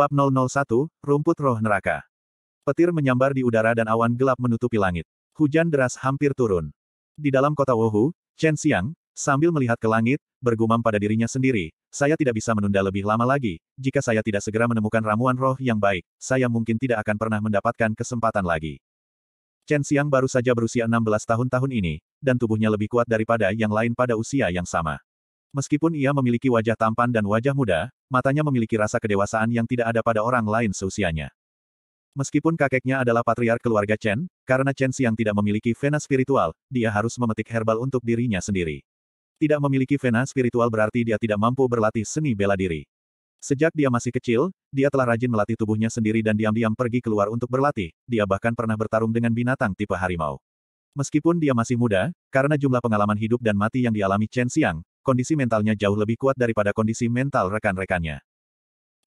Bab 001, Rumput Roh Neraka. Petir menyambar di udara dan awan gelap menutupi langit. Hujan deras hampir turun. Di dalam kota Wohu, Chen Xiang, sambil melihat ke langit, bergumam pada dirinya sendiri, saya tidak bisa menunda lebih lama lagi, jika saya tidak segera menemukan ramuan roh yang baik, saya mungkin tidak akan pernah mendapatkan kesempatan lagi. Chen Xiang baru saja berusia 16 tahun tahun ini, dan tubuhnya lebih kuat daripada yang lain pada usia yang sama. Meskipun ia memiliki wajah tampan dan wajah muda, matanya memiliki rasa kedewasaan yang tidak ada pada orang lain seusianya. Meskipun kakeknya adalah patriark keluarga Chen, karena Chen Siang tidak memiliki vena spiritual, dia harus memetik herbal untuk dirinya sendiri. Tidak memiliki vena spiritual berarti dia tidak mampu berlatih seni bela diri. Sejak dia masih kecil, dia telah rajin melatih tubuhnya sendiri dan diam-diam pergi keluar untuk berlatih, dia bahkan pernah bertarung dengan binatang tipe harimau. Meskipun dia masih muda, karena jumlah pengalaman hidup dan mati yang dialami Chen Siang kondisi mentalnya jauh lebih kuat daripada kondisi mental rekan-rekannya.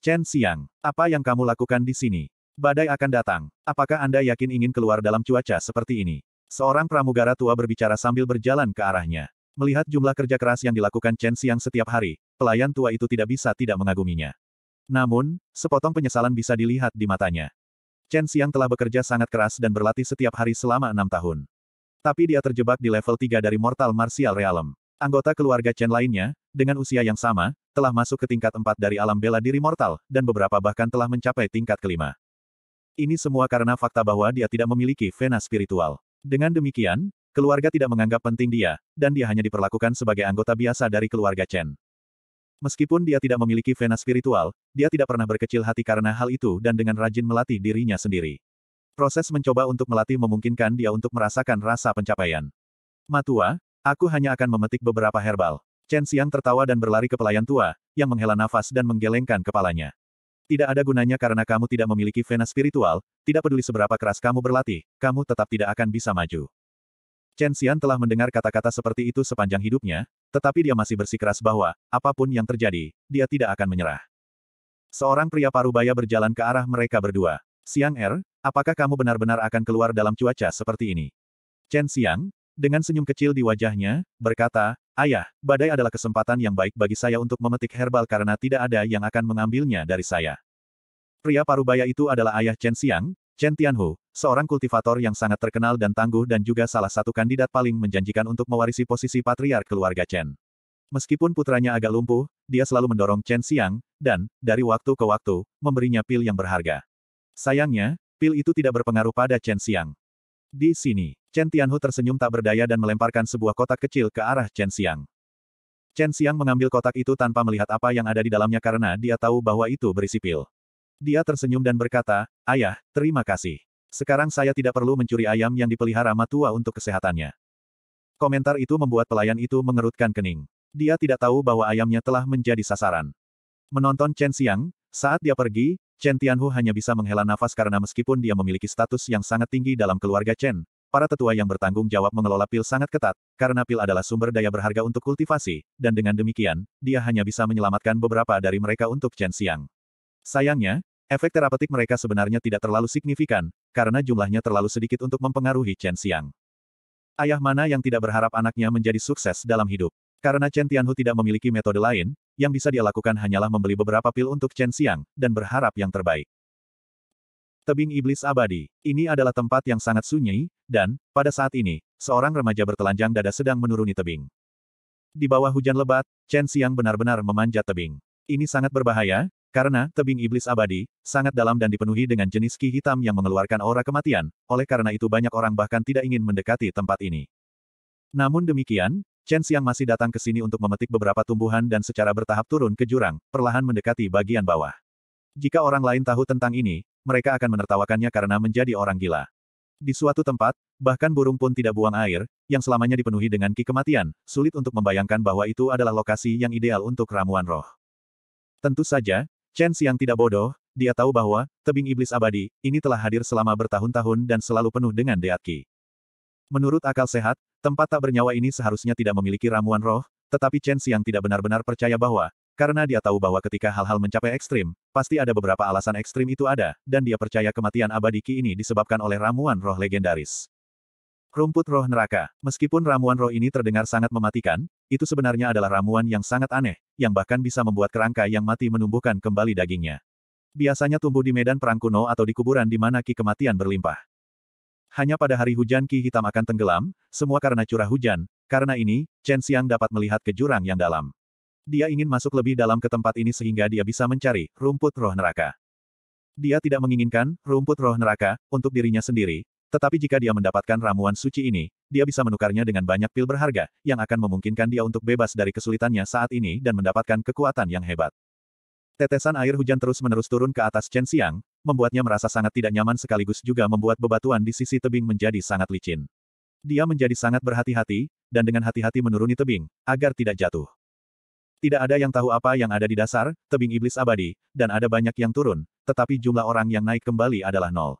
Chen Xiang, apa yang kamu lakukan di sini? Badai akan datang. Apakah Anda yakin ingin keluar dalam cuaca seperti ini? Seorang pramugara tua berbicara sambil berjalan ke arahnya. Melihat jumlah kerja keras yang dilakukan Chen Xiang setiap hari, pelayan tua itu tidak bisa tidak mengaguminya. Namun, sepotong penyesalan bisa dilihat di matanya. Chen Xiang telah bekerja sangat keras dan berlatih setiap hari selama enam tahun. Tapi dia terjebak di level 3 dari Mortal Martial Realm. Anggota keluarga Chen lainnya, dengan usia yang sama, telah masuk ke tingkat empat dari alam bela diri mortal, dan beberapa bahkan telah mencapai tingkat kelima. Ini semua karena fakta bahwa dia tidak memiliki vena spiritual. Dengan demikian, keluarga tidak menganggap penting dia, dan dia hanya diperlakukan sebagai anggota biasa dari keluarga Chen. Meskipun dia tidak memiliki vena spiritual, dia tidak pernah berkecil hati karena hal itu dan dengan rajin melatih dirinya sendiri. Proses mencoba untuk melatih memungkinkan dia untuk merasakan rasa pencapaian. Matua, Aku hanya akan memetik beberapa herbal. Chen Xiang tertawa dan berlari ke pelayan tua, yang menghela nafas dan menggelengkan kepalanya. Tidak ada gunanya karena kamu tidak memiliki vena spiritual, tidak peduli seberapa keras kamu berlatih, kamu tetap tidak akan bisa maju. Chen Xian telah mendengar kata-kata seperti itu sepanjang hidupnya, tetapi dia masih bersikeras bahwa, apapun yang terjadi, dia tidak akan menyerah. Seorang pria parubaya berjalan ke arah mereka berdua. Siang Er, apakah kamu benar-benar akan keluar dalam cuaca seperti ini? Chen Xiang, dengan senyum kecil di wajahnya, berkata, Ayah, badai adalah kesempatan yang baik bagi saya untuk memetik herbal karena tidak ada yang akan mengambilnya dari saya. Pria parubaya itu adalah ayah Chen Xiang, Chen Tianhu, seorang kultivator yang sangat terkenal dan tangguh dan juga salah satu kandidat paling menjanjikan untuk mewarisi posisi patriark keluarga Chen. Meskipun putranya agak lumpuh, dia selalu mendorong Chen Xiang, dan, dari waktu ke waktu, memberinya pil yang berharga. Sayangnya, pil itu tidak berpengaruh pada Chen Xiang. Di sini, Chen Tianhu tersenyum tak berdaya dan melemparkan sebuah kotak kecil ke arah Chen Xiang. Chen Xiang mengambil kotak itu tanpa melihat apa yang ada di dalamnya karena dia tahu bahwa itu berisi pil. Dia tersenyum dan berkata, Ayah, terima kasih. Sekarang saya tidak perlu mencuri ayam yang dipelihara matua untuk kesehatannya. Komentar itu membuat pelayan itu mengerutkan kening. Dia tidak tahu bahwa ayamnya telah menjadi sasaran. Menonton Chen Xiang, saat dia pergi, Chen Tianhu hanya bisa menghela nafas karena meskipun dia memiliki status yang sangat tinggi dalam keluarga Chen, para tetua yang bertanggung jawab mengelola pil sangat ketat, karena pil adalah sumber daya berharga untuk kultivasi, dan dengan demikian, dia hanya bisa menyelamatkan beberapa dari mereka untuk Chen Xiang. Sayangnya, efek terapetik mereka sebenarnya tidak terlalu signifikan, karena jumlahnya terlalu sedikit untuk mempengaruhi Chen Xiang. Ayah mana yang tidak berharap anaknya menjadi sukses dalam hidup? Karena Chen Tianhu tidak memiliki metode lain, yang bisa dia lakukan hanyalah membeli beberapa pil untuk Chen Xiang, dan berharap yang terbaik. Tebing Iblis Abadi. Ini adalah tempat yang sangat sunyi, dan, pada saat ini, seorang remaja bertelanjang dada sedang menuruni tebing. Di bawah hujan lebat, Chen Xiang benar-benar memanjat tebing. Ini sangat berbahaya, karena tebing Iblis Abadi sangat dalam dan dipenuhi dengan jenis ki hitam yang mengeluarkan aura kematian, oleh karena itu banyak orang bahkan tidak ingin mendekati tempat ini. Namun demikian, Chen Xiang masih datang ke sini untuk memetik beberapa tumbuhan dan secara bertahap turun ke jurang, perlahan mendekati bagian bawah. Jika orang lain tahu tentang ini, mereka akan menertawakannya karena menjadi orang gila. Di suatu tempat, bahkan burung pun tidak buang air, yang selamanya dipenuhi dengan ki kematian, sulit untuk membayangkan bahwa itu adalah lokasi yang ideal untuk ramuan roh. Tentu saja, Chen Xiang tidak bodoh, dia tahu bahwa, tebing iblis abadi, ini telah hadir selama bertahun-tahun dan selalu penuh dengan deat ki. Menurut akal sehat, tempat tak bernyawa ini seharusnya tidak memiliki ramuan roh, tetapi Chen Xiang tidak benar-benar percaya bahwa, karena dia tahu bahwa ketika hal-hal mencapai ekstrim, pasti ada beberapa alasan ekstrim itu ada, dan dia percaya kematian abadi Ki ini disebabkan oleh ramuan roh legendaris. Rumput roh neraka. Meskipun ramuan roh ini terdengar sangat mematikan, itu sebenarnya adalah ramuan yang sangat aneh, yang bahkan bisa membuat kerangka yang mati menumbuhkan kembali dagingnya. Biasanya tumbuh di medan perang kuno atau di kuburan di mana ki kematian berlimpah. Hanya pada hari hujan ki hitam akan tenggelam, semua karena curah hujan, karena ini, Chen Xiang dapat melihat ke jurang yang dalam. Dia ingin masuk lebih dalam ke tempat ini sehingga dia bisa mencari rumput roh neraka. Dia tidak menginginkan rumput roh neraka untuk dirinya sendiri, tetapi jika dia mendapatkan ramuan suci ini, dia bisa menukarnya dengan banyak pil berharga, yang akan memungkinkan dia untuk bebas dari kesulitannya saat ini dan mendapatkan kekuatan yang hebat. Tetesan air hujan terus-menerus turun ke atas Chen Xiang, membuatnya merasa sangat tidak nyaman sekaligus juga membuat bebatuan di sisi tebing menjadi sangat licin. Dia menjadi sangat berhati-hati, dan dengan hati-hati menuruni tebing, agar tidak jatuh. Tidak ada yang tahu apa yang ada di dasar, tebing iblis abadi, dan ada banyak yang turun, tetapi jumlah orang yang naik kembali adalah nol.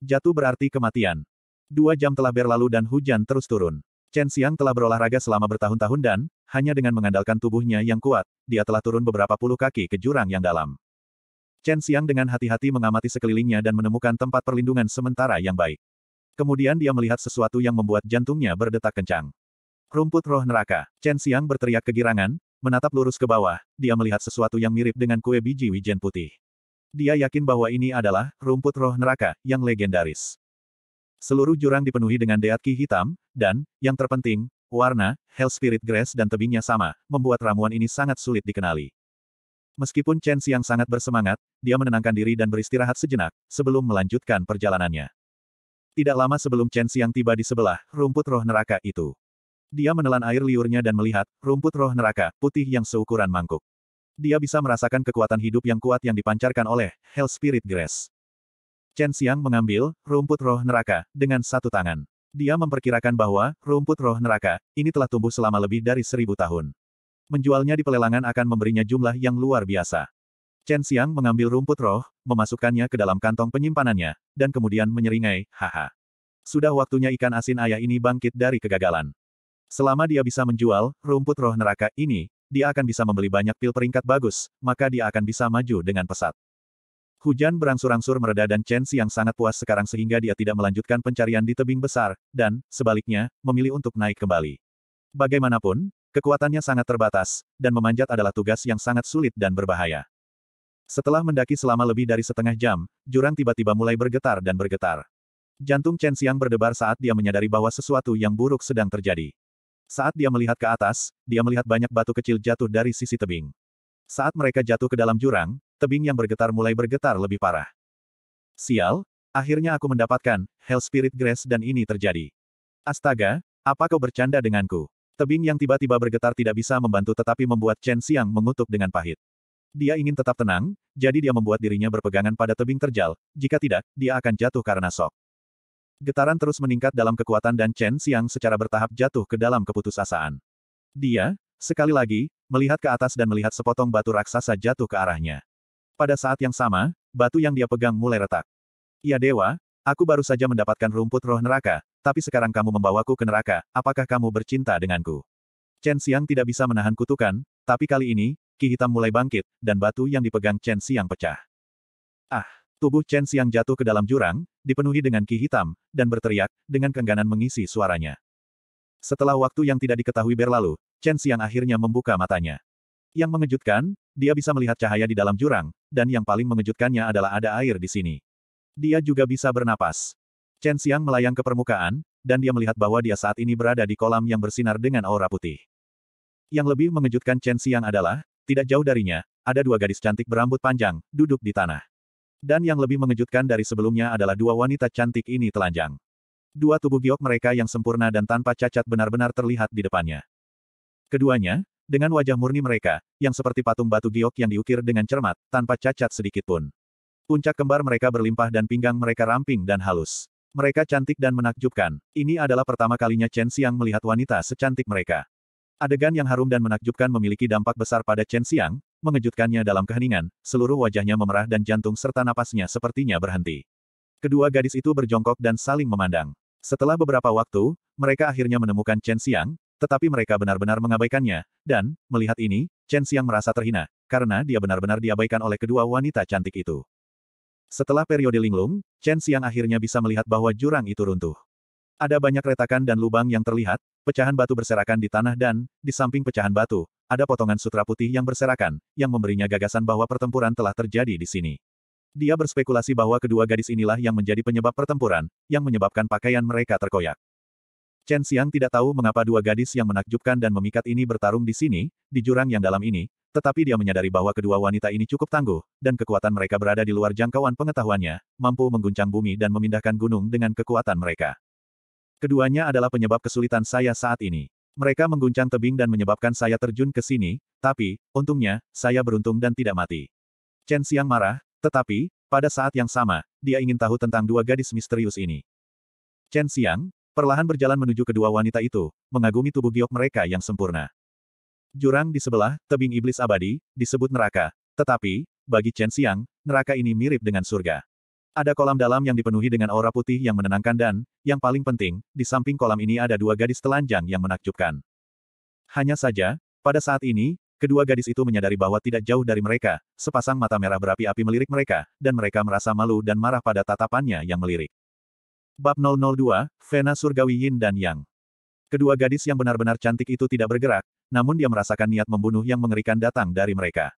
Jatuh berarti kematian. Dua jam telah berlalu dan hujan terus turun. Chen Xiang telah berolahraga selama bertahun-tahun dan, hanya dengan mengandalkan tubuhnya yang kuat, dia telah turun beberapa puluh kaki ke jurang yang dalam. Chen Xiang dengan hati-hati mengamati sekelilingnya dan menemukan tempat perlindungan sementara yang baik. Kemudian dia melihat sesuatu yang membuat jantungnya berdetak kencang. Rumput roh neraka. Chen Xiang berteriak kegirangan, Menatap lurus ke bawah, dia melihat sesuatu yang mirip dengan kue biji wijen putih. Dia yakin bahwa ini adalah rumput roh neraka yang legendaris. Seluruh jurang dipenuhi dengan deatki hitam, dan, yang terpenting, warna, Hell Spirit Grass dan tebingnya sama, membuat ramuan ini sangat sulit dikenali. Meskipun Chen Xiang sangat bersemangat, dia menenangkan diri dan beristirahat sejenak, sebelum melanjutkan perjalanannya. Tidak lama sebelum Chen Xiang tiba di sebelah rumput roh neraka itu. Dia menelan air liurnya dan melihat, rumput roh neraka, putih yang seukuran mangkuk. Dia bisa merasakan kekuatan hidup yang kuat yang dipancarkan oleh Hell Spirit Grass. Chen Xiang mengambil rumput roh neraka dengan satu tangan. Dia memperkirakan bahwa rumput roh neraka ini telah tumbuh selama lebih dari seribu tahun. Menjualnya di pelelangan akan memberinya jumlah yang luar biasa. Chen Xiang mengambil rumput roh, memasukkannya ke dalam kantong penyimpanannya, dan kemudian menyeringai, haha. Sudah waktunya ikan asin ayah ini bangkit dari kegagalan. Selama dia bisa menjual rumput roh neraka ini, dia akan bisa membeli banyak pil peringkat bagus, maka dia akan bisa maju dengan pesat. Hujan berangsur-angsur mereda dan Chen Xiang sangat puas sekarang sehingga dia tidak melanjutkan pencarian di tebing besar, dan, sebaliknya, memilih untuk naik kembali. Bagaimanapun, kekuatannya sangat terbatas, dan memanjat adalah tugas yang sangat sulit dan berbahaya. Setelah mendaki selama lebih dari setengah jam, jurang tiba-tiba mulai bergetar dan bergetar. Jantung Chen Xiang berdebar saat dia menyadari bahwa sesuatu yang buruk sedang terjadi. Saat dia melihat ke atas, dia melihat banyak batu kecil jatuh dari sisi tebing. Saat mereka jatuh ke dalam jurang, tebing yang bergetar mulai bergetar lebih parah. Sial, akhirnya aku mendapatkan Hell Spirit Grace dan ini terjadi. Astaga, apa kau bercanda denganku? Tebing yang tiba-tiba bergetar tidak bisa membantu tetapi membuat Chen Xiang mengutuk dengan pahit. Dia ingin tetap tenang, jadi dia membuat dirinya berpegangan pada tebing terjal, jika tidak, dia akan jatuh karena sok. Getaran terus meningkat dalam kekuatan dan Chen Xiang secara bertahap jatuh ke dalam keputusasaan. Dia, sekali lagi, melihat ke atas dan melihat sepotong batu raksasa jatuh ke arahnya. Pada saat yang sama, batu yang dia pegang mulai retak. Ya dewa, aku baru saja mendapatkan rumput roh neraka, tapi sekarang kamu membawaku ke neraka, apakah kamu bercinta denganku? Chen Xiang tidak bisa menahan kutukan, tapi kali ini, ki hitam mulai bangkit, dan batu yang dipegang Chen Xiang pecah. Ah! Tubuh Chen Xiang jatuh ke dalam jurang, dipenuhi dengan ki hitam, dan berteriak, dengan kengganan mengisi suaranya. Setelah waktu yang tidak diketahui berlalu, Chen Xiang akhirnya membuka matanya. Yang mengejutkan, dia bisa melihat cahaya di dalam jurang, dan yang paling mengejutkannya adalah ada air di sini. Dia juga bisa bernapas. Chen Xiang melayang ke permukaan, dan dia melihat bahwa dia saat ini berada di kolam yang bersinar dengan aura putih. Yang lebih mengejutkan Chen Xiang adalah, tidak jauh darinya, ada dua gadis cantik berambut panjang, duduk di tanah. Dan yang lebih mengejutkan dari sebelumnya adalah dua wanita cantik ini telanjang. Dua tubuh giok mereka yang sempurna dan tanpa cacat benar-benar terlihat di depannya. Keduanya, dengan wajah murni mereka, yang seperti patung batu giok yang diukir dengan cermat, tanpa cacat sedikit pun. Puncak kembar mereka berlimpah dan pinggang mereka ramping dan halus. Mereka cantik dan menakjubkan. Ini adalah pertama kalinya Chen Xiang melihat wanita secantik mereka. Adegan yang harum dan menakjubkan memiliki dampak besar pada Chen Xiang, mengejutkannya dalam keheningan, seluruh wajahnya memerah dan jantung serta napasnya sepertinya berhenti. Kedua gadis itu berjongkok dan saling memandang. Setelah beberapa waktu, mereka akhirnya menemukan Chen Xiang, tetapi mereka benar-benar mengabaikannya, dan, melihat ini, Chen Xiang merasa terhina, karena dia benar-benar diabaikan oleh kedua wanita cantik itu. Setelah periode linglung, Chen Xiang akhirnya bisa melihat bahwa jurang itu runtuh. Ada banyak retakan dan lubang yang terlihat, pecahan batu berserakan di tanah dan, di samping pecahan batu, ada potongan sutra putih yang berserakan, yang memberinya gagasan bahwa pertempuran telah terjadi di sini. Dia berspekulasi bahwa kedua gadis inilah yang menjadi penyebab pertempuran, yang menyebabkan pakaian mereka terkoyak. Chen Xiang tidak tahu mengapa dua gadis yang menakjubkan dan memikat ini bertarung di sini, di jurang yang dalam ini, tetapi dia menyadari bahwa kedua wanita ini cukup tangguh, dan kekuatan mereka berada di luar jangkauan pengetahuannya, mampu mengguncang bumi dan memindahkan gunung dengan kekuatan mereka. Keduanya adalah penyebab kesulitan saya saat ini. Mereka mengguncang tebing dan menyebabkan saya terjun ke sini, tapi, untungnya, saya beruntung dan tidak mati. Chen Xiang marah, tetapi, pada saat yang sama, dia ingin tahu tentang dua gadis misterius ini. Chen Xiang, perlahan berjalan menuju kedua wanita itu, mengagumi tubuh giok mereka yang sempurna. Jurang di sebelah, tebing iblis abadi, disebut neraka, tetapi, bagi Chen Xiang, neraka ini mirip dengan surga. Ada kolam dalam yang dipenuhi dengan aura putih yang menenangkan dan, yang paling penting, di samping kolam ini ada dua gadis telanjang yang menakjubkan. Hanya saja, pada saat ini, kedua gadis itu menyadari bahwa tidak jauh dari mereka, sepasang mata merah berapi-api melirik mereka, dan mereka merasa malu dan marah pada tatapannya yang melirik. Bab 002, Vena Surgawi Yin dan Yang Kedua gadis yang benar-benar cantik itu tidak bergerak, namun dia merasakan niat membunuh yang mengerikan datang dari mereka.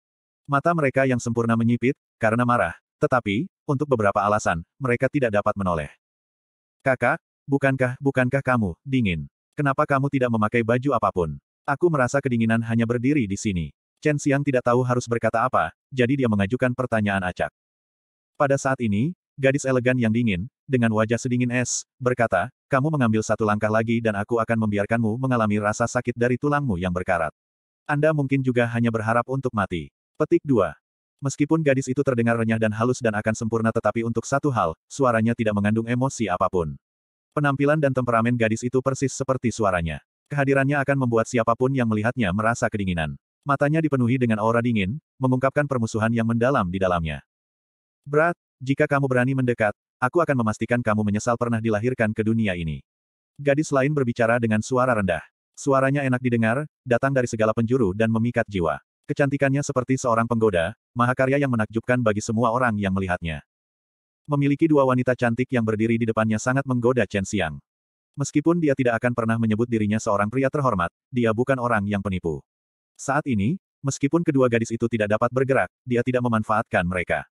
Mata mereka yang sempurna menyipit, karena marah, tetapi, untuk beberapa alasan, mereka tidak dapat menoleh. Kakak, bukankah, bukankah kamu, dingin? Kenapa kamu tidak memakai baju apapun? Aku merasa kedinginan hanya berdiri di sini. Chen Xiang tidak tahu harus berkata apa, jadi dia mengajukan pertanyaan acak. Pada saat ini, gadis elegan yang dingin, dengan wajah sedingin es, berkata, kamu mengambil satu langkah lagi dan aku akan membiarkanmu mengalami rasa sakit dari tulangmu yang berkarat. Anda mungkin juga hanya berharap untuk mati. Petik 2. Meskipun gadis itu terdengar renyah dan halus dan akan sempurna tetapi untuk satu hal, suaranya tidak mengandung emosi apapun. Penampilan dan temperamen gadis itu persis seperti suaranya. Kehadirannya akan membuat siapapun yang melihatnya merasa kedinginan. Matanya dipenuhi dengan aura dingin, mengungkapkan permusuhan yang mendalam di dalamnya. Berat, jika kamu berani mendekat, aku akan memastikan kamu menyesal pernah dilahirkan ke dunia ini. Gadis lain berbicara dengan suara rendah. Suaranya enak didengar, datang dari segala penjuru dan memikat jiwa. Kecantikannya seperti seorang penggoda, mahakarya yang menakjubkan bagi semua orang yang melihatnya. Memiliki dua wanita cantik yang berdiri di depannya sangat menggoda Chen Xiang. Meskipun dia tidak akan pernah menyebut dirinya seorang pria terhormat, dia bukan orang yang penipu. Saat ini, meskipun kedua gadis itu tidak dapat bergerak, dia tidak memanfaatkan mereka.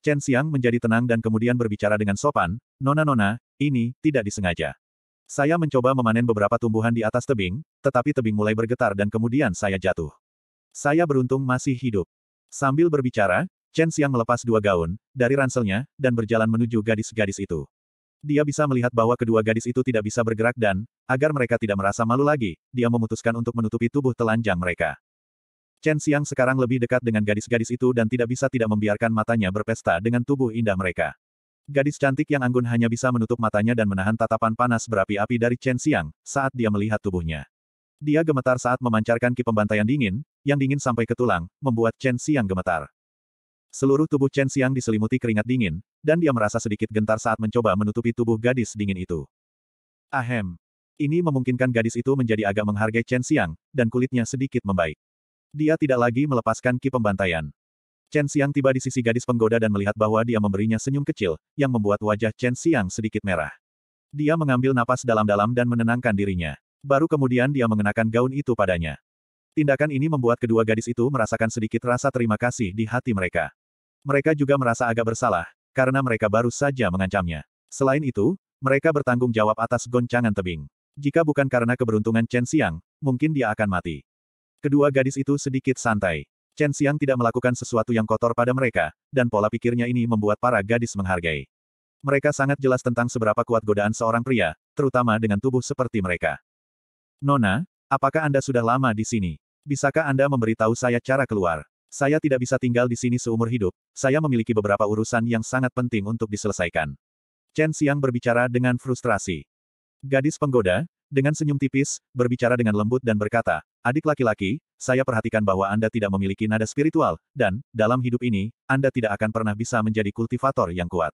Chen Xiang menjadi tenang dan kemudian berbicara dengan sopan, Nona-nona, ini, tidak disengaja. Saya mencoba memanen beberapa tumbuhan di atas tebing, tetapi tebing mulai bergetar dan kemudian saya jatuh. Saya beruntung masih hidup. Sambil berbicara, Chen Xiang melepas dua gaun, dari ranselnya, dan berjalan menuju gadis-gadis itu. Dia bisa melihat bahwa kedua gadis itu tidak bisa bergerak dan, agar mereka tidak merasa malu lagi, dia memutuskan untuk menutupi tubuh telanjang mereka. Chen Xiang sekarang lebih dekat dengan gadis-gadis itu dan tidak bisa tidak membiarkan matanya berpesta dengan tubuh indah mereka. Gadis cantik yang anggun hanya bisa menutup matanya dan menahan tatapan panas berapi-api dari Chen Xiang, saat dia melihat tubuhnya. Dia gemetar saat memancarkan ki pembantaian dingin, yang dingin sampai ke tulang, membuat Chen Xiang gemetar. Seluruh tubuh Chen Xiang diselimuti keringat dingin, dan dia merasa sedikit gentar saat mencoba menutupi tubuh gadis dingin itu. Ahem. Ini memungkinkan gadis itu menjadi agak menghargai Chen Xiang, dan kulitnya sedikit membaik. Dia tidak lagi melepaskan ki pembantaian. Chen Xiang tiba di sisi gadis penggoda dan melihat bahwa dia memberinya senyum kecil, yang membuat wajah Chen Xiang sedikit merah. Dia mengambil napas dalam-dalam dan menenangkan dirinya. Baru kemudian dia mengenakan gaun itu padanya. Tindakan ini membuat kedua gadis itu merasakan sedikit rasa terima kasih di hati mereka. Mereka juga merasa agak bersalah, karena mereka baru saja mengancamnya. Selain itu, mereka bertanggung jawab atas goncangan tebing. Jika bukan karena keberuntungan Chen Xiang, mungkin dia akan mati. Kedua gadis itu sedikit santai. Chen Xiang tidak melakukan sesuatu yang kotor pada mereka, dan pola pikirnya ini membuat para gadis menghargai. Mereka sangat jelas tentang seberapa kuat godaan seorang pria, terutama dengan tubuh seperti mereka. Nona, apakah Anda sudah lama di sini? Bisakah Anda memberitahu saya cara keluar? Saya tidak bisa tinggal di sini seumur hidup, saya memiliki beberapa urusan yang sangat penting untuk diselesaikan. Chen Xiang berbicara dengan frustrasi. Gadis penggoda, dengan senyum tipis, berbicara dengan lembut dan berkata, Adik laki-laki, saya perhatikan bahwa Anda tidak memiliki nada spiritual, dan, dalam hidup ini, Anda tidak akan pernah bisa menjadi kultivator yang kuat.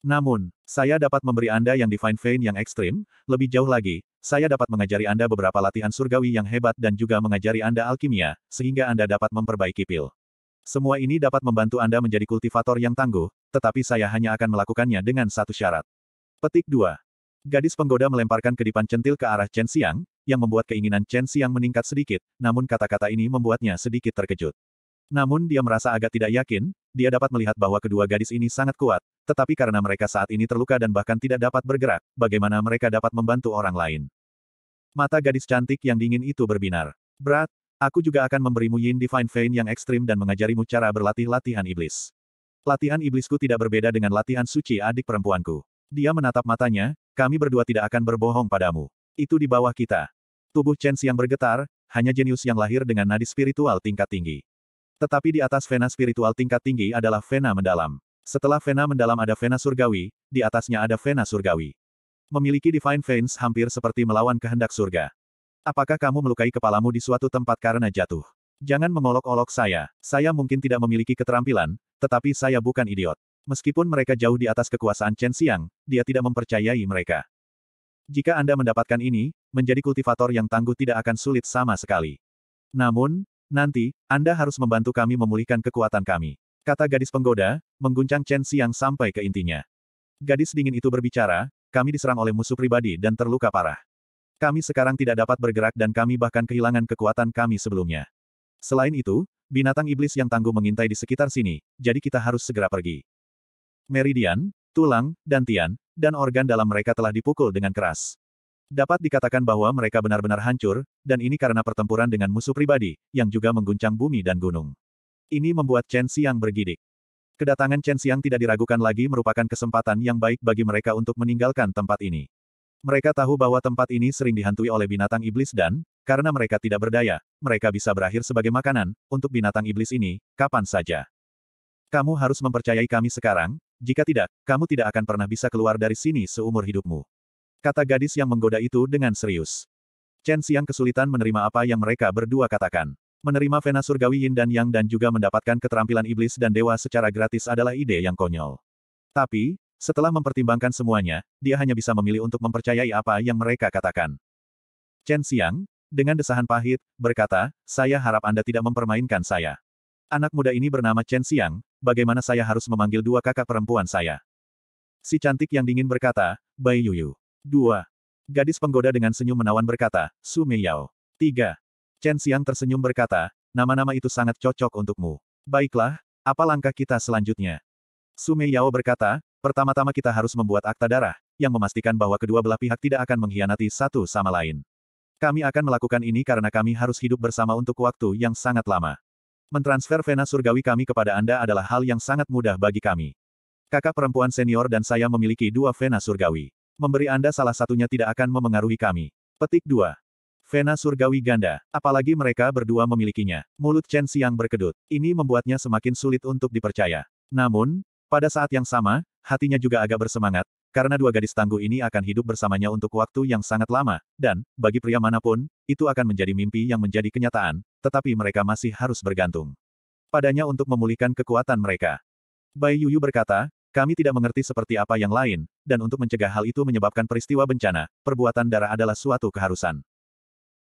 Namun, saya dapat memberi Anda yang Divine Vein yang ekstrim, lebih jauh lagi, saya dapat mengajari Anda beberapa latihan surgawi yang hebat dan juga mengajari Anda alkimia, sehingga Anda dapat memperbaiki pil. Semua ini dapat membantu Anda menjadi kultivator yang tangguh, tetapi saya hanya akan melakukannya dengan satu syarat. Petik 2. Gadis penggoda melemparkan kedipan centil ke arah Chen Xiang, yang membuat keinginan Chen Xiang meningkat sedikit, namun kata-kata ini membuatnya sedikit terkejut. Namun dia merasa agak tidak yakin, dia dapat melihat bahwa kedua gadis ini sangat kuat, tetapi karena mereka saat ini terluka dan bahkan tidak dapat bergerak, bagaimana mereka dapat membantu orang lain. Mata gadis cantik yang dingin itu berbinar. Berat, aku juga akan memberimu Yin Divine Vein yang ekstrim dan mengajarimu cara berlatih latihan iblis. Latihan iblisku tidak berbeda dengan latihan suci adik perempuanku. Dia menatap matanya, kami berdua tidak akan berbohong padamu. Itu di bawah kita. Tubuh Chen yang bergetar, hanya jenius yang lahir dengan nadi spiritual tingkat tinggi. Tetapi di atas vena spiritual tingkat tinggi adalah vena mendalam. Setelah vena mendalam ada vena surgawi, di atasnya ada vena surgawi. Memiliki divine veins hampir seperti melawan kehendak surga. Apakah kamu melukai kepalamu di suatu tempat karena jatuh? Jangan mengolok-olok saya. Saya mungkin tidak memiliki keterampilan, tetapi saya bukan idiot. Meskipun mereka jauh di atas kekuasaan Chen Xiang, dia tidak mempercayai mereka. Jika Anda mendapatkan ini, menjadi kultivator yang tangguh tidak akan sulit sama sekali. Namun, Nanti, Anda harus membantu kami memulihkan kekuatan kami. Kata gadis penggoda, mengguncang Chen Xiang sampai ke intinya. Gadis dingin itu berbicara, kami diserang oleh musuh pribadi dan terluka parah. Kami sekarang tidak dapat bergerak dan kami bahkan kehilangan kekuatan kami sebelumnya. Selain itu, binatang iblis yang tangguh mengintai di sekitar sini, jadi kita harus segera pergi. Meridian, tulang, dan tian, dan organ dalam mereka telah dipukul dengan keras. Dapat dikatakan bahwa mereka benar-benar hancur, dan ini karena pertempuran dengan musuh pribadi, yang juga mengguncang bumi dan gunung. Ini membuat Chen Xiang bergidik. Kedatangan Chen Xiang tidak diragukan lagi merupakan kesempatan yang baik bagi mereka untuk meninggalkan tempat ini. Mereka tahu bahwa tempat ini sering dihantui oleh binatang iblis dan, karena mereka tidak berdaya, mereka bisa berakhir sebagai makanan, untuk binatang iblis ini, kapan saja. Kamu harus mempercayai kami sekarang, jika tidak, kamu tidak akan pernah bisa keluar dari sini seumur hidupmu. Kata gadis yang menggoda itu dengan serius. Chen Xiang kesulitan menerima apa yang mereka berdua katakan. Menerima Vena Surgawi Yin dan Yang dan juga mendapatkan keterampilan iblis dan dewa secara gratis adalah ide yang konyol. Tapi, setelah mempertimbangkan semuanya, dia hanya bisa memilih untuk mempercayai apa yang mereka katakan. Chen Xiang, dengan desahan pahit, berkata, saya harap Anda tidak mempermainkan saya. Anak muda ini bernama Chen Xiang, bagaimana saya harus memanggil dua kakak perempuan saya? Si cantik yang dingin berkata, Bai Yuyu. 2. Gadis penggoda dengan senyum menawan berkata, Su Meiyao. 3. Chen Xiang tersenyum berkata, nama-nama itu sangat cocok untukmu. Baiklah, apa langkah kita selanjutnya? Su Meiyao berkata, pertama-tama kita harus membuat akta darah, yang memastikan bahwa kedua belah pihak tidak akan mengkhianati satu sama lain. Kami akan melakukan ini karena kami harus hidup bersama untuk waktu yang sangat lama. Mentransfer vena surgawi kami kepada Anda adalah hal yang sangat mudah bagi kami. Kakak perempuan senior dan saya memiliki dua vena surgawi memberi Anda salah satunya tidak akan memengaruhi kami. Petik 2. Vena surgawi ganda, apalagi mereka berdua memilikinya. Mulut Chen Xiang berkedut. Ini membuatnya semakin sulit untuk dipercaya. Namun, pada saat yang sama, hatinya juga agak bersemangat, karena dua gadis tangguh ini akan hidup bersamanya untuk waktu yang sangat lama, dan, bagi pria manapun, itu akan menjadi mimpi yang menjadi kenyataan, tetapi mereka masih harus bergantung padanya untuk memulihkan kekuatan mereka. Bai Yuyu berkata, kami tidak mengerti seperti apa yang lain, dan untuk mencegah hal itu menyebabkan peristiwa bencana, perbuatan darah adalah suatu keharusan.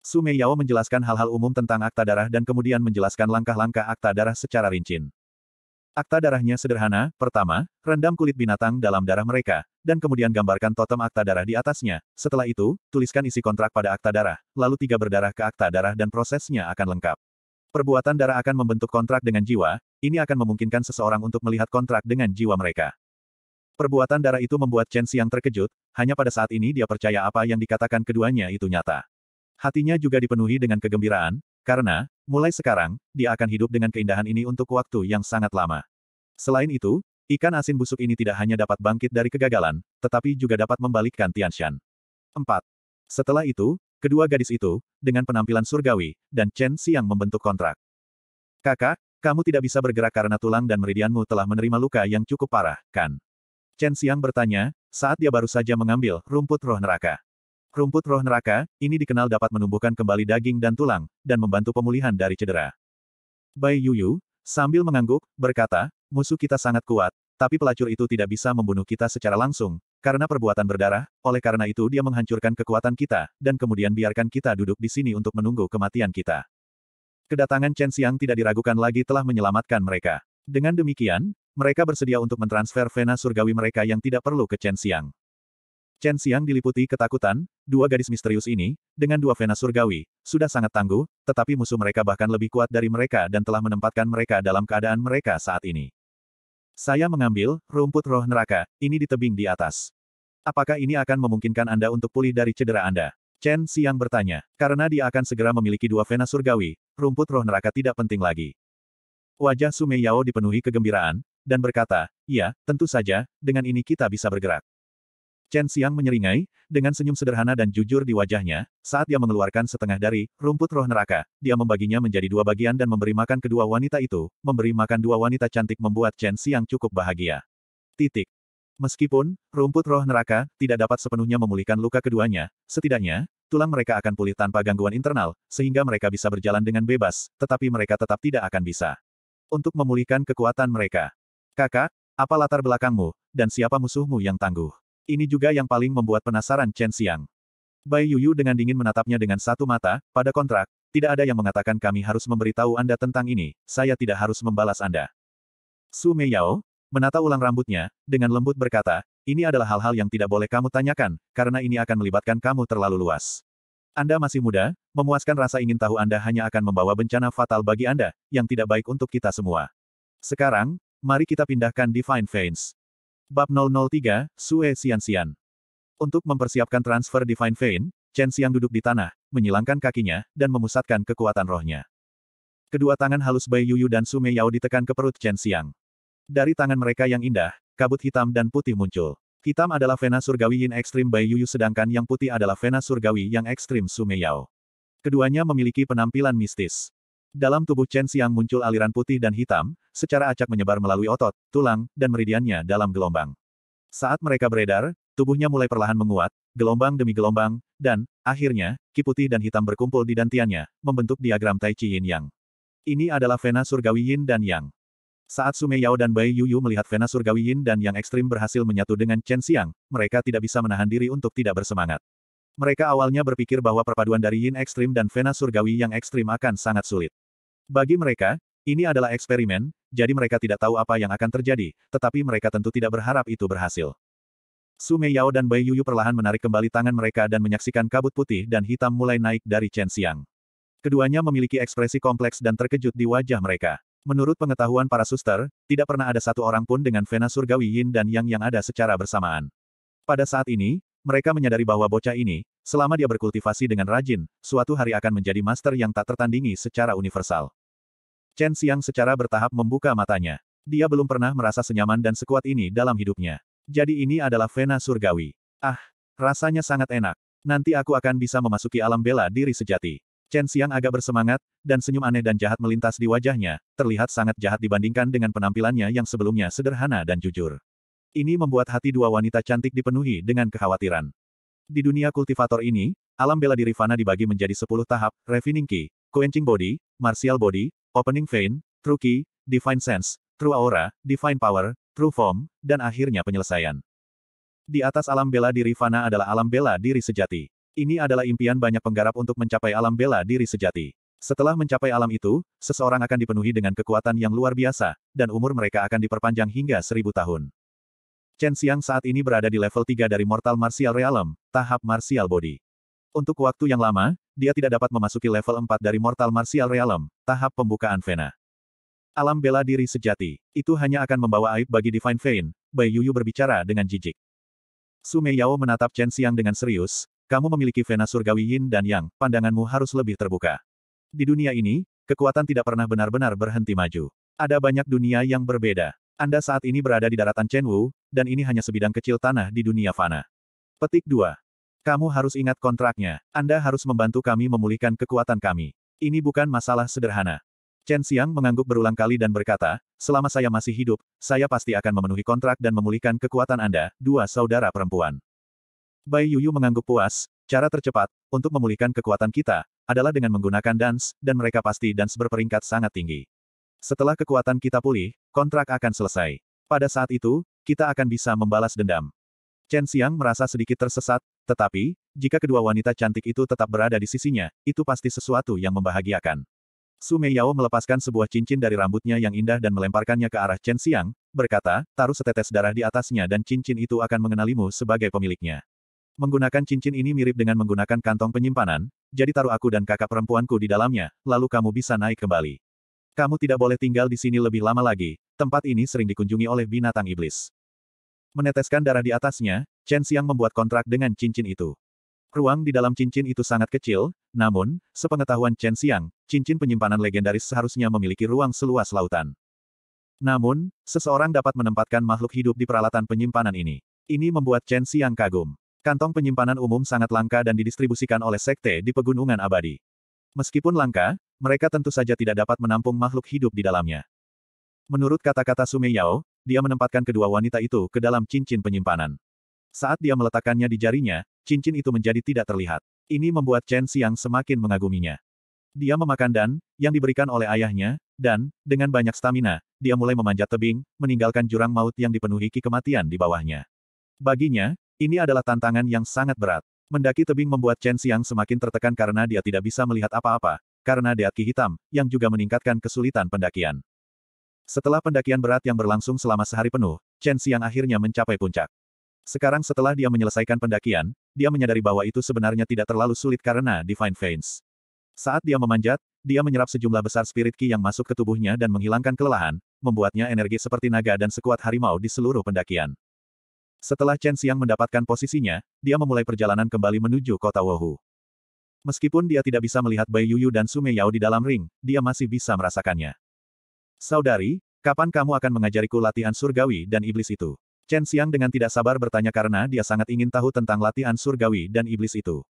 Su Meiyao menjelaskan hal-hal umum tentang akta darah dan kemudian menjelaskan langkah-langkah akta darah secara rincin. Akta darahnya sederhana, pertama, rendam kulit binatang dalam darah mereka, dan kemudian gambarkan totem akta darah di atasnya. Setelah itu, tuliskan isi kontrak pada akta darah, lalu tiga berdarah ke akta darah dan prosesnya akan lengkap. Perbuatan darah akan membentuk kontrak dengan jiwa, ini akan memungkinkan seseorang untuk melihat kontrak dengan jiwa mereka. Perbuatan darah itu membuat Chen Xiang terkejut, hanya pada saat ini dia percaya apa yang dikatakan keduanya itu nyata. Hatinya juga dipenuhi dengan kegembiraan, karena, mulai sekarang, dia akan hidup dengan keindahan ini untuk waktu yang sangat lama. Selain itu, ikan asin busuk ini tidak hanya dapat bangkit dari kegagalan, tetapi juga dapat membalikkan Tianshan. 4. Setelah itu, Kedua gadis itu, dengan penampilan surgawi, dan Chen Xiang membentuk kontrak. Kakak, kamu tidak bisa bergerak karena tulang dan meridianmu telah menerima luka yang cukup parah, kan? Chen Xiang bertanya, saat dia baru saja mengambil rumput roh neraka. Rumput roh neraka, ini dikenal dapat menumbuhkan kembali daging dan tulang, dan membantu pemulihan dari cedera. Bai Yuyu, sambil mengangguk, berkata, musuh kita sangat kuat, tapi pelacur itu tidak bisa membunuh kita secara langsung, karena perbuatan berdarah, oleh karena itu dia menghancurkan kekuatan kita, dan kemudian biarkan kita duduk di sini untuk menunggu kematian kita. Kedatangan Chen Xiang tidak diragukan lagi telah menyelamatkan mereka. Dengan demikian, mereka bersedia untuk mentransfer vena surgawi mereka yang tidak perlu ke Chen Xiang. Chen Xiang diliputi ketakutan, dua gadis misterius ini, dengan dua vena surgawi, sudah sangat tangguh, tetapi musuh mereka bahkan lebih kuat dari mereka dan telah menempatkan mereka dalam keadaan mereka saat ini. Saya mengambil rumput roh neraka ini di tebing di atas. Apakah ini akan memungkinkan Anda untuk pulih dari cedera Anda? Chen Xiang bertanya. Karena dia akan segera memiliki dua vena surgawi, rumput roh neraka tidak penting lagi. Wajah Sume Yao dipenuhi kegembiraan, dan berkata, Ya, tentu saja, dengan ini kita bisa bergerak. Chen Xiang menyeringai, dengan senyum sederhana dan jujur di wajahnya, saat dia mengeluarkan setengah dari rumput roh neraka, dia membaginya menjadi dua bagian dan memberi makan kedua wanita itu, memberi makan dua wanita cantik membuat Chen Xiang cukup bahagia. Titik. Meskipun, rumput roh neraka, tidak dapat sepenuhnya memulihkan luka keduanya, setidaknya, tulang mereka akan pulih tanpa gangguan internal, sehingga mereka bisa berjalan dengan bebas, tetapi mereka tetap tidak akan bisa. Untuk memulihkan kekuatan mereka. Kakak, apa latar belakangmu, dan siapa musuhmu yang tangguh? Ini juga yang paling membuat penasaran Chen Xiang. Bai Yuyu dengan dingin menatapnya dengan satu mata, pada kontrak, tidak ada yang mengatakan kami harus memberitahu Anda tentang ini, saya tidak harus membalas Anda. Su Meiyao, menata ulang rambutnya, dengan lembut berkata, ini adalah hal-hal yang tidak boleh kamu tanyakan, karena ini akan melibatkan kamu terlalu luas. Anda masih muda, memuaskan rasa ingin tahu Anda hanya akan membawa bencana fatal bagi Anda, yang tidak baik untuk kita semua. Sekarang, mari kita pindahkan Divine Veins. Bab 003, Sue Sian. Untuk mempersiapkan transfer Divine Vein, Chen Siang duduk di tanah, menyilangkan kakinya, dan memusatkan kekuatan rohnya. Kedua tangan halus Bai Yuyu dan Sume Yao ditekan ke perut Chen Siang. Dari tangan mereka yang indah, kabut hitam dan putih muncul. Hitam adalah vena surgawi Yin Ekstrim Bai Yuyu sedangkan yang putih adalah vena surgawi yang ekstrim Sumeyao. Keduanya memiliki penampilan mistis. Dalam tubuh Chen Xiang muncul aliran putih dan hitam, secara acak menyebar melalui otot, tulang, dan meridiannya dalam gelombang. Saat mereka beredar, tubuhnya mulai perlahan menguat, gelombang demi gelombang, dan, akhirnya, ki putih dan hitam berkumpul di dantiannya, membentuk diagram Tai Chi Yin Yang. Ini adalah vena surgawi Yin dan Yang. Saat Sume Yao dan Bai Yuyu melihat Vena Surgawi Yin dan Yang Ekstrim berhasil menyatu dengan Chen Xiang, mereka tidak bisa menahan diri untuk tidak bersemangat. Mereka awalnya berpikir bahwa perpaduan dari Yin Ekstrim dan Vena Surgawi Yang Ekstrim akan sangat sulit. Bagi mereka, ini adalah eksperimen, jadi mereka tidak tahu apa yang akan terjadi, tetapi mereka tentu tidak berharap itu berhasil. Sume Yao dan Bai Yuyu perlahan menarik kembali tangan mereka dan menyaksikan kabut putih dan hitam mulai naik dari Chen Xiang. Keduanya memiliki ekspresi kompleks dan terkejut di wajah mereka. Menurut pengetahuan para suster, tidak pernah ada satu orang pun dengan vena surgawi yin dan yang yang ada secara bersamaan. Pada saat ini, mereka menyadari bahwa bocah ini, selama dia berkultivasi dengan rajin, suatu hari akan menjadi master yang tak tertandingi secara universal. Chen Xiang secara bertahap membuka matanya. Dia belum pernah merasa senyaman dan sekuat ini dalam hidupnya. Jadi ini adalah vena surgawi. Ah, rasanya sangat enak. Nanti aku akan bisa memasuki alam bela diri sejati. Chen Xiang agak bersemangat, dan senyum aneh dan jahat melintas di wajahnya, terlihat sangat jahat dibandingkan dengan penampilannya yang sebelumnya sederhana dan jujur. Ini membuat hati dua wanita cantik dipenuhi dengan kekhawatiran. Di dunia kultivator ini, alam bela diri Fana dibagi menjadi 10 tahap, Refining Key, Quenching Body, Martial Body, Opening Vein, True Key, Divine Sense, True Aura, Divine Power, True Form, dan akhirnya penyelesaian. Di atas alam bela diri Fana adalah alam bela diri sejati. Ini adalah impian banyak penggarap untuk mencapai alam bela diri sejati. Setelah mencapai alam itu, seseorang akan dipenuhi dengan kekuatan yang luar biasa, dan umur mereka akan diperpanjang hingga seribu tahun. Chen Xiang saat ini berada di level 3 dari Mortal Martial Realm, tahap Martial Body. Untuk waktu yang lama, dia tidak dapat memasuki level 4 dari Mortal Martial Realm, tahap pembukaan Vena. Alam bela diri sejati, itu hanya akan membawa aib bagi Divine Vein, Bai Yuyu berbicara dengan jijik. Su Yao menatap Chen Xiang dengan serius, kamu memiliki vena surgawi yin dan yang, pandanganmu harus lebih terbuka. Di dunia ini, kekuatan tidak pernah benar-benar berhenti maju. Ada banyak dunia yang berbeda. Anda saat ini berada di daratan Chenwu, dan ini hanya sebidang kecil tanah di dunia fana. Petik 2. Kamu harus ingat kontraknya. Anda harus membantu kami memulihkan kekuatan kami. Ini bukan masalah sederhana. Chen Xiang mengangguk berulang kali dan berkata, selama saya masih hidup, saya pasti akan memenuhi kontrak dan memulihkan kekuatan Anda, dua saudara perempuan. Bai Yuyu mengangguk puas, cara tercepat, untuk memulihkan kekuatan kita, adalah dengan menggunakan dance, dan mereka pasti dance berperingkat sangat tinggi. Setelah kekuatan kita pulih, kontrak akan selesai. Pada saat itu, kita akan bisa membalas dendam. Chen Xiang merasa sedikit tersesat, tetapi, jika kedua wanita cantik itu tetap berada di sisinya, itu pasti sesuatu yang membahagiakan. Su Yao melepaskan sebuah cincin dari rambutnya yang indah dan melemparkannya ke arah Chen Xiang, berkata, taruh setetes darah di atasnya dan cincin itu akan mengenalimu sebagai pemiliknya. Menggunakan cincin ini mirip dengan menggunakan kantong penyimpanan, jadi taruh aku dan kakak perempuanku di dalamnya, lalu kamu bisa naik kembali. Kamu tidak boleh tinggal di sini lebih lama lagi, tempat ini sering dikunjungi oleh binatang iblis. Meneteskan darah di atasnya, Chen Xiang membuat kontrak dengan cincin itu. Ruang di dalam cincin itu sangat kecil, namun, sepengetahuan Chen Xiang, cincin penyimpanan legendaris seharusnya memiliki ruang seluas lautan. Namun, seseorang dapat menempatkan makhluk hidup di peralatan penyimpanan ini. Ini membuat Chen Xiang kagum. Kantong penyimpanan umum sangat langka dan didistribusikan oleh sekte di Pegunungan Abadi. Meskipun langka, mereka tentu saja tidak dapat menampung makhluk hidup di dalamnya. Menurut kata-kata Sumeyao, dia menempatkan kedua wanita itu ke dalam cincin penyimpanan. Saat dia meletakkannya di jarinya, cincin itu menjadi tidak terlihat. Ini membuat Chen Xiang semakin mengaguminya. Dia memakan dan, yang diberikan oleh ayahnya, dan, dengan banyak stamina, dia mulai memanjat tebing, meninggalkan jurang maut yang dipenuhi kematian di bawahnya. Baginya, ini adalah tantangan yang sangat berat. Mendaki tebing membuat Chen Xiang semakin tertekan karena dia tidak bisa melihat apa-apa, karena deat ki hitam, yang juga meningkatkan kesulitan pendakian. Setelah pendakian berat yang berlangsung selama sehari penuh, Chen Xiang akhirnya mencapai puncak. Sekarang setelah dia menyelesaikan pendakian, dia menyadari bahwa itu sebenarnya tidak terlalu sulit karena Divine Veins. Saat dia memanjat, dia menyerap sejumlah besar spirit ki yang masuk ke tubuhnya dan menghilangkan kelelahan, membuatnya energi seperti naga dan sekuat harimau di seluruh pendakian. Setelah Chen Xiang mendapatkan posisinya, dia memulai perjalanan kembali menuju kota Wohu. Meskipun dia tidak bisa melihat Bai Yuyu dan Sume Yao di dalam ring, dia masih bisa merasakannya. Saudari, kapan kamu akan mengajariku latihan surgawi dan iblis itu? Chen Xiang dengan tidak sabar bertanya karena dia sangat ingin tahu tentang latihan surgawi dan iblis itu.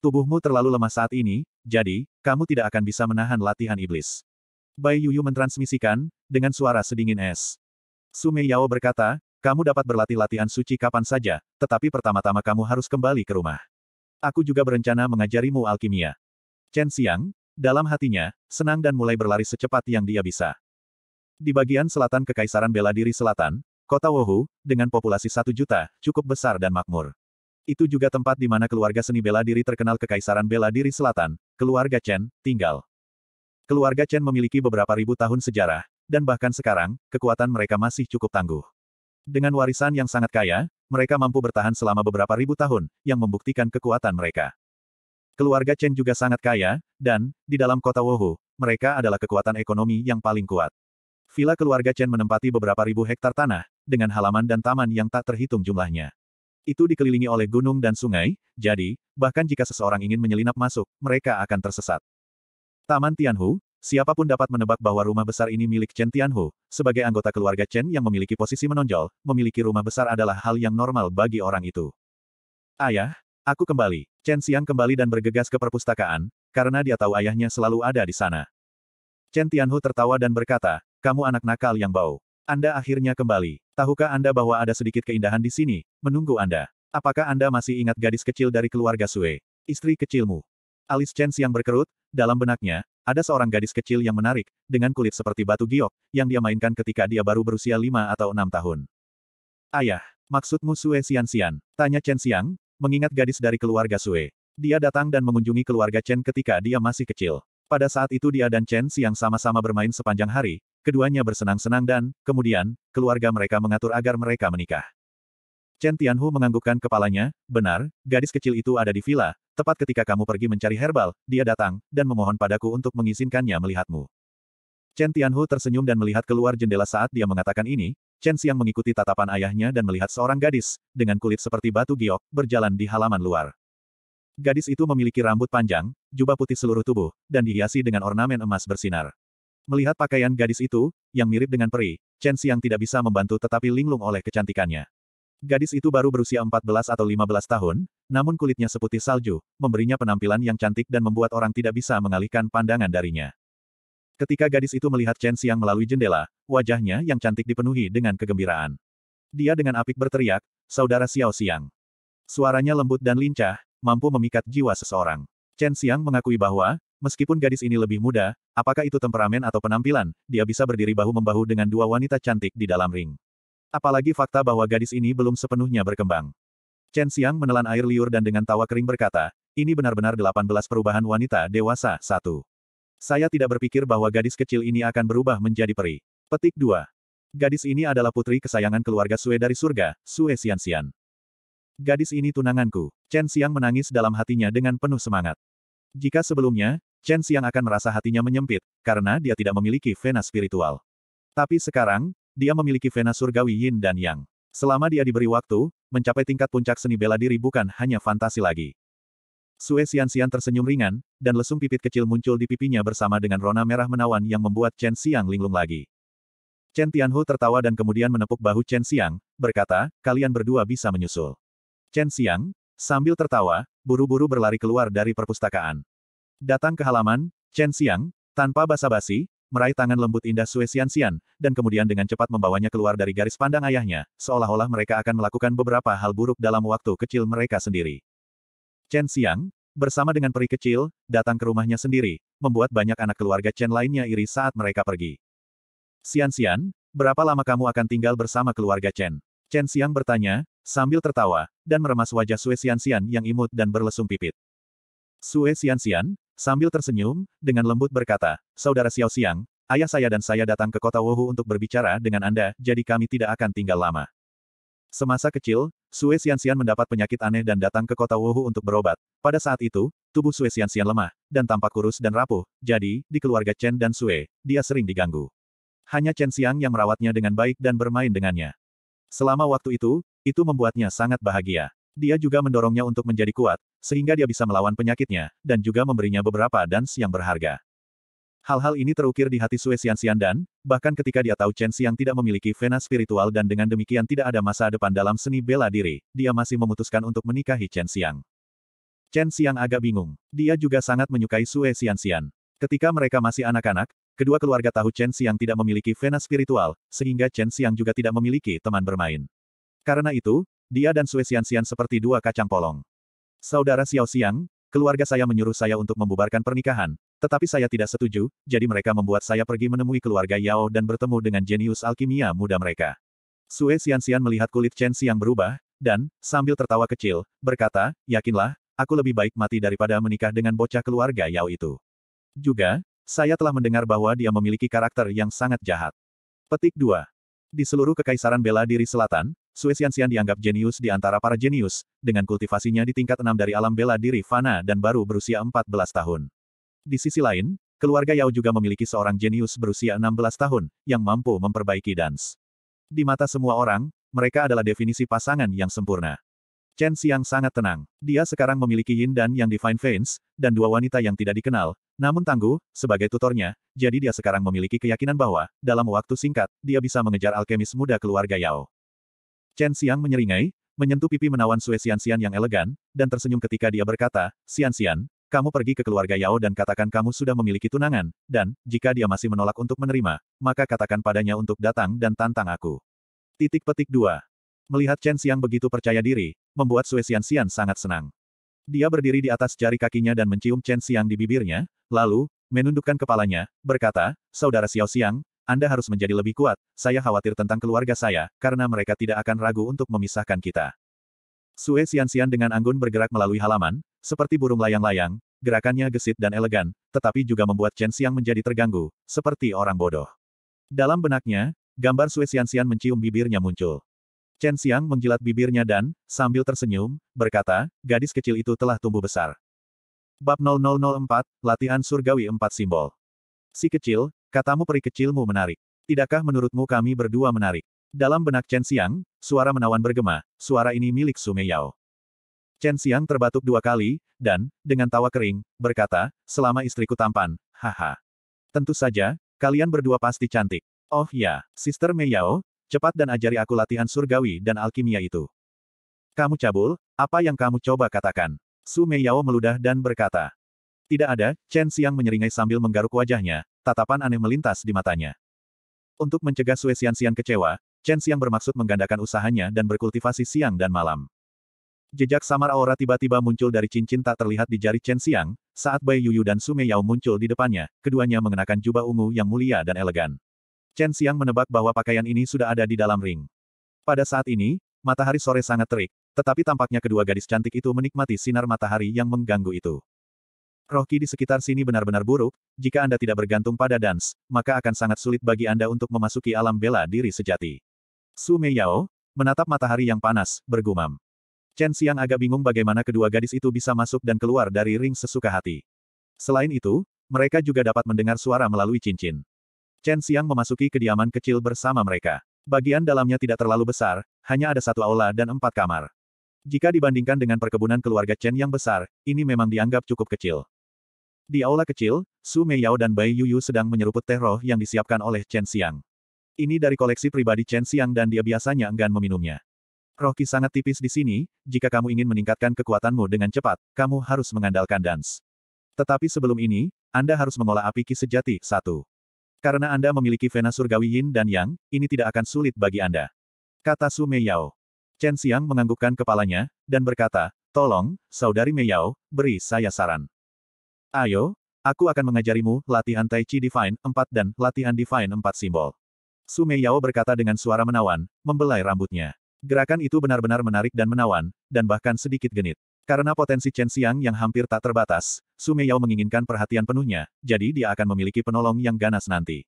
Tubuhmu terlalu lemah saat ini, jadi, kamu tidak akan bisa menahan latihan iblis. Bai Yuyu mentransmisikan, dengan suara sedingin es. Sume Yao berkata, kamu dapat berlatih latihan suci kapan saja, tetapi pertama-tama kamu harus kembali ke rumah. Aku juga berencana mengajarimu alkimia. Chen Xiang, dalam hatinya, senang dan mulai berlari secepat yang dia bisa. Di bagian selatan Kekaisaran Bela Diri Selatan, kota Wohu, dengan populasi satu juta, cukup besar dan makmur. Itu juga tempat di mana keluarga seni bela diri terkenal Kekaisaran Bela Diri Selatan, keluarga Chen, tinggal. Keluarga Chen memiliki beberapa ribu tahun sejarah, dan bahkan sekarang, kekuatan mereka masih cukup tangguh. Dengan warisan yang sangat kaya, mereka mampu bertahan selama beberapa ribu tahun, yang membuktikan kekuatan mereka. Keluarga Chen juga sangat kaya, dan, di dalam kota Wohu, mereka adalah kekuatan ekonomi yang paling kuat. Villa keluarga Chen menempati beberapa ribu hektar tanah, dengan halaman dan taman yang tak terhitung jumlahnya. Itu dikelilingi oleh gunung dan sungai, jadi, bahkan jika seseorang ingin menyelinap masuk, mereka akan tersesat. Taman Tianhu, Siapapun dapat menebak bahwa rumah besar ini milik Chen Tianhu. Sebagai anggota keluarga Chen yang memiliki posisi menonjol, memiliki rumah besar adalah hal yang normal bagi orang itu. Ayah, aku kembali. Chen Xiang kembali dan bergegas ke perpustakaan, karena dia tahu ayahnya selalu ada di sana. Chen Tianhu tertawa dan berkata, kamu anak nakal yang bau. Anda akhirnya kembali. Tahukah Anda bahwa ada sedikit keindahan di sini, menunggu Anda. Apakah Anda masih ingat gadis kecil dari keluarga Sue? Istri kecilmu. Alis Chen Xiang berkerut, dalam benaknya, ada seorang gadis kecil yang menarik, dengan kulit seperti batu giok, yang dia mainkan ketika dia baru berusia lima atau enam tahun. Ayah, maksudmu Sue Sian? Xian? Tanya Chen Xiang, mengingat gadis dari keluarga Sue. Dia datang dan mengunjungi keluarga Chen ketika dia masih kecil. Pada saat itu dia dan Chen Xiang sama-sama bermain sepanjang hari, keduanya bersenang-senang dan, kemudian, keluarga mereka mengatur agar mereka menikah. Chen Tianhu menganggukkan kepalanya, benar, gadis kecil itu ada di villa, tepat ketika kamu pergi mencari herbal, dia datang, dan memohon padaku untuk mengizinkannya melihatmu. Chen Tianhu tersenyum dan melihat keluar jendela saat dia mengatakan ini, Chen Xiang mengikuti tatapan ayahnya dan melihat seorang gadis, dengan kulit seperti batu giok, berjalan di halaman luar. Gadis itu memiliki rambut panjang, jubah putih seluruh tubuh, dan dihiasi dengan ornamen emas bersinar. Melihat pakaian gadis itu, yang mirip dengan peri, Chen Xiang tidak bisa membantu tetapi linglung oleh kecantikannya. Gadis itu baru berusia 14 atau 15 tahun, namun kulitnya seputih salju, memberinya penampilan yang cantik dan membuat orang tidak bisa mengalihkan pandangan darinya. Ketika gadis itu melihat Chen Xiang melalui jendela, wajahnya yang cantik dipenuhi dengan kegembiraan. Dia dengan apik berteriak, Saudara Xiao Xiang. Suaranya lembut dan lincah, mampu memikat jiwa seseorang. Chen Xiang mengakui bahwa, meskipun gadis ini lebih muda, apakah itu temperamen atau penampilan, dia bisa berdiri bahu-membahu dengan dua wanita cantik di dalam ring. Apalagi fakta bahwa gadis ini belum sepenuhnya berkembang. Chen Xiang menelan air liur dan dengan tawa kering berkata, ini benar-benar 18 perubahan wanita dewasa, satu. Saya tidak berpikir bahwa gadis kecil ini akan berubah menjadi peri. Petik 2. Gadis ini adalah putri kesayangan keluarga Sue dari surga, Sue Xian Xian. Gadis ini tunanganku. Chen Xiang menangis dalam hatinya dengan penuh semangat. Jika sebelumnya, Chen Xiang akan merasa hatinya menyempit, karena dia tidak memiliki vena spiritual. Tapi sekarang, dia memiliki vena surgawi yin dan yang. Selama dia diberi waktu, mencapai tingkat puncak seni bela diri bukan hanya fantasi lagi. Sue Sian tersenyum ringan, dan lesung pipit kecil muncul di pipinya bersama dengan rona merah menawan yang membuat Chen Xiang linglung lagi. Chen Tianhu tertawa dan kemudian menepuk bahu Chen Xiang, berkata, kalian berdua bisa menyusul. Chen Xiang, sambil tertawa, buru-buru berlari keluar dari perpustakaan. Datang ke halaman, Chen Xiang, tanpa basa-basi, meraih tangan lembut indah Sue Sian dan kemudian dengan cepat membawanya keluar dari garis pandang ayahnya, seolah-olah mereka akan melakukan beberapa hal buruk dalam waktu kecil mereka sendiri. Chen Xiang, bersama dengan peri kecil, datang ke rumahnya sendiri, membuat banyak anak keluarga Chen lainnya iri saat mereka pergi. Xian, berapa lama kamu akan tinggal bersama keluarga Chen? Chen Xiang bertanya, sambil tertawa, dan meremas wajah Sue Sian yang imut dan berlesung pipit. Sue Sian? Sambil tersenyum, dengan lembut berkata, Saudara Xiao Xiang, ayah saya dan saya datang ke kota Wuhu untuk berbicara dengan Anda, jadi kami tidak akan tinggal lama. Semasa kecil, Sue Xian Xian mendapat penyakit aneh dan datang ke kota Wuhu untuk berobat. Pada saat itu, tubuh Sue Xian Xian lemah, dan tampak kurus dan rapuh, jadi, di keluarga Chen dan Sue, dia sering diganggu. Hanya Chen Xiang yang merawatnya dengan baik dan bermain dengannya. Selama waktu itu, itu membuatnya sangat bahagia. Dia juga mendorongnya untuk menjadi kuat, sehingga dia bisa melawan penyakitnya, dan juga memberinya beberapa dance yang berharga. Hal-hal ini terukir di hati Sue Xian dan, bahkan ketika dia tahu Chen Xiang tidak memiliki vena spiritual dan dengan demikian tidak ada masa depan dalam seni bela diri, dia masih memutuskan untuk menikahi Chen Xiang. Chen Xiang agak bingung. Dia juga sangat menyukai Sue Xian. Ketika mereka masih anak-anak, kedua keluarga tahu Chen Xiang tidak memiliki vena spiritual, sehingga Chen Xiang juga tidak memiliki teman bermain. Karena itu, dia dan Sue Xian seperti dua kacang polong. Saudara Xiao Xiang, keluarga saya menyuruh saya untuk membubarkan pernikahan, tetapi saya tidak setuju, jadi mereka membuat saya pergi menemui keluarga Yao dan bertemu dengan jenius alkimia muda mereka. Sue Xian melihat kulit Chen Xiang berubah, dan, sambil tertawa kecil, berkata, yakinlah, aku lebih baik mati daripada menikah dengan bocah keluarga Yao itu. Juga, saya telah mendengar bahwa dia memiliki karakter yang sangat jahat. Petik 2. Di seluruh Kekaisaran Bela Diri Selatan, Sui Xianxian dianggap jenius di antara para jenius, dengan kultivasinya di tingkat enam dari alam bela diri Fana dan baru berusia 14 tahun. Di sisi lain, keluarga Yao juga memiliki seorang jenius berusia 16 tahun, yang mampu memperbaiki dance. Di mata semua orang, mereka adalah definisi pasangan yang sempurna. Chen Xiang sangat tenang. Dia sekarang memiliki Yin dan Yang Divine Veins, dan dua wanita yang tidak dikenal, namun tangguh, sebagai tutornya, jadi dia sekarang memiliki keyakinan bahwa, dalam waktu singkat, dia bisa mengejar alkemis muda keluarga Yao. Chen Xiang menyeringai, menyentuh pipi menawan Sue Xian-Xian yang elegan, dan tersenyum ketika dia berkata, Xian-Xian, kamu pergi ke keluarga Yao dan katakan kamu sudah memiliki tunangan, dan, jika dia masih menolak untuk menerima, maka katakan padanya untuk datang dan tantang aku. Titik petik dua. Melihat Chen Xiang begitu percaya diri, membuat Sue Xian-Xian sangat senang. Dia berdiri di atas jari kakinya dan mencium Chen Xiang di bibirnya, lalu, menundukkan kepalanya, berkata, Saudara Xiao Xiang, anda harus menjadi lebih kuat, saya khawatir tentang keluarga saya, karena mereka tidak akan ragu untuk memisahkan kita. Sue si'an si'an dengan anggun bergerak melalui halaman, seperti burung layang-layang, gerakannya gesit dan elegan, tetapi juga membuat Chen Xiang menjadi terganggu, seperti orang bodoh. Dalam benaknya, gambar Sue si'an si'an mencium bibirnya muncul. Chen Xiang menjilat bibirnya dan, sambil tersenyum, berkata, gadis kecil itu telah tumbuh besar. Bab 0004, Latihan Surgawi 4 Simbol Si kecil, Katamu peri kecilmu menarik. Tidakkah menurutmu kami berdua menarik? Dalam benak Chen Xiang, suara menawan bergema, suara ini milik Su Yao. Chen Xiang terbatuk dua kali, dan, dengan tawa kering, berkata, selama istriku tampan, haha. Tentu saja, kalian berdua pasti cantik. Oh ya, Sister Mei Yao, cepat dan ajari aku latihan surgawi dan alkimia itu. Kamu cabul, apa yang kamu coba katakan? Su Mei Yao meludah dan berkata, tidak ada, Chen Xiang menyeringai sambil menggaruk wajahnya, tatapan aneh melintas di matanya. Untuk mencegah Sue Xian kecewa, Chen Xiang bermaksud menggandakan usahanya dan berkultivasi siang dan malam. Jejak samar aura tiba-tiba muncul dari cincin tak terlihat di jari Chen Xiang, saat Bai Yuyu dan Su Yao muncul di depannya, keduanya mengenakan jubah ungu yang mulia dan elegan. Chen Xiang menebak bahwa pakaian ini sudah ada di dalam ring. Pada saat ini, matahari sore sangat terik, tetapi tampaknya kedua gadis cantik itu menikmati sinar matahari yang mengganggu itu. Roh di sekitar sini benar-benar buruk, jika Anda tidak bergantung pada dance, maka akan sangat sulit bagi Anda untuk memasuki alam bela diri sejati. Su Meiyao, menatap matahari yang panas, bergumam. Chen Xiang agak bingung bagaimana kedua gadis itu bisa masuk dan keluar dari ring sesuka hati. Selain itu, mereka juga dapat mendengar suara melalui cincin. Chen Xiang memasuki kediaman kecil bersama mereka. Bagian dalamnya tidak terlalu besar, hanya ada satu aula dan empat kamar. Jika dibandingkan dengan perkebunan keluarga Chen yang besar, ini memang dianggap cukup kecil. Di aula kecil, Su Meiyao dan Bai Yuyu sedang menyeruput teh roh yang disiapkan oleh Chen Xiang. Ini dari koleksi pribadi Chen Xiang dan dia biasanya enggan meminumnya. Rohki sangat tipis di sini, jika kamu ingin meningkatkan kekuatanmu dengan cepat, kamu harus mengandalkan dance. Tetapi sebelum ini, Anda harus mengolah api ki sejati, satu. Karena Anda memiliki vena surgawi yin dan yang, ini tidak akan sulit bagi Anda. Kata Su Meiyao. Chen Xiang menganggukkan kepalanya, dan berkata, Tolong, Saudari Meiyao, beri saya saran. Ayo, aku akan mengajarimu latihan Tai Chi Divine 4 dan latihan Divine 4 simbol. Sume Yao berkata dengan suara menawan, membelai rambutnya. Gerakan itu benar-benar menarik dan menawan, dan bahkan sedikit genit. Karena potensi Chen Xiang yang hampir tak terbatas, Sume Yao menginginkan perhatian penuhnya, jadi dia akan memiliki penolong yang ganas nanti.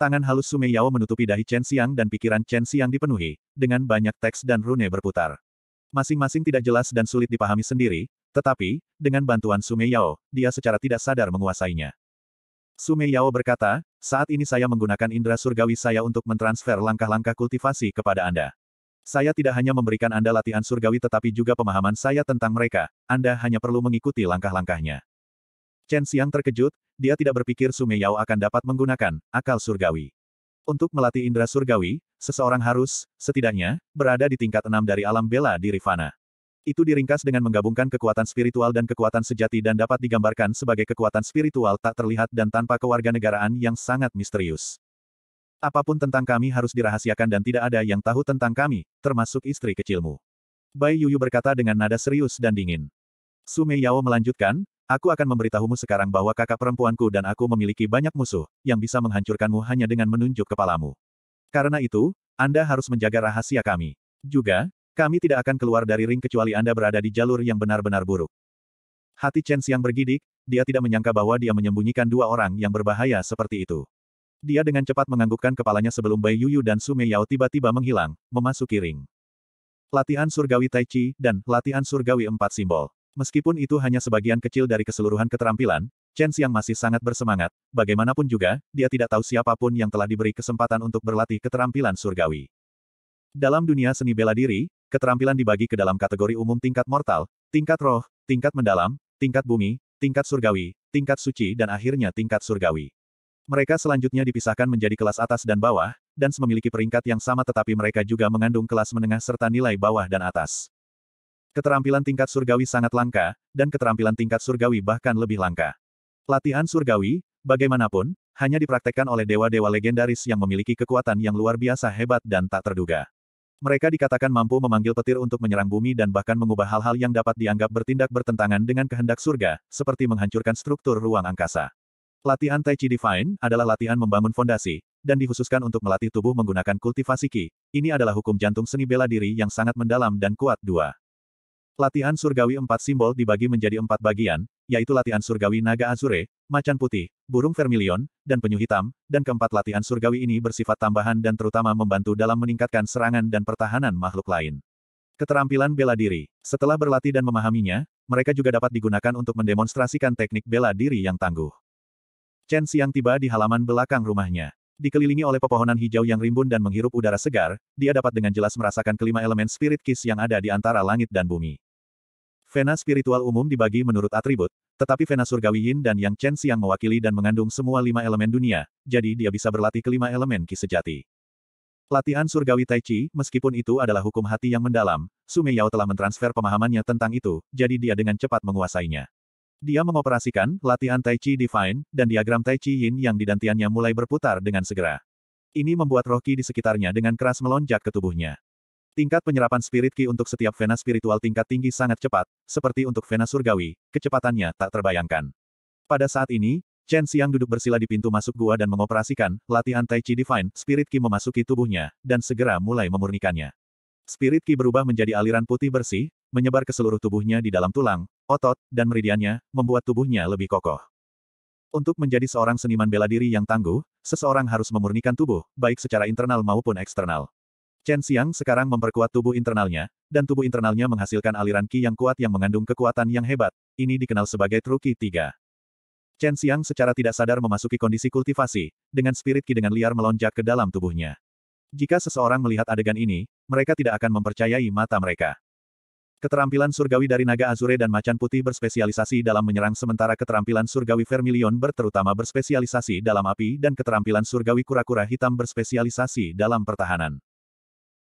Tangan halus Sume Yao menutupi dahi Chen Xiang dan pikiran Chen Xiang dipenuhi, dengan banyak teks dan rune berputar masing-masing tidak jelas dan sulit dipahami sendiri, tetapi, dengan bantuan Sume Yao, dia secara tidak sadar menguasainya. Sume Yao berkata, saat ini saya menggunakan indera surgawi saya untuk mentransfer langkah-langkah kultivasi kepada Anda. Saya tidak hanya memberikan Anda latihan surgawi tetapi juga pemahaman saya tentang mereka, Anda hanya perlu mengikuti langkah-langkahnya. Chen Xiang terkejut, dia tidak berpikir Sume Yao akan dapat menggunakan akal surgawi. Untuk melatih indera surgawi, seseorang harus, setidaknya, berada di tingkat enam dari alam bela di fana. Itu diringkas dengan menggabungkan kekuatan spiritual dan kekuatan sejati dan dapat digambarkan sebagai kekuatan spiritual tak terlihat dan tanpa kewarganegaraan yang sangat misterius. Apapun tentang kami harus dirahasiakan dan tidak ada yang tahu tentang kami, termasuk istri kecilmu. Bai Yuyu berkata dengan nada serius dan dingin. Sume Yao melanjutkan, Aku akan memberitahumu sekarang bahwa kakak perempuanku dan aku memiliki banyak musuh, yang bisa menghancurkanmu hanya dengan menunjuk kepalamu. Karena itu, Anda harus menjaga rahasia kami. Juga, kami tidak akan keluar dari ring kecuali Anda berada di jalur yang benar-benar buruk. Hati Chen Xiang bergidik, dia tidak menyangka bahwa dia menyembunyikan dua orang yang berbahaya seperti itu. Dia dengan cepat menganggukkan kepalanya sebelum Bai Yuyu dan Su Meiyao tiba-tiba menghilang, memasuki ring. Latihan Surgawi Tai Chi, dan Latihan Surgawi Empat Simbol. Meskipun itu hanya sebagian kecil dari keseluruhan keterampilan, Chen Xiang masih sangat bersemangat. Bagaimanapun juga, dia tidak tahu siapapun yang telah diberi kesempatan untuk berlatih keterampilan surgawi. Dalam dunia seni bela diri, keterampilan dibagi ke dalam kategori umum tingkat mortal, tingkat roh, tingkat mendalam, tingkat bumi, tingkat surgawi, tingkat suci dan akhirnya tingkat surgawi. Mereka selanjutnya dipisahkan menjadi kelas atas dan bawah, dan memiliki peringkat yang sama tetapi mereka juga mengandung kelas menengah serta nilai bawah dan atas. Keterampilan tingkat surgawi sangat langka, dan keterampilan tingkat surgawi bahkan lebih langka. Latihan surgawi, bagaimanapun, hanya dipraktekkan oleh dewa-dewa legendaris yang memiliki kekuatan yang luar biasa hebat dan tak terduga. Mereka dikatakan mampu memanggil petir untuk menyerang bumi dan bahkan mengubah hal-hal yang dapat dianggap bertindak bertentangan dengan kehendak surga, seperti menghancurkan struktur ruang angkasa. Latihan Tai Chi Divine adalah latihan membangun fondasi, dan dikhususkan untuk melatih tubuh menggunakan kultivasi Qi. Ini adalah hukum jantung seni bela diri yang sangat mendalam dan kuat. dua. Latihan surgawi empat simbol dibagi menjadi empat bagian, yaitu latihan surgawi naga azure, macan putih, burung vermilion, dan penyu hitam, dan keempat latihan surgawi ini bersifat tambahan dan terutama membantu dalam meningkatkan serangan dan pertahanan makhluk lain. Keterampilan bela diri. Setelah berlatih dan memahaminya, mereka juga dapat digunakan untuk mendemonstrasikan teknik bela diri yang tangguh. Chen Xiang tiba di halaman belakang rumahnya. Dikelilingi oleh pepohonan hijau yang rimbun dan menghirup udara segar, dia dapat dengan jelas merasakan kelima elemen spirit kiss yang ada di antara langit dan bumi. Vena spiritual umum dibagi menurut atribut, tetapi Vena Surgawi Yin dan Yang Chen siang mewakili dan mengandung semua lima elemen dunia, jadi dia bisa berlatih kelima elemen Ki sejati. Latihan surgawi Tai Chi, meskipun itu adalah hukum hati yang mendalam, Sume Yao telah mentransfer pemahamannya tentang itu, jadi dia dengan cepat menguasainya. Dia mengoperasikan latihan Tai Chi Divine, dan diagram Tai Chi Yin yang didantiannya mulai berputar dengan segera. Ini membuat Rocky di sekitarnya dengan keras melonjak ke tubuhnya. Tingkat penyerapan spirit ki untuk setiap vena spiritual tingkat tinggi sangat cepat, seperti untuk vena surgawi, kecepatannya tak terbayangkan. Pada saat ini, Chen Xiang duduk bersila di pintu masuk gua dan mengoperasikan latihan Tai Chi Divine, spirit ki memasuki tubuhnya, dan segera mulai memurnikannya. Spirit ki berubah menjadi aliran putih bersih, menyebar ke seluruh tubuhnya di dalam tulang, otot, dan meridiannya, membuat tubuhnya lebih kokoh. Untuk menjadi seorang seniman bela diri yang tangguh, seseorang harus memurnikan tubuh, baik secara internal maupun eksternal. Chen Xiang sekarang memperkuat tubuh internalnya, dan tubuh internalnya menghasilkan aliran Qi yang kuat yang mengandung kekuatan yang hebat. Ini dikenal sebagai True Qi 3. Chen Xiang secara tidak sadar memasuki kondisi kultivasi, dengan spirit Qi dengan liar melonjak ke dalam tubuhnya. Jika seseorang melihat adegan ini, mereka tidak akan mempercayai mata mereka. Keterampilan surgawi dari naga azure dan macan putih berspesialisasi dalam menyerang sementara keterampilan surgawi vermilion berterutama berspesialisasi dalam api dan keterampilan surgawi kura-kura hitam berspesialisasi dalam pertahanan.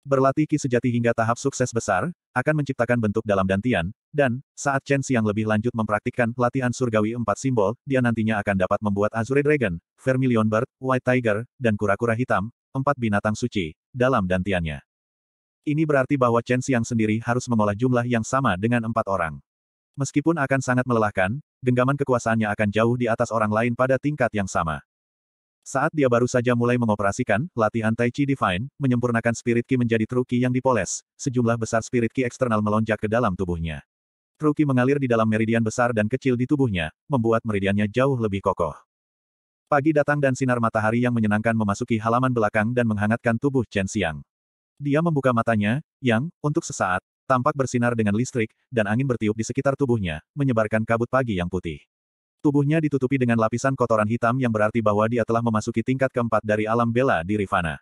Berlatih Ki sejati hingga tahap sukses besar, akan menciptakan bentuk dalam dantian, dan, saat Chen Xiang lebih lanjut mempraktikkan latihan surgawi empat simbol, dia nantinya akan dapat membuat Azure Dragon, Vermilion Bird, White Tiger, dan kura-kura hitam, empat binatang suci, dalam dantiannya. Ini berarti bahwa Chen Xiang sendiri harus mengolah jumlah yang sama dengan empat orang. Meskipun akan sangat melelahkan, genggaman kekuasaannya akan jauh di atas orang lain pada tingkat yang sama. Saat dia baru saja mulai mengoperasikan latihan Tai Chi Divine, menyempurnakan spirit ki menjadi true ki yang dipoles, sejumlah besar spirit ki eksternal melonjak ke dalam tubuhnya. True ki mengalir di dalam meridian besar dan kecil di tubuhnya, membuat meridiannya jauh lebih kokoh. Pagi datang dan sinar matahari yang menyenangkan memasuki halaman belakang dan menghangatkan tubuh Chen Xiang. Dia membuka matanya, yang, untuk sesaat, tampak bersinar dengan listrik, dan angin bertiup di sekitar tubuhnya, menyebarkan kabut pagi yang putih. Tubuhnya ditutupi dengan lapisan kotoran hitam yang berarti bahwa dia telah memasuki tingkat keempat dari alam bela di Rivana.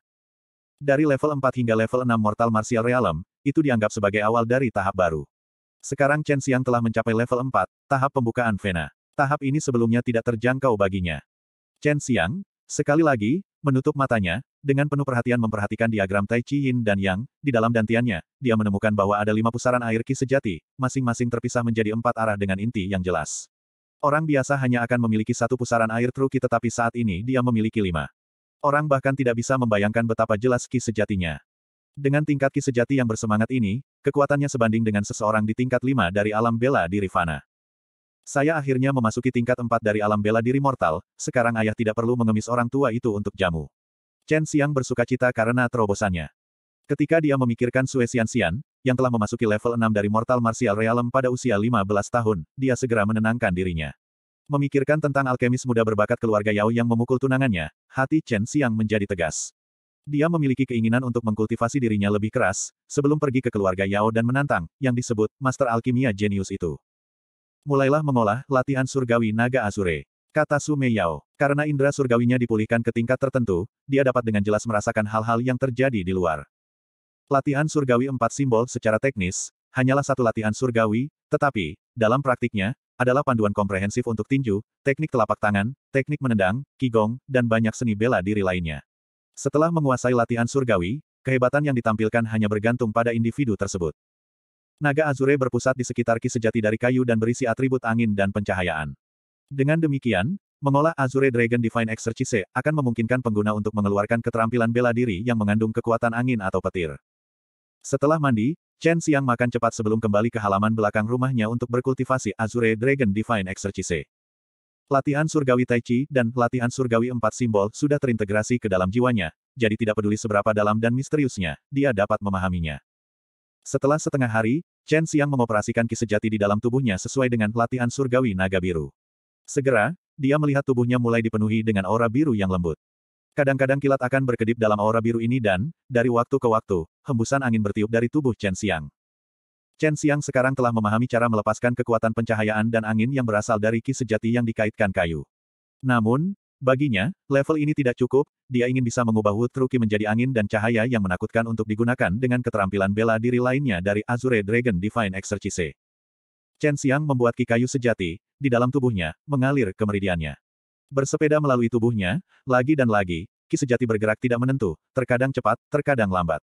Dari level 4 hingga level 6 Mortal Martial Realm, itu dianggap sebagai awal dari tahap baru. Sekarang Chen Xiang telah mencapai level 4, tahap pembukaan Vena. Tahap ini sebelumnya tidak terjangkau baginya. Chen Xiang, sekali lagi, menutup matanya, dengan penuh perhatian memperhatikan diagram Tai Chi Yin dan Yang, di dalam dantiannya, dia menemukan bahwa ada lima pusaran air ki sejati, masing-masing terpisah menjadi empat arah dengan inti yang jelas. Orang biasa hanya akan memiliki satu pusaran air truki tetapi saat ini dia memiliki lima. Orang bahkan tidak bisa membayangkan betapa jelas ki sejatinya. Dengan tingkat ki sejati yang bersemangat ini, kekuatannya sebanding dengan seseorang di tingkat lima dari alam bela di Fana. Saya akhirnya memasuki tingkat empat dari alam bela diri mortal, sekarang ayah tidak perlu mengemis orang tua itu untuk jamu. Chen Xiang bersuka cita karena terobosannya. Ketika dia memikirkan Sue Xian Xian, yang telah memasuki level 6 dari Mortal Martial Realm pada usia 15 tahun, dia segera menenangkan dirinya. Memikirkan tentang alkemis muda berbakat keluarga Yao yang memukul tunangannya, hati Chen Xiang menjadi tegas. Dia memiliki keinginan untuk mengkultivasi dirinya lebih keras, sebelum pergi ke keluarga Yao dan menantang, yang disebut Master Alkimia Genius itu. Mulailah mengolah latihan surgawi naga Azure. Kata Sume Yao, karena indera surgawinya dipulihkan ke tingkat tertentu, dia dapat dengan jelas merasakan hal-hal yang terjadi di luar. Latihan surgawi empat simbol secara teknis, hanyalah satu latihan surgawi, tetapi, dalam praktiknya, adalah panduan komprehensif untuk tinju, teknik telapak tangan, teknik menendang, kigong, dan banyak seni bela diri lainnya. Setelah menguasai latihan surgawi, kehebatan yang ditampilkan hanya bergantung pada individu tersebut. Naga Azure berpusat di sekitar ki sejati dari kayu dan berisi atribut angin dan pencahayaan. Dengan demikian, Mengolah Azure Dragon Divine Exercise akan memungkinkan pengguna untuk mengeluarkan keterampilan bela diri yang mengandung kekuatan angin atau petir. Setelah mandi, Chen Xiang makan cepat sebelum kembali ke halaman belakang rumahnya untuk berkultivasi Azure Dragon Divine Exercise. Latihan surgawi Tai Chi dan latihan surgawi empat simbol sudah terintegrasi ke dalam jiwanya, jadi tidak peduli seberapa dalam dan misteriusnya, dia dapat memahaminya. Setelah setengah hari, Chen Xiang mengoperasikan ki sejati di dalam tubuhnya sesuai dengan latihan surgawi naga biru. Segera, dia melihat tubuhnya mulai dipenuhi dengan aura biru yang lembut. Kadang-kadang kilat akan berkedip dalam aura biru ini dan, dari waktu ke waktu, hembusan angin bertiup dari tubuh Chen Xiang. Chen Xiang sekarang telah memahami cara melepaskan kekuatan pencahayaan dan angin yang berasal dari ki sejati yang dikaitkan kayu. Namun, baginya, level ini tidak cukup, dia ingin bisa mengubah Truki menjadi angin dan cahaya yang menakutkan untuk digunakan dengan keterampilan bela diri lainnya dari Azure Dragon Divine Exercise. Chen Xiang membuat ki kayu sejati, di dalam tubuhnya, mengalir ke meridiannya. Bersepeda melalui tubuhnya, lagi dan lagi, ki sejati bergerak tidak menentu, terkadang cepat, terkadang lambat.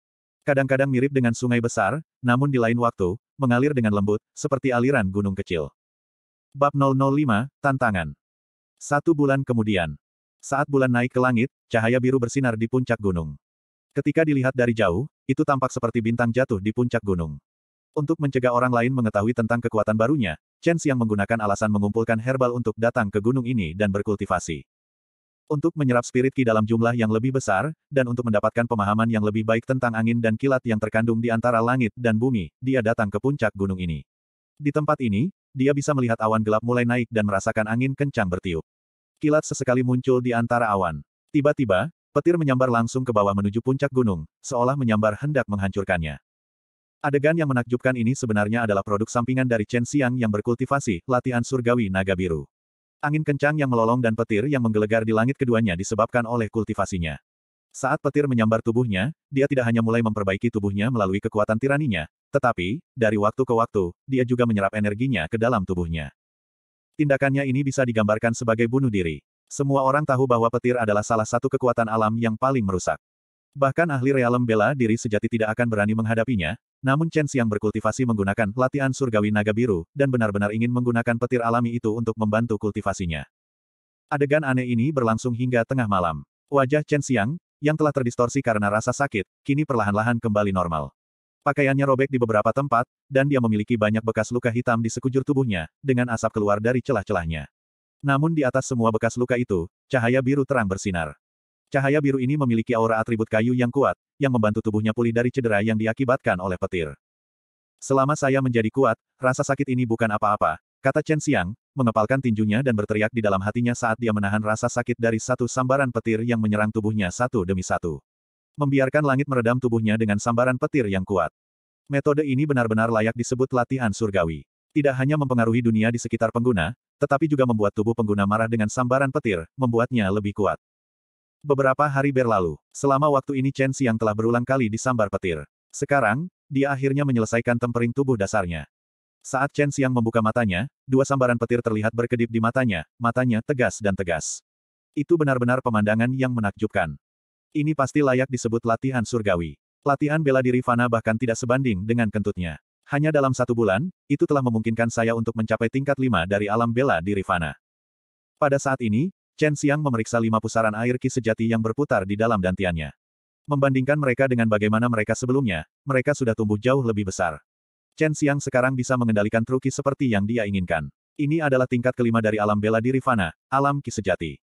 Kadang-kadang mirip dengan sungai besar, namun di lain waktu, mengalir dengan lembut, seperti aliran gunung kecil. Bab 005, Tantangan Satu bulan kemudian. Saat bulan naik ke langit, cahaya biru bersinar di puncak gunung. Ketika dilihat dari jauh, itu tampak seperti bintang jatuh di puncak gunung. Untuk mencegah orang lain mengetahui tentang kekuatan barunya, Chen Xiang menggunakan alasan mengumpulkan herbal untuk datang ke gunung ini dan berkultivasi. Untuk menyerap spirit ki dalam jumlah yang lebih besar, dan untuk mendapatkan pemahaman yang lebih baik tentang angin dan kilat yang terkandung di antara langit dan bumi, dia datang ke puncak gunung ini. Di tempat ini, dia bisa melihat awan gelap mulai naik dan merasakan angin kencang bertiup. Kilat sesekali muncul di antara awan. Tiba-tiba, petir menyambar langsung ke bawah menuju puncak gunung, seolah menyambar hendak menghancurkannya. Adegan yang menakjubkan ini sebenarnya adalah produk sampingan dari Chen Xiang yang berkultivasi, latihan surgawi naga biru. Angin kencang yang melolong dan petir yang menggelegar di langit keduanya disebabkan oleh kultivasinya. Saat petir menyambar tubuhnya, dia tidak hanya mulai memperbaiki tubuhnya melalui kekuatan tiraninya, tetapi, dari waktu ke waktu, dia juga menyerap energinya ke dalam tubuhnya. Tindakannya ini bisa digambarkan sebagai bunuh diri. Semua orang tahu bahwa petir adalah salah satu kekuatan alam yang paling merusak. Bahkan ahli realem bela diri sejati tidak akan berani menghadapinya, namun Chen Xiang berkultivasi menggunakan latihan surgawi naga biru, dan benar-benar ingin menggunakan petir alami itu untuk membantu kultivasinya. Adegan aneh ini berlangsung hingga tengah malam. Wajah Chen Xiang, yang telah terdistorsi karena rasa sakit, kini perlahan-lahan kembali normal. Pakaiannya robek di beberapa tempat, dan dia memiliki banyak bekas luka hitam di sekujur tubuhnya, dengan asap keluar dari celah-celahnya. Namun di atas semua bekas luka itu, cahaya biru terang bersinar. Cahaya biru ini memiliki aura atribut kayu yang kuat, yang membantu tubuhnya pulih dari cedera yang diakibatkan oleh petir. Selama saya menjadi kuat, rasa sakit ini bukan apa-apa, kata Chen Xiang, mengepalkan tinjunya dan berteriak di dalam hatinya saat dia menahan rasa sakit dari satu sambaran petir yang menyerang tubuhnya satu demi satu. Membiarkan langit meredam tubuhnya dengan sambaran petir yang kuat. Metode ini benar-benar layak disebut latihan surgawi. Tidak hanya mempengaruhi dunia di sekitar pengguna, tetapi juga membuat tubuh pengguna marah dengan sambaran petir, membuatnya lebih kuat. Beberapa hari berlalu, selama waktu ini Chen Xiang telah berulang kali disambar petir. Sekarang, dia akhirnya menyelesaikan tempering tubuh dasarnya. Saat Chen Xiang membuka matanya, dua sambaran petir terlihat berkedip di matanya, matanya tegas dan tegas. Itu benar-benar pemandangan yang menakjubkan. Ini pasti layak disebut latihan surgawi. Latihan bela diri Fana bahkan tidak sebanding dengan kentutnya. Hanya dalam satu bulan, itu telah memungkinkan saya untuk mencapai tingkat lima dari alam bela diri Fana. Pada saat ini, Chen Xiang memeriksa lima pusaran air ki sejati yang berputar di dalam dantiannya. Membandingkan mereka dengan bagaimana mereka sebelumnya, mereka sudah tumbuh jauh lebih besar. Chen Xiang sekarang bisa mengendalikan truki seperti yang dia inginkan. Ini adalah tingkat kelima dari alam bela diri Fana, alam ki sejati.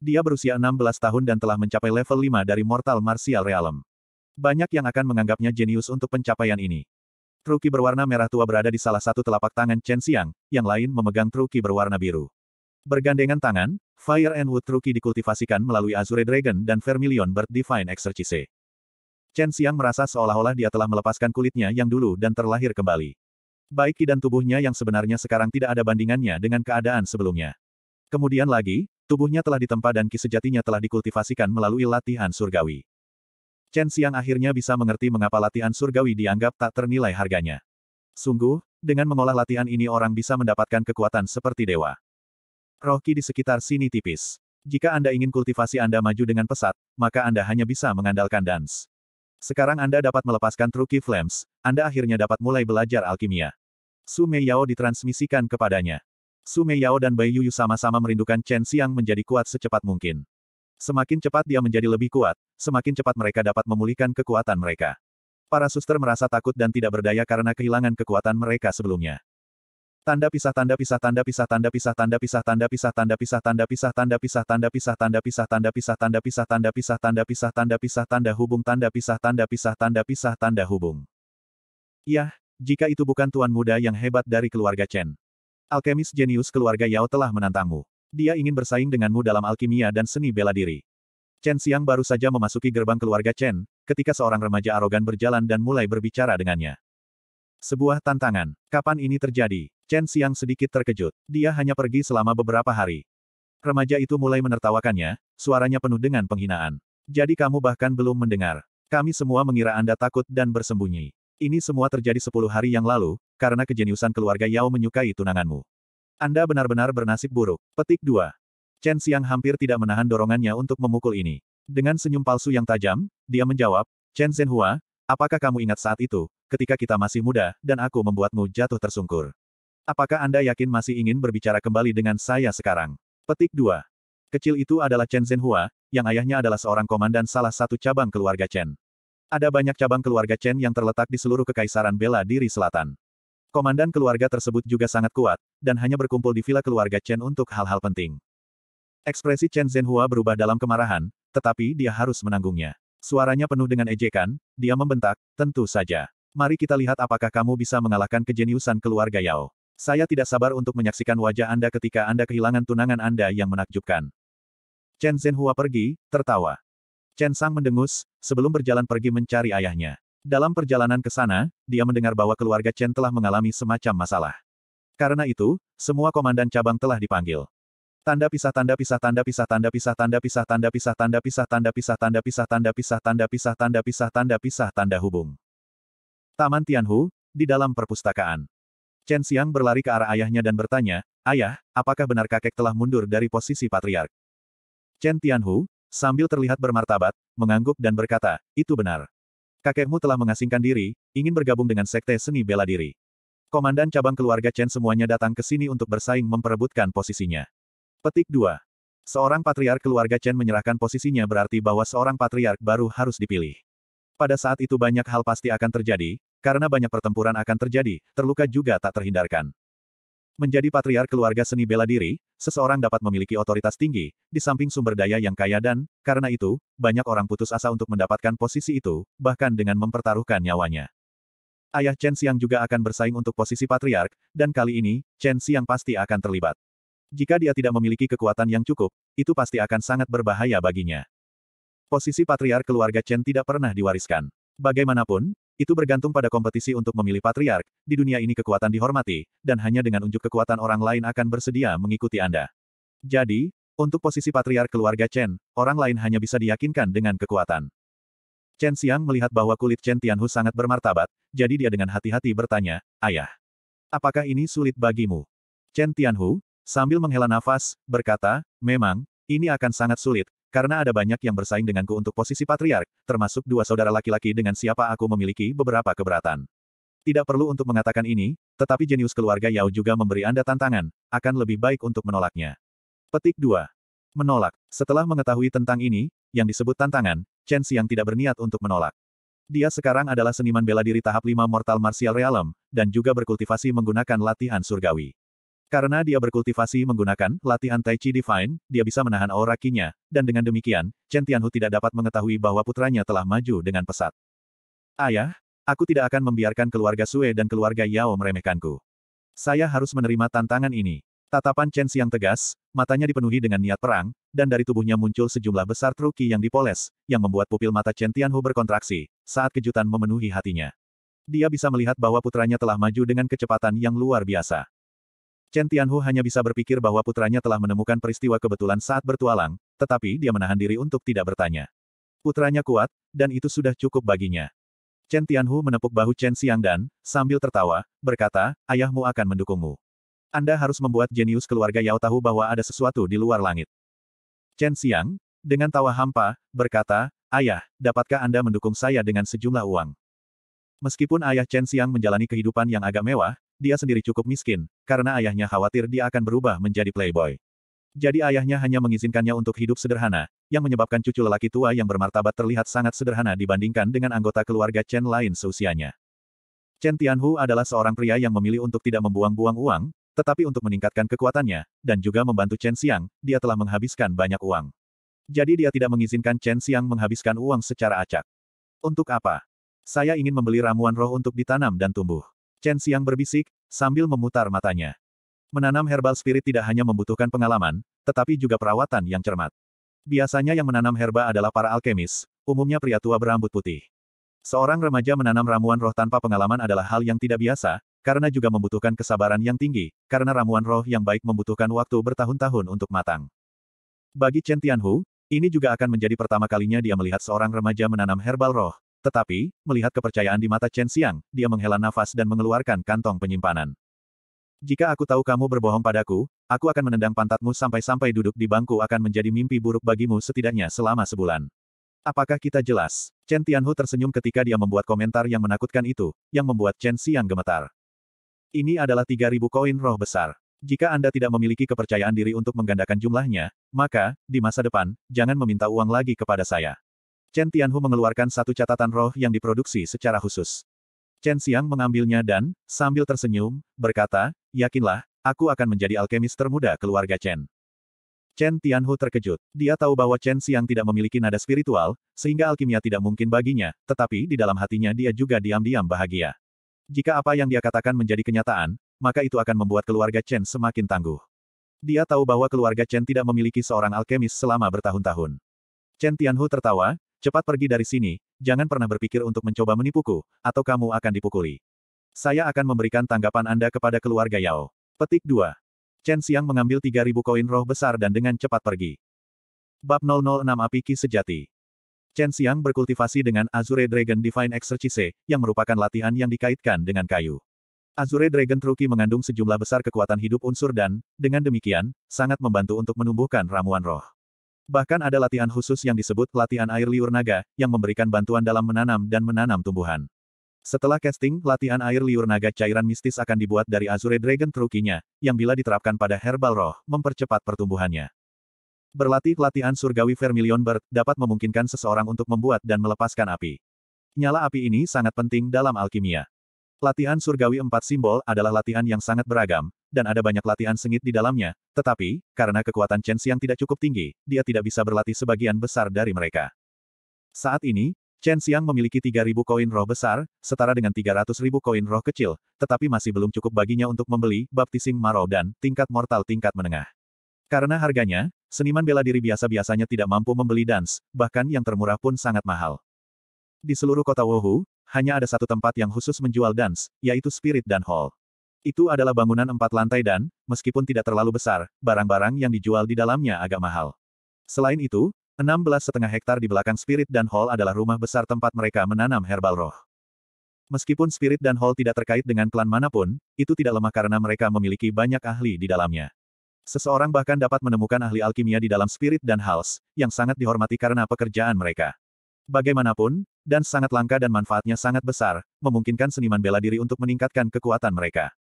Dia berusia 16 tahun dan telah mencapai level 5 dari Mortal Martial Realm. Banyak yang akan menganggapnya jenius untuk pencapaian ini. Truki berwarna merah tua berada di salah satu telapak tangan Chen Xiang, yang lain memegang truki berwarna biru. Bergandengan tangan, Fire and Wood Truki dikultivasikan melalui Azure Dragon dan Vermilion Bird Divine Exorcise. Chen Xiang merasa seolah-olah dia telah melepaskan kulitnya yang dulu dan terlahir kembali. Baik dan tubuhnya yang sebenarnya sekarang tidak ada bandingannya dengan keadaan sebelumnya. Kemudian lagi, tubuhnya telah ditempa dan ki sejatinya telah dikultivasikan melalui latihan surgawi. Chen Xiang akhirnya bisa mengerti mengapa latihan surgawi dianggap tak ternilai harganya. Sungguh, dengan mengolah latihan ini orang bisa mendapatkan kekuatan seperti dewa. Rohki di sekitar sini tipis. Jika Anda ingin kultivasi Anda maju dengan pesat, maka Anda hanya bisa mengandalkan dance. Sekarang Anda dapat melepaskan Truki Flames, Anda akhirnya dapat mulai belajar alkimia. Su Mei Yao ditransmisikan kepadanya. Su Mei Yao dan Bai Yuyu sama-sama merindukan Chen Xiang menjadi kuat secepat mungkin. Semakin cepat dia menjadi lebih kuat, semakin cepat mereka dapat memulihkan kekuatan mereka. Para suster merasa takut dan tidak berdaya karena kehilangan kekuatan mereka sebelumnya tanda pisah tanda pisah tanda pisah tanda pisah tanda pisah tanda pisah tanda pisah tanda pisah tanda pisah tanda pisah tanda pisah tanda pisah tanda pisah tanda pisah tanda pisah tanda pisah tanda hubung tanda pisah tanda pisah tanda pisah tanda hubung. Yah, jika itu bukan tuan muda yang hebat dari keluarga Chen. Alkemis jenius keluarga Yao telah menantangmu. Dia ingin bersaing denganmu dalam alkimia dan seni bela diri. Chen Xiang baru saja memasuki gerbang keluarga Chen, ketika seorang remaja arogan berjalan dan mulai berbicara dengannya. Sebuah tantangan. Kapan ini terjadi? Chen Xiang sedikit terkejut. Dia hanya pergi selama beberapa hari. Remaja itu mulai menertawakannya, suaranya penuh dengan penghinaan. Jadi kamu bahkan belum mendengar. Kami semua mengira Anda takut dan bersembunyi. Ini semua terjadi sepuluh hari yang lalu, karena kejeniusan keluarga Yao menyukai tunanganmu. Anda benar-benar bernasib buruk. Petik 2. Chen Xiang hampir tidak menahan dorongannya untuk memukul ini. Dengan senyum palsu yang tajam, dia menjawab, Chen Zhenhua, apakah kamu ingat saat itu, ketika kita masih muda, dan aku membuatmu jatuh tersungkur? Apakah Anda yakin masih ingin berbicara kembali dengan saya sekarang? Petik 2. Kecil itu adalah Chen Zhenhua, yang ayahnya adalah seorang komandan salah satu cabang keluarga Chen. Ada banyak cabang keluarga Chen yang terletak di seluruh kekaisaran bela diri selatan. Komandan keluarga tersebut juga sangat kuat, dan hanya berkumpul di villa keluarga Chen untuk hal-hal penting. Ekspresi Chen Zhenhua berubah dalam kemarahan, tetapi dia harus menanggungnya. Suaranya penuh dengan ejekan, dia membentak, tentu saja. Mari kita lihat apakah kamu bisa mengalahkan kejeniusan keluarga Yao. Saya tidak sabar untuk menyaksikan wajah Anda ketika Anda kehilangan tunangan Anda yang menakjubkan. Chen Zhenhua pergi, tertawa. Chen Sang mendengus, sebelum berjalan pergi mencari ayahnya. Dalam perjalanan ke sana, dia mendengar bahwa keluarga Chen telah mengalami semacam masalah. Karena itu, semua komandan cabang telah dipanggil. Tanda pisah tanda pisah tanda pisah tanda pisah tanda pisah tanda pisah tanda pisah tanda pisah tanda pisah tanda pisah tanda pisah tanda pisah tanda pisah tanda hubung. Taman Tianhu, di dalam perpustakaan. Chen Xiang berlari ke arah ayahnya dan bertanya, Ayah, apakah benar kakek telah mundur dari posisi patriark? Chen Tianhu, sambil terlihat bermartabat, mengangguk dan berkata, itu benar. Kakekmu telah mengasingkan diri, ingin bergabung dengan sekte seni bela diri. Komandan cabang keluarga Chen semuanya datang ke sini untuk bersaing memperebutkan posisinya. Petik 2. Seorang patriark keluarga Chen menyerahkan posisinya berarti bahwa seorang patriark baru harus dipilih. Pada saat itu banyak hal pasti akan terjadi, karena banyak pertempuran akan terjadi, terluka juga tak terhindarkan. Menjadi patriark keluarga seni bela diri, seseorang dapat memiliki otoritas tinggi, di samping sumber daya yang kaya dan, karena itu, banyak orang putus asa untuk mendapatkan posisi itu, bahkan dengan mempertaruhkan nyawanya. Ayah Chen Xiang juga akan bersaing untuk posisi patriark, dan kali ini, Chen Xiang pasti akan terlibat. Jika dia tidak memiliki kekuatan yang cukup, itu pasti akan sangat berbahaya baginya. Posisi patriar keluarga Chen tidak pernah diwariskan. Bagaimanapun, itu bergantung pada kompetisi untuk memilih patriark, di dunia ini kekuatan dihormati, dan hanya dengan unjuk kekuatan orang lain akan bersedia mengikuti Anda. Jadi, untuk posisi patriark keluarga Chen, orang lain hanya bisa diyakinkan dengan kekuatan. Chen Siang melihat bahwa kulit Chen Tianhu sangat bermartabat, jadi dia dengan hati-hati bertanya, Ayah, apakah ini sulit bagimu? Chen Tianhu, sambil menghela nafas, berkata, memang, ini akan sangat sulit, karena ada banyak yang bersaing denganku untuk posisi patriark, termasuk dua saudara laki-laki dengan siapa aku memiliki beberapa keberatan. Tidak perlu untuk mengatakan ini, tetapi jenius keluarga Yao juga memberi Anda tantangan, akan lebih baik untuk menolaknya. Petik 2. Menolak. Setelah mengetahui tentang ini, yang disebut tantangan, Chen Xiang tidak berniat untuk menolak. Dia sekarang adalah seniman bela diri tahap 5 Mortal Martial Realm, dan juga berkultivasi menggunakan latihan surgawi. Karena dia berkultivasi menggunakan latihan Tai Chi Divine, dia bisa menahan aura kinya, dan dengan demikian, Chen Tianhu tidak dapat mengetahui bahwa putranya telah maju dengan pesat. Ayah, aku tidak akan membiarkan keluarga Sue dan keluarga Yao meremehkanku. Saya harus menerima tantangan ini. Tatapan Chen Xiang tegas, matanya dipenuhi dengan niat perang, dan dari tubuhnya muncul sejumlah besar truki yang dipoles, yang membuat pupil mata Chen Tianhu berkontraksi, saat kejutan memenuhi hatinya. Dia bisa melihat bahwa putranya telah maju dengan kecepatan yang luar biasa. Chen Tianhu hanya bisa berpikir bahwa putranya telah menemukan peristiwa kebetulan saat bertualang, tetapi dia menahan diri untuk tidak bertanya. Putranya kuat, dan itu sudah cukup baginya. Chen Tianhu menepuk bahu Chen Xiang dan, sambil tertawa, berkata, ayahmu akan mendukungmu. Anda harus membuat jenius keluarga Yao tahu bahwa ada sesuatu di luar langit. Chen Xiang, dengan tawa hampa, berkata, Ayah, dapatkah Anda mendukung saya dengan sejumlah uang? Meskipun ayah Chen Xiang menjalani kehidupan yang agak mewah, dia sendiri cukup miskin, karena ayahnya khawatir dia akan berubah menjadi playboy. Jadi ayahnya hanya mengizinkannya untuk hidup sederhana, yang menyebabkan cucu lelaki tua yang bermartabat terlihat sangat sederhana dibandingkan dengan anggota keluarga Chen lain seusianya. Chen Tianhu adalah seorang pria yang memilih untuk tidak membuang-buang uang, tetapi untuk meningkatkan kekuatannya, dan juga membantu Chen Xiang, dia telah menghabiskan banyak uang. Jadi dia tidak mengizinkan Chen Xiang menghabiskan uang secara acak. Untuk apa? Saya ingin membeli ramuan roh untuk ditanam dan tumbuh. Chen Xiang berbisik, sambil memutar matanya. Menanam herbal spirit tidak hanya membutuhkan pengalaman, tetapi juga perawatan yang cermat. Biasanya yang menanam herba adalah para alkemis, umumnya pria tua berambut putih. Seorang remaja menanam ramuan roh tanpa pengalaman adalah hal yang tidak biasa, karena juga membutuhkan kesabaran yang tinggi, karena ramuan roh yang baik membutuhkan waktu bertahun-tahun untuk matang. Bagi Chen Tianhu, ini juga akan menjadi pertama kalinya dia melihat seorang remaja menanam herbal roh, tetapi, melihat kepercayaan di mata Chen Xiang, dia menghela nafas dan mengeluarkan kantong penyimpanan. Jika aku tahu kamu berbohong padaku, aku akan menendang pantatmu sampai-sampai duduk di bangku akan menjadi mimpi buruk bagimu setidaknya selama sebulan. Apakah kita jelas? Chen Tianhu tersenyum ketika dia membuat komentar yang menakutkan itu, yang membuat Chen Xiang gemetar. Ini adalah 3.000 koin roh besar. Jika Anda tidak memiliki kepercayaan diri untuk menggandakan jumlahnya, maka, di masa depan, jangan meminta uang lagi kepada saya. Chen Tianhu mengeluarkan satu catatan roh yang diproduksi secara khusus. Chen Xiang mengambilnya dan, sambil tersenyum, berkata, yakinlah, aku akan menjadi alkemis termuda keluarga Chen. Chen Tianhu terkejut. Dia tahu bahwa Chen Xiang tidak memiliki nada spiritual, sehingga alkimia tidak mungkin baginya, tetapi di dalam hatinya dia juga diam-diam bahagia. Jika apa yang dia katakan menjadi kenyataan, maka itu akan membuat keluarga Chen semakin tangguh. Dia tahu bahwa keluarga Chen tidak memiliki seorang alkemis selama bertahun-tahun. Chen Tianhu tertawa, Cepat pergi dari sini, jangan pernah berpikir untuk mencoba menipuku, atau kamu akan dipukuli. Saya akan memberikan tanggapan Anda kepada keluarga Yao. Petik 2. Chen Xiang mengambil 3.000 koin roh besar dan dengan cepat pergi. Bab 006 Api Ki Sejati Chen Xiang berkultivasi dengan Azure Dragon Divine Exercise, yang merupakan latihan yang dikaitkan dengan kayu. Azure Dragon Truki mengandung sejumlah besar kekuatan hidup unsur dan, dengan demikian, sangat membantu untuk menumbuhkan ramuan roh. Bahkan ada latihan khusus yang disebut latihan air liur naga, yang memberikan bantuan dalam menanam dan menanam tumbuhan. Setelah casting, latihan air liur naga cairan mistis akan dibuat dari Azure Dragon Trukinya, yang bila diterapkan pada herbal roh, mempercepat pertumbuhannya. Berlatih latihan surgawi Vermilion Bird dapat memungkinkan seseorang untuk membuat dan melepaskan api. Nyala api ini sangat penting dalam alkimia. Latihan surgawi empat simbol adalah latihan yang sangat beragam, dan ada banyak latihan sengit di dalamnya, tetapi, karena kekuatan Chen Xiang tidak cukup tinggi, dia tidak bisa berlatih sebagian besar dari mereka. Saat ini, Chen Xiang memiliki 3.000 koin roh besar, setara dengan 300.000 koin roh kecil, tetapi masih belum cukup baginya untuk membeli baptising Maro dan tingkat mortal tingkat menengah. Karena harganya, seniman bela diri biasa-biasanya tidak mampu membeli dance, bahkan yang termurah pun sangat mahal. Di seluruh kota Wuhu hanya ada satu tempat yang khusus menjual dance, yaitu Spirit Dan Hall. Itu adalah bangunan empat lantai dan, meskipun tidak terlalu besar, barang-barang yang dijual di dalamnya agak mahal. Selain itu, 16,5 hektar di belakang Spirit Dan Hall adalah rumah besar tempat mereka menanam herbal roh. Meskipun Spirit Dan Hall tidak terkait dengan klan manapun, itu tidak lemah karena mereka memiliki banyak ahli di dalamnya. Seseorang bahkan dapat menemukan ahli alkimia di dalam Spirit dan Hals, yang sangat dihormati karena pekerjaan mereka. Bagaimanapun, dan sangat langka dan manfaatnya sangat besar, memungkinkan seniman bela diri untuk meningkatkan kekuatan mereka.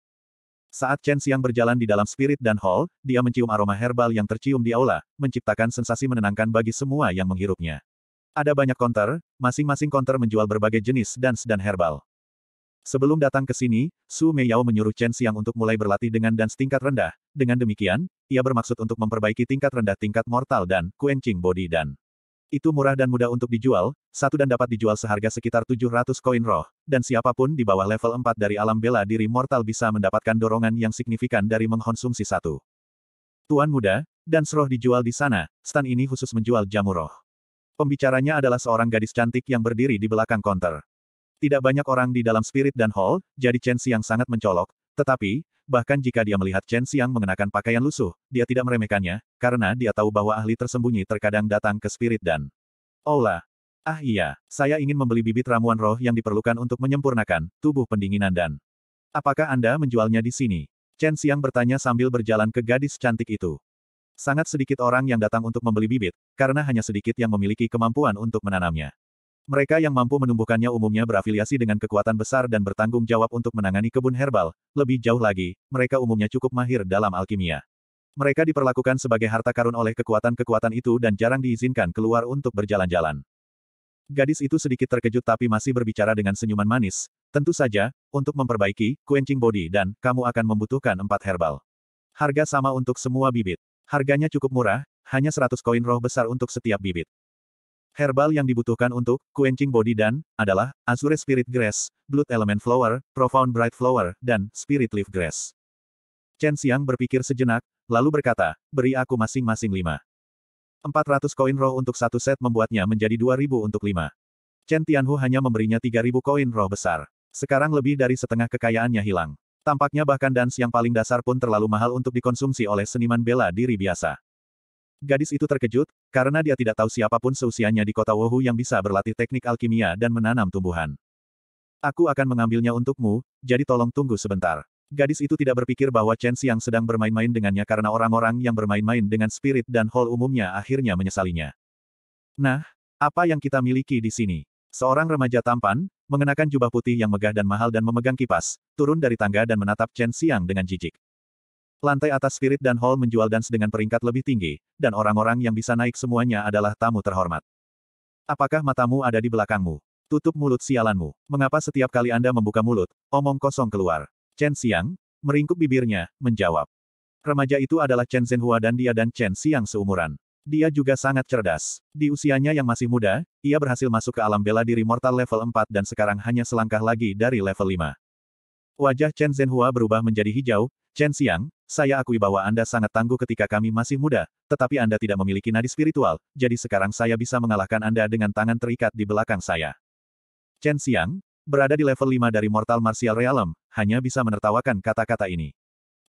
Saat Chen Xiang berjalan di dalam Spirit dan Hall, dia mencium aroma herbal yang tercium di aula, menciptakan sensasi menenangkan bagi semua yang menghirupnya. Ada banyak konter, masing-masing konter menjual berbagai jenis dance dan herbal. Sebelum datang ke sini, Su Meiyao menyuruh Chen Xiang untuk mulai berlatih dengan dance tingkat rendah. Dengan demikian, ia bermaksud untuk memperbaiki tingkat rendah tingkat mortal dan quenching body dan itu murah dan mudah untuk dijual, satu dan dapat dijual seharga sekitar 700 koin roh, dan siapapun di bawah level 4 dari alam bela diri mortal bisa mendapatkan dorongan yang signifikan dari mengkonsumsi satu. Tuan muda, dan seroh dijual di sana, stan ini khusus menjual jamu roh. Pembicaranya adalah seorang gadis cantik yang berdiri di belakang konter. Tidak banyak orang di dalam spirit dan hall, jadi Chen Xiang sangat mencolok, tetapi, Bahkan jika dia melihat Chen Xiang mengenakan pakaian lusuh, dia tidak meremehkannya, karena dia tahu bahwa ahli tersembunyi terkadang datang ke spirit dan Ola. Ah iya, saya ingin membeli bibit ramuan roh yang diperlukan untuk menyempurnakan tubuh pendinginan dan Apakah Anda menjualnya di sini? Chen Xiang bertanya sambil berjalan ke gadis cantik itu. Sangat sedikit orang yang datang untuk membeli bibit, karena hanya sedikit yang memiliki kemampuan untuk menanamnya. Mereka yang mampu menumbuhkannya umumnya berafiliasi dengan kekuatan besar dan bertanggung jawab untuk menangani kebun herbal. Lebih jauh lagi, mereka umumnya cukup mahir dalam alkimia. Mereka diperlakukan sebagai harta karun oleh kekuatan-kekuatan itu dan jarang diizinkan keluar untuk berjalan-jalan. Gadis itu sedikit terkejut tapi masih berbicara dengan senyuman manis. Tentu saja, untuk memperbaiki, quenching body dan, kamu akan membutuhkan empat herbal. Harga sama untuk semua bibit. Harganya cukup murah, hanya 100 koin roh besar untuk setiap bibit. Herbal yang dibutuhkan untuk quenching body dan adalah Azure Spirit Grass, Blood Element Flower, Profound Bright Flower, dan Spirit Leaf Grass. Chen Xiang berpikir sejenak, lalu berkata, beri aku masing-masing lima. Empat ratus koin roh untuk satu set membuatnya menjadi dua ribu untuk lima. Chen Tianhu hanya memberinya tiga ribu koin roh besar. Sekarang lebih dari setengah kekayaannya hilang. Tampaknya bahkan dance yang paling dasar pun terlalu mahal untuk dikonsumsi oleh seniman bela diri biasa. Gadis itu terkejut, karena dia tidak tahu siapapun seusianya di kota Wohu yang bisa berlatih teknik alkimia dan menanam tumbuhan. Aku akan mengambilnya untukmu, jadi tolong tunggu sebentar. Gadis itu tidak berpikir bahwa Chen Xiang sedang bermain-main dengannya karena orang-orang yang bermain-main dengan spirit dan hall umumnya akhirnya menyesalinya. Nah, apa yang kita miliki di sini? Seorang remaja tampan, mengenakan jubah putih yang megah dan mahal dan memegang kipas, turun dari tangga dan menatap Chen Xiang dengan jijik. Lantai atas Spirit dan Hall menjual dance dengan peringkat lebih tinggi, dan orang-orang yang bisa naik semuanya adalah tamu terhormat. Apakah matamu ada di belakangmu? Tutup mulut sialanmu. Mengapa setiap kali Anda membuka mulut, omong kosong keluar? Chen Xiang, meringkuk bibirnya, menjawab. Remaja itu adalah Chen Zhenhua dan dia dan Chen Xiang seumuran. Dia juga sangat cerdas. Di usianya yang masih muda, ia berhasil masuk ke alam bela diri mortal level 4 dan sekarang hanya selangkah lagi dari level 5. Wajah Chen Zhenhua berubah menjadi hijau, Chen Xiang, saya akui bahwa Anda sangat tangguh ketika kami masih muda, tetapi Anda tidak memiliki nadi spiritual, jadi sekarang saya bisa mengalahkan Anda dengan tangan terikat di belakang saya. Chen Xiang, berada di level 5 dari Mortal Martial Realm, hanya bisa menertawakan kata-kata ini.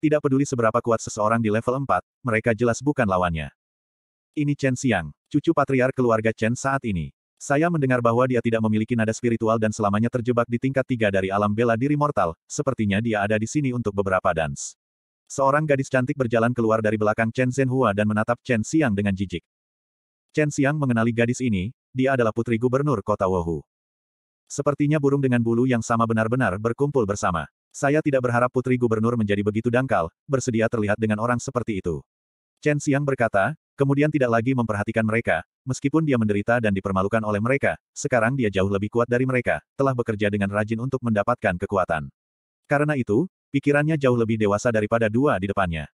Tidak peduli seberapa kuat seseorang di level 4, mereka jelas bukan lawannya. Ini Chen Xiang, cucu patriar keluarga Chen saat ini. Saya mendengar bahwa dia tidak memiliki nada spiritual dan selamanya terjebak di tingkat tiga dari alam bela diri mortal, sepertinya dia ada di sini untuk beberapa dance. Seorang gadis cantik berjalan keluar dari belakang Chen Zhenhua dan menatap Chen Xiang dengan jijik. Chen Xiang mengenali gadis ini, dia adalah putri gubernur kota Wohu. Sepertinya burung dengan bulu yang sama benar-benar berkumpul bersama. Saya tidak berharap putri gubernur menjadi begitu dangkal, bersedia terlihat dengan orang seperti itu. Chen Xiang berkata, kemudian tidak lagi memperhatikan mereka, meskipun dia menderita dan dipermalukan oleh mereka, sekarang dia jauh lebih kuat dari mereka, telah bekerja dengan rajin untuk mendapatkan kekuatan. Karena itu, pikirannya jauh lebih dewasa daripada dua di depannya.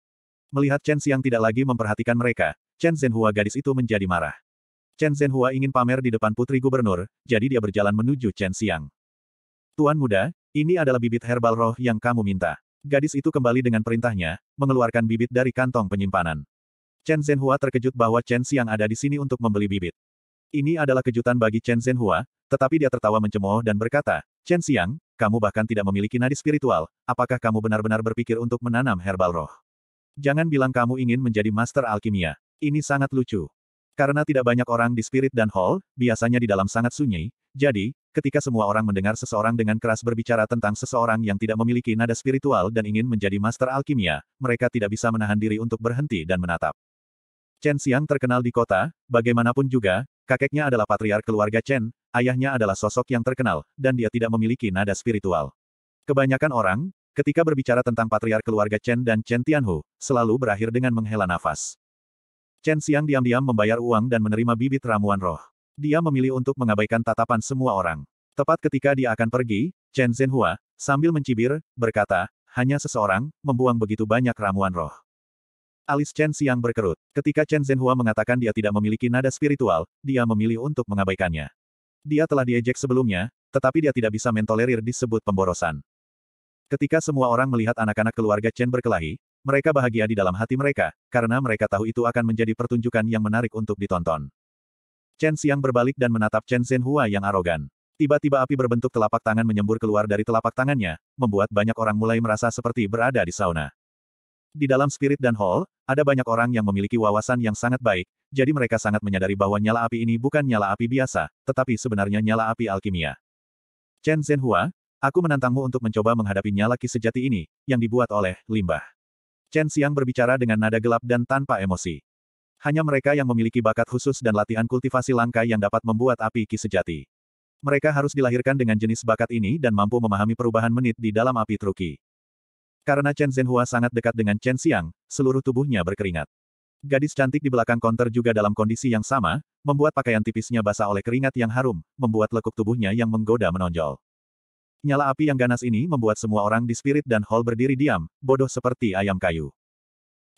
Melihat Chen Xiang tidak lagi memperhatikan mereka, Chen Zhenhua gadis itu menjadi marah. Chen Zhenhua ingin pamer di depan putri gubernur, jadi dia berjalan menuju Chen Xiang. Tuan muda, ini adalah bibit herbal roh yang kamu minta. Gadis itu kembali dengan perintahnya, mengeluarkan bibit dari kantong penyimpanan. Chen Zhenhua terkejut bahwa Chen Xiang ada di sini untuk membeli bibit. Ini adalah kejutan bagi Chen Zhenhua, tetapi dia tertawa mencemooh dan berkata, Chen Xiang, kamu bahkan tidak memiliki nadi spiritual, apakah kamu benar-benar berpikir untuk menanam herbal roh? Jangan bilang kamu ingin menjadi master alkimia. Ini sangat lucu. Karena tidak banyak orang di Spirit dan Hall, biasanya di dalam sangat sunyi, jadi, ketika semua orang mendengar seseorang dengan keras berbicara tentang seseorang yang tidak memiliki nada spiritual dan ingin menjadi master alkimia, mereka tidak bisa menahan diri untuk berhenti dan menatap. Chen Xiang terkenal di kota, bagaimanapun juga, kakeknya adalah patriark keluarga Chen, ayahnya adalah sosok yang terkenal, dan dia tidak memiliki nada spiritual. Kebanyakan orang, ketika berbicara tentang patriark keluarga Chen dan Chen Tianhu, selalu berakhir dengan menghela nafas. Chen Xiang diam-diam membayar uang dan menerima bibit ramuan roh. Dia memilih untuk mengabaikan tatapan semua orang. Tepat ketika dia akan pergi, Chen Zhenhua, sambil mencibir, berkata, hanya seseorang, membuang begitu banyak ramuan roh. Alis Chen Xiang berkerut. Ketika Chen Zhenhua mengatakan dia tidak memiliki nada spiritual, dia memilih untuk mengabaikannya. Dia telah diejek sebelumnya, tetapi dia tidak bisa mentolerir disebut pemborosan. Ketika semua orang melihat anak-anak keluarga Chen berkelahi, mereka bahagia di dalam hati mereka, karena mereka tahu itu akan menjadi pertunjukan yang menarik untuk ditonton. Chen Xiang berbalik dan menatap Chen Zhenhua yang arogan. Tiba-tiba api berbentuk telapak tangan menyembur keluar dari telapak tangannya, membuat banyak orang mulai merasa seperti berada di sauna. Di dalam Spirit dan Hall, ada banyak orang yang memiliki wawasan yang sangat baik, jadi mereka sangat menyadari bahwa nyala api ini bukan nyala api biasa, tetapi sebenarnya nyala api alkimia. Chen Zhenhua, aku menantangmu untuk mencoba menghadapi nyala ki sejati ini, yang dibuat oleh limbah. Chen Xiang berbicara dengan nada gelap dan tanpa emosi. Hanya mereka yang memiliki bakat khusus dan latihan kultivasi langka yang dapat membuat api ki sejati. Mereka harus dilahirkan dengan jenis bakat ini dan mampu memahami perubahan menit di dalam api truki. Karena Chen Zhenhua sangat dekat dengan Chen Xiang, seluruh tubuhnya berkeringat. Gadis cantik di belakang konter juga dalam kondisi yang sama, membuat pakaian tipisnya basah oleh keringat yang harum, membuat lekuk tubuhnya yang menggoda menonjol. Nyala api yang ganas ini membuat semua orang di spirit dan hall berdiri diam, bodoh seperti ayam kayu.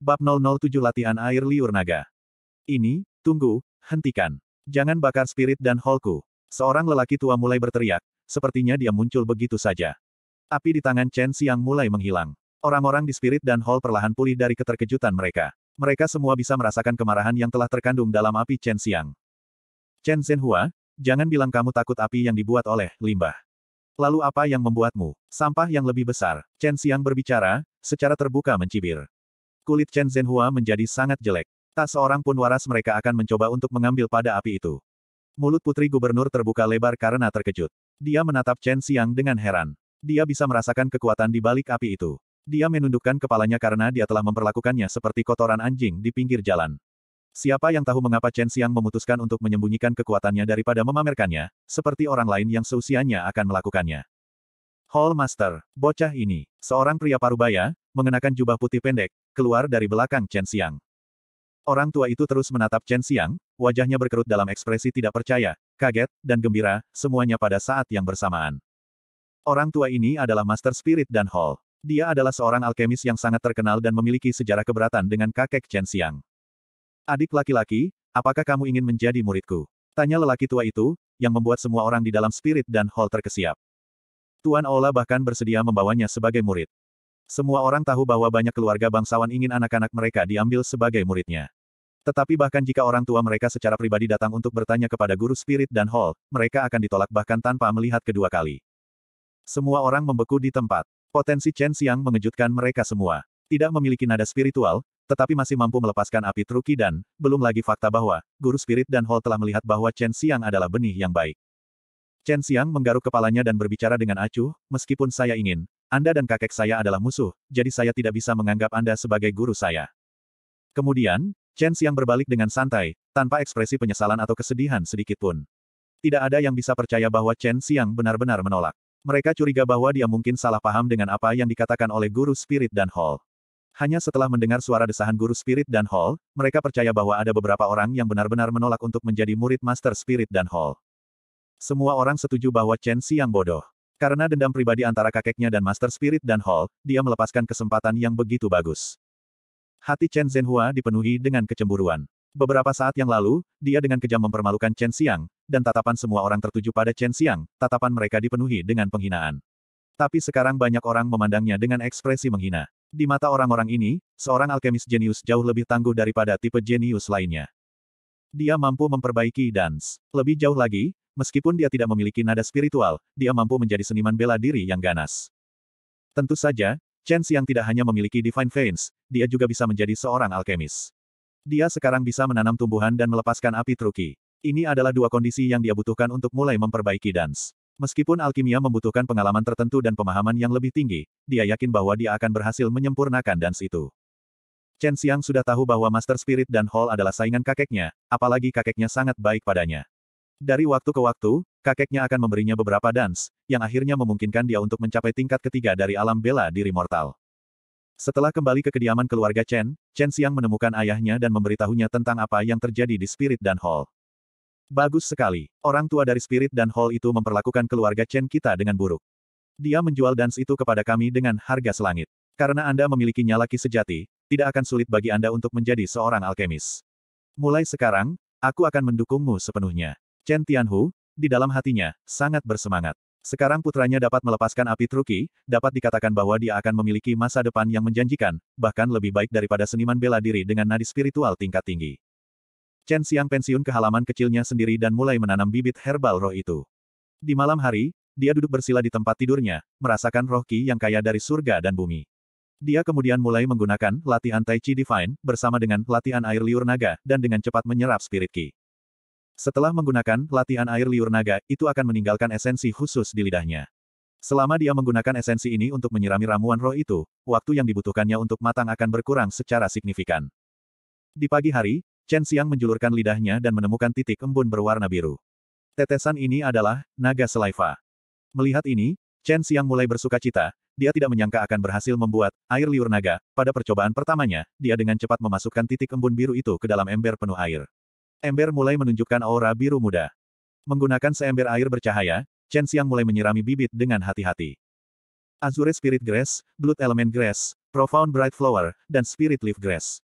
Bab 007 Latihan Air Liur Naga. Ini, tunggu, hentikan. Jangan bakar spirit dan hallku. Seorang lelaki tua mulai berteriak, sepertinya dia muncul begitu saja. Api di tangan Chen Xiang mulai menghilang. Orang-orang di Spirit dan Hall perlahan pulih dari keterkejutan mereka. Mereka semua bisa merasakan kemarahan yang telah terkandung dalam api Chen Xiang. Chen Zhenhua, jangan bilang kamu takut api yang dibuat oleh limbah. Lalu apa yang membuatmu? Sampah yang lebih besar. Chen Xiang berbicara, secara terbuka mencibir. Kulit Chen Zhenhua menjadi sangat jelek. Tak seorang pun waras mereka akan mencoba untuk mengambil pada api itu. Mulut putri gubernur terbuka lebar karena terkejut. Dia menatap Chen Xiang dengan heran. Dia bisa merasakan kekuatan di balik api itu. Dia menundukkan kepalanya karena dia telah memperlakukannya seperti kotoran anjing di pinggir jalan. Siapa yang tahu mengapa Chen Xiang memutuskan untuk menyembunyikan kekuatannya daripada memamerkannya, seperti orang lain yang seusianya akan melakukannya. Hall Master, bocah ini, seorang pria parubaya, mengenakan jubah putih pendek, keluar dari belakang Chen Xiang. Orang tua itu terus menatap Chen Xiang, wajahnya berkerut dalam ekspresi tidak percaya, kaget, dan gembira, semuanya pada saat yang bersamaan. Orang tua ini adalah Master Spirit dan Hall. Dia adalah seorang alkemis yang sangat terkenal dan memiliki sejarah keberatan dengan kakek Chen Xiang. Adik laki-laki, apakah kamu ingin menjadi muridku? Tanya lelaki tua itu, yang membuat semua orang di dalam Spirit dan Hall terkesiap. Tuan Ola bahkan bersedia membawanya sebagai murid. Semua orang tahu bahwa banyak keluarga bangsawan ingin anak-anak mereka diambil sebagai muridnya. Tetapi bahkan jika orang tua mereka secara pribadi datang untuk bertanya kepada guru spirit dan hall, mereka akan ditolak bahkan tanpa melihat kedua kali. Semua orang membeku di tempat. Potensi Chen Xiang mengejutkan mereka semua. Tidak memiliki nada spiritual, tetapi masih mampu melepaskan api truki dan, belum lagi fakta bahwa, guru spirit dan Hall telah melihat bahwa Chen Xiang adalah benih yang baik. Chen Xiang menggaruk kepalanya dan berbicara dengan acuh, meskipun saya ingin, Anda dan kakek saya adalah musuh, jadi saya tidak bisa menganggap Anda sebagai guru saya. Kemudian, Chen Xiang berbalik dengan santai, tanpa ekspresi penyesalan atau kesedihan sedikitpun. Tidak ada yang bisa percaya bahwa Chen Xiang benar-benar menolak. Mereka curiga bahwa dia mungkin salah paham dengan apa yang dikatakan oleh guru spirit dan Hall. Hanya setelah mendengar suara desahan guru spirit dan Hall, mereka percaya bahwa ada beberapa orang yang benar-benar menolak untuk menjadi murid master spirit dan Hall. Semua orang setuju bahwa Chen Xiang bodoh. Karena dendam pribadi antara kakeknya dan master spirit dan Hall, dia melepaskan kesempatan yang begitu bagus. Hati Chen Zhenhua dipenuhi dengan kecemburuan. Beberapa saat yang lalu, dia dengan kejam mempermalukan Chen Xiang, dan tatapan semua orang tertuju pada Chen Xiang, tatapan mereka dipenuhi dengan penghinaan. Tapi sekarang banyak orang memandangnya dengan ekspresi menghina. Di mata orang-orang ini, seorang alkemis jenius jauh lebih tangguh daripada tipe jenius lainnya. Dia mampu memperbaiki dance. Lebih jauh lagi, meskipun dia tidak memiliki nada spiritual, dia mampu menjadi seniman bela diri yang ganas. Tentu saja, Chen Xiang tidak hanya memiliki Divine Veins, dia juga bisa menjadi seorang alkemis. Dia sekarang bisa menanam tumbuhan dan melepaskan api truki. Ini adalah dua kondisi yang dia butuhkan untuk mulai memperbaiki dance. Meskipun alkimia membutuhkan pengalaman tertentu dan pemahaman yang lebih tinggi, dia yakin bahwa dia akan berhasil menyempurnakan dance itu. Chen Xiang sudah tahu bahwa Master Spirit dan Hall adalah saingan kakeknya, apalagi kakeknya sangat baik padanya. Dari waktu ke waktu, kakeknya akan memberinya beberapa dance, yang akhirnya memungkinkan dia untuk mencapai tingkat ketiga dari alam bela diri mortal. Setelah kembali ke kediaman keluarga Chen, Chen Xiang menemukan ayahnya dan memberitahunya tentang apa yang terjadi di Spirit dan Hall. Bagus sekali. Orang tua dari Spirit dan Hall itu memperlakukan keluarga Chen kita dengan buruk. Dia menjual dance itu kepada kami dengan harga selangit. Karena Anda memiliki nyala ki sejati, tidak akan sulit bagi Anda untuk menjadi seorang alkemis. Mulai sekarang, aku akan mendukungmu sepenuhnya. Chen Tianhu, di dalam hatinya, sangat bersemangat. Sekarang putranya dapat melepaskan api truki, dapat dikatakan bahwa dia akan memiliki masa depan yang menjanjikan, bahkan lebih baik daripada seniman bela diri dengan nadi spiritual tingkat tinggi. Chen Xiang pensiun ke halaman kecilnya sendiri dan mulai menanam bibit herbal roh itu. Di malam hari, dia duduk bersila di tempat tidurnya, merasakan roh ki yang kaya dari surga dan bumi. Dia kemudian mulai menggunakan latihan Tai Chi Divine bersama dengan latihan air liur naga dan dengan cepat menyerap spirit ki. Setelah menggunakan latihan air liur naga, itu akan meninggalkan esensi khusus di lidahnya. Selama dia menggunakan esensi ini untuk menyirami ramuan roh itu, waktu yang dibutuhkannya untuk matang akan berkurang secara signifikan. Di pagi hari, Chen Xiang menjulurkan lidahnya dan menemukan titik embun berwarna biru. Tetesan ini adalah naga saliva. Melihat ini, Chen Xiang mulai bersuka cita, dia tidak menyangka akan berhasil membuat air liur naga. Pada percobaan pertamanya, dia dengan cepat memasukkan titik embun biru itu ke dalam ember penuh air. Ember mulai menunjukkan aura biru muda. Menggunakan seember air bercahaya, Chen Xiang mulai menyirami bibit dengan hati-hati. Azure Spirit Grass, Blood Element Grass, Profound Bright Flower, dan Spirit Leaf Grass.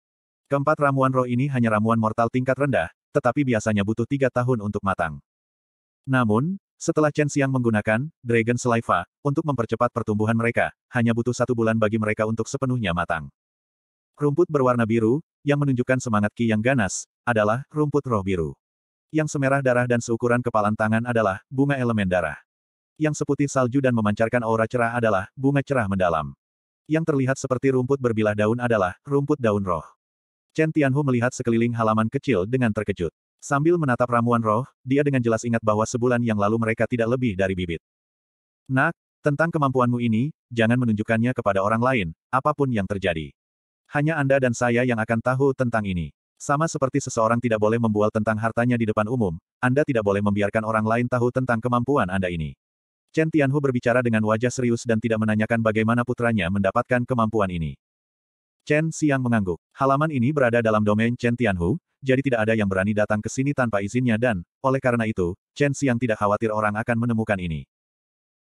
Keempat ramuan roh ini hanya ramuan mortal tingkat rendah, tetapi biasanya butuh tiga tahun untuk matang. Namun, setelah Chen Xiang menggunakan Dragon Saliva untuk mempercepat pertumbuhan mereka, hanya butuh satu bulan bagi mereka untuk sepenuhnya matang. Rumput berwarna biru, yang menunjukkan semangat Qi yang ganas, adalah rumput roh biru. Yang semerah darah dan seukuran kepalan tangan adalah bunga elemen darah. Yang seputih salju dan memancarkan aura cerah adalah bunga cerah mendalam. Yang terlihat seperti rumput berbilah daun adalah rumput daun roh. Chen Tianhu melihat sekeliling halaman kecil dengan terkejut. Sambil menatap ramuan roh, dia dengan jelas ingat bahwa sebulan yang lalu mereka tidak lebih dari bibit. Nak, tentang kemampuanmu ini, jangan menunjukkannya kepada orang lain, apapun yang terjadi. Hanya Anda dan saya yang akan tahu tentang ini. Sama seperti seseorang tidak boleh membual tentang hartanya di depan umum, Anda tidak boleh membiarkan orang lain tahu tentang kemampuan Anda ini. Chen Tianhu berbicara dengan wajah serius dan tidak menanyakan bagaimana putranya mendapatkan kemampuan ini. Chen Xiang mengangguk. Halaman ini berada dalam domain Chen Tianhu, jadi tidak ada yang berani datang ke sini tanpa izinnya dan, oleh karena itu, Chen Xiang tidak khawatir orang akan menemukan ini.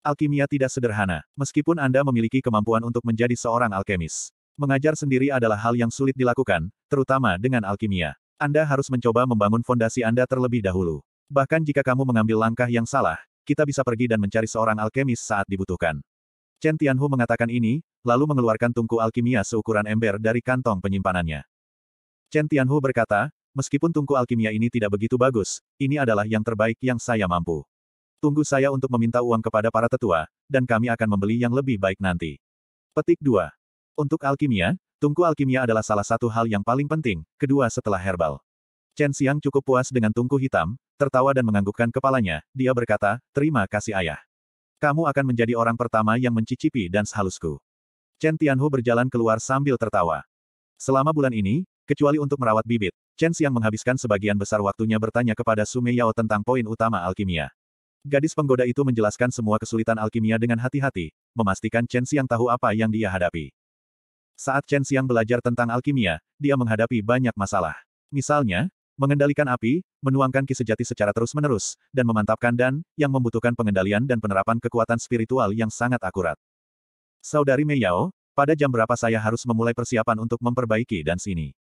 Alkimia tidak sederhana, meskipun Anda memiliki kemampuan untuk menjadi seorang alkemis. Mengajar sendiri adalah hal yang sulit dilakukan, terutama dengan alkimia. Anda harus mencoba membangun fondasi Anda terlebih dahulu. Bahkan jika kamu mengambil langkah yang salah, kita bisa pergi dan mencari seorang alkemis saat dibutuhkan. Chen Tianhu mengatakan ini, lalu mengeluarkan tungku alkimia seukuran ember dari kantong penyimpanannya. Chen Tianhu berkata, meskipun tungku alkimia ini tidak begitu bagus, ini adalah yang terbaik yang saya mampu. Tunggu saya untuk meminta uang kepada para tetua, dan kami akan membeli yang lebih baik nanti. Petik 2. Untuk alkimia, tungku alkimia adalah salah satu hal yang paling penting, kedua setelah herbal. Chen Xiang cukup puas dengan tungku hitam, tertawa dan menganggukkan kepalanya, dia berkata, terima kasih ayah. Kamu akan menjadi orang pertama yang mencicipi dan sehalusku. Chen Tianhu berjalan keluar sambil tertawa. Selama bulan ini, kecuali untuk merawat bibit, Chen Xiang menghabiskan sebagian besar waktunya bertanya kepada Sume Yao tentang poin utama alkimia. Gadis penggoda itu menjelaskan semua kesulitan alkimia dengan hati-hati, memastikan Chen Xiang tahu apa yang dia hadapi. Saat Chen Xiang belajar tentang alkimia, dia menghadapi banyak masalah. Misalnya, mengendalikan api, menuangkan ki sejati secara terus-menerus, dan memantapkan dan, yang membutuhkan pengendalian dan penerapan kekuatan spiritual yang sangat akurat. Saudari Mei Yao, pada jam berapa saya harus memulai persiapan untuk memperbaiki dan sini?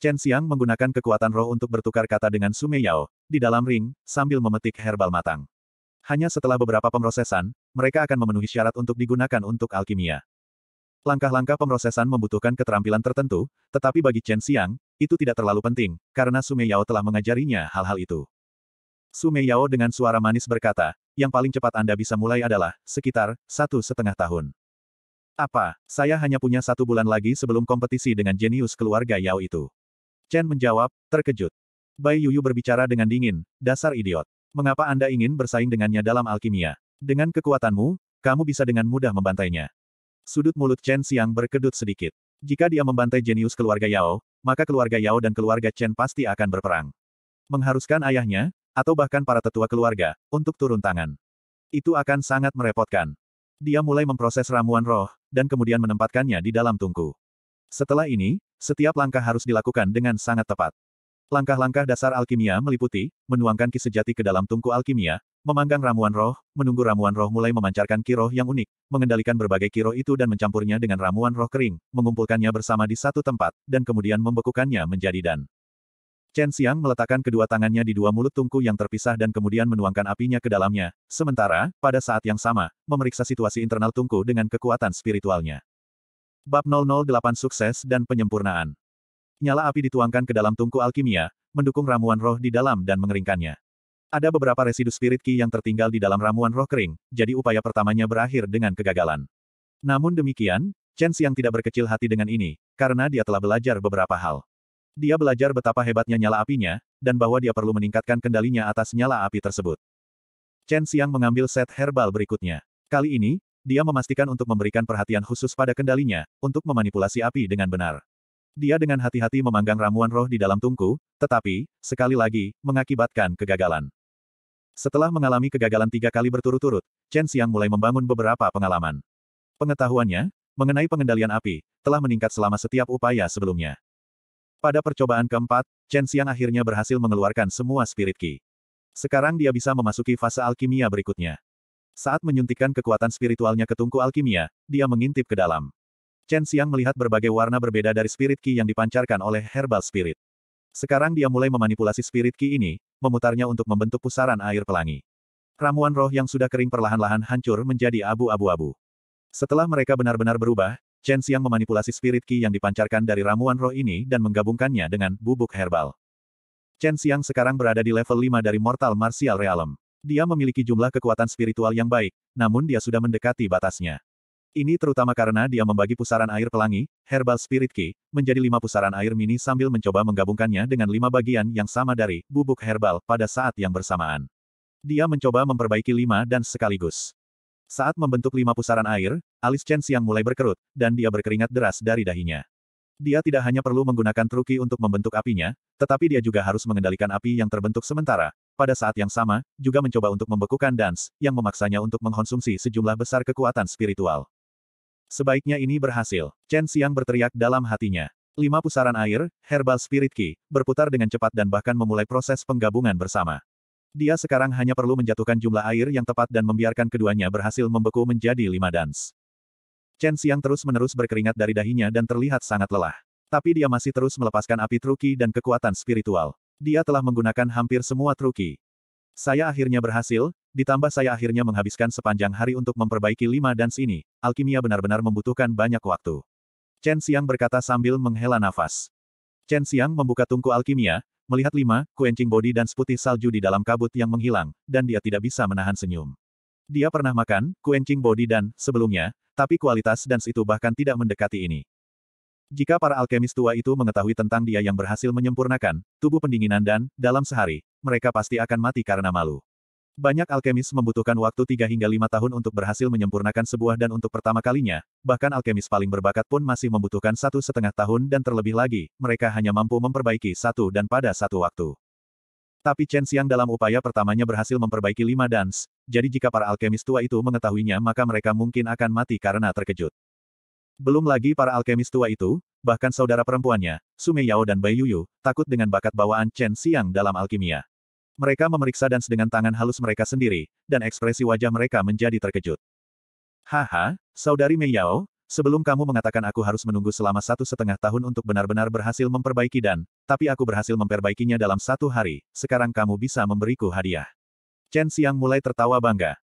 Chen Xiang menggunakan kekuatan roh untuk bertukar kata dengan Su Mei Yao, di dalam ring, sambil memetik herbal matang. Hanya setelah beberapa pemrosesan, mereka akan memenuhi syarat untuk digunakan untuk alkimia. Langkah-langkah pemrosesan membutuhkan keterampilan tertentu, tetapi bagi Chen Xiang, itu tidak terlalu penting, karena Sumeyao telah mengajarinya hal-hal itu. Sumeyao dengan suara manis berkata, yang paling cepat Anda bisa mulai adalah, sekitar, satu setengah tahun. Apa, saya hanya punya satu bulan lagi sebelum kompetisi dengan jenius keluarga Yao itu. Chen menjawab, terkejut. Bai Yuyu berbicara dengan dingin, dasar idiot. Mengapa Anda ingin bersaing dengannya dalam alkimia? Dengan kekuatanmu, kamu bisa dengan mudah membantainya. Sudut mulut Chen siang berkedut sedikit. Jika dia membantai jenius keluarga Yao, maka keluarga Yao dan keluarga Chen pasti akan berperang. Mengharuskan ayahnya, atau bahkan para tetua keluarga, untuk turun tangan. Itu akan sangat merepotkan. Dia mulai memproses ramuan roh, dan kemudian menempatkannya di dalam tungku. Setelah ini, setiap langkah harus dilakukan dengan sangat tepat. Langkah-langkah dasar alkimia meliputi, menuangkan ki sejati ke dalam tungku alkimia, memanggang ramuan roh, menunggu ramuan roh mulai memancarkan kiroh yang unik, mengendalikan berbagai kiroh itu dan mencampurnya dengan ramuan roh kering, mengumpulkannya bersama di satu tempat, dan kemudian membekukannya menjadi dan. Chen Xiang meletakkan kedua tangannya di dua mulut tungku yang terpisah dan kemudian menuangkan apinya ke dalamnya, sementara, pada saat yang sama, memeriksa situasi internal tungku dengan kekuatan spiritualnya. Bab 008 Sukses dan Penyempurnaan Nyala api dituangkan ke dalam tungku alkimia, mendukung ramuan roh di dalam dan mengeringkannya. Ada beberapa residu spirit ki yang tertinggal di dalam ramuan roh kering, jadi upaya pertamanya berakhir dengan kegagalan. Namun demikian, Chen Xiang tidak berkecil hati dengan ini, karena dia telah belajar beberapa hal. Dia belajar betapa hebatnya nyala apinya, dan bahwa dia perlu meningkatkan kendalinya atas nyala api tersebut. Chen Xiang mengambil set herbal berikutnya. Kali ini, dia memastikan untuk memberikan perhatian khusus pada kendalinya, untuk memanipulasi api dengan benar. Dia dengan hati-hati memanggang ramuan roh di dalam tungku, tetapi, sekali lagi, mengakibatkan kegagalan. Setelah mengalami kegagalan tiga kali berturut-turut, Chen Xiang mulai membangun beberapa pengalaman. Pengetahuannya, mengenai pengendalian api, telah meningkat selama setiap upaya sebelumnya. Pada percobaan keempat, Chen Xiang akhirnya berhasil mengeluarkan semua spirit ki. Sekarang dia bisa memasuki fase alkimia berikutnya. Saat menyuntikkan kekuatan spiritualnya ke tungku alkimia, dia mengintip ke dalam. Chen Xiang melihat berbagai warna berbeda dari spirit ki yang dipancarkan oleh herbal spirit. Sekarang dia mulai memanipulasi spirit ki ini, memutarnya untuk membentuk pusaran air pelangi. Ramuan roh yang sudah kering perlahan-lahan hancur menjadi abu-abu-abu. Setelah mereka benar-benar berubah, Chen Xiang memanipulasi spirit ki yang dipancarkan dari ramuan roh ini dan menggabungkannya dengan bubuk herbal. Chen Xiang sekarang berada di level 5 dari Mortal Martial Realm. Dia memiliki jumlah kekuatan spiritual yang baik, namun dia sudah mendekati batasnya. Ini terutama karena dia membagi pusaran air pelangi, Herbal Spirit Key, menjadi lima pusaran air mini sambil mencoba menggabungkannya dengan lima bagian yang sama dari bubuk herbal pada saat yang bersamaan. Dia mencoba memperbaiki lima dan sekaligus. Saat membentuk lima pusaran air, alis Chen Xiang mulai berkerut, dan dia berkeringat deras dari dahinya. Dia tidak hanya perlu menggunakan truki untuk membentuk apinya, tetapi dia juga harus mengendalikan api yang terbentuk sementara. Pada saat yang sama, juga mencoba untuk membekukan dance, yang memaksanya untuk mengkonsumsi sejumlah besar kekuatan spiritual. Sebaiknya ini berhasil. Chen Xiang berteriak dalam hatinya. Lima pusaran air, herbal spirit ki, berputar dengan cepat dan bahkan memulai proses penggabungan bersama. Dia sekarang hanya perlu menjatuhkan jumlah air yang tepat dan membiarkan keduanya berhasil membeku menjadi lima dance. Chen Xiang terus-menerus berkeringat dari dahinya dan terlihat sangat lelah. Tapi dia masih terus melepaskan api truki dan kekuatan spiritual. Dia telah menggunakan hampir semua truki. Saya akhirnya berhasil, ditambah saya akhirnya menghabiskan sepanjang hari untuk memperbaiki lima dan ini, alkimia benar-benar membutuhkan banyak waktu. Chen Xiang berkata sambil menghela nafas. Chen Xiang membuka tungku alkimia, melihat lima, kuencing bodi dan seputih salju di dalam kabut yang menghilang, dan dia tidak bisa menahan senyum. Dia pernah makan, kuencing bodi dan, sebelumnya, tapi kualitas dan itu bahkan tidak mendekati ini. Jika para alkemis tua itu mengetahui tentang dia yang berhasil menyempurnakan tubuh pendinginan dan, dalam sehari, mereka pasti akan mati karena malu. Banyak alkemis membutuhkan waktu 3 hingga 5 tahun untuk berhasil menyempurnakan sebuah dan untuk pertama kalinya, bahkan alkemis paling berbakat pun masih membutuhkan satu setengah tahun dan terlebih lagi, mereka hanya mampu memperbaiki satu dan pada satu waktu. Tapi Chen Xiang dalam upaya pertamanya berhasil memperbaiki lima dance. jadi jika para alkemis tua itu mengetahuinya maka mereka mungkin akan mati karena terkejut. Belum lagi para alkemis tua itu, Bahkan saudara perempuannya, Sume Yao dan Bai Yuyu, takut dengan bakat bawaan Chen Xiang dalam alkimia. Mereka memeriksa dan dengan tangan halus mereka sendiri, dan ekspresi wajah mereka menjadi terkejut. Haha, saudari Mei Yao, sebelum kamu mengatakan aku harus menunggu selama satu setengah tahun untuk benar-benar berhasil memperbaiki dan, tapi aku berhasil memperbaikinya dalam satu hari, sekarang kamu bisa memberiku hadiah. Chen Xiang mulai tertawa bangga.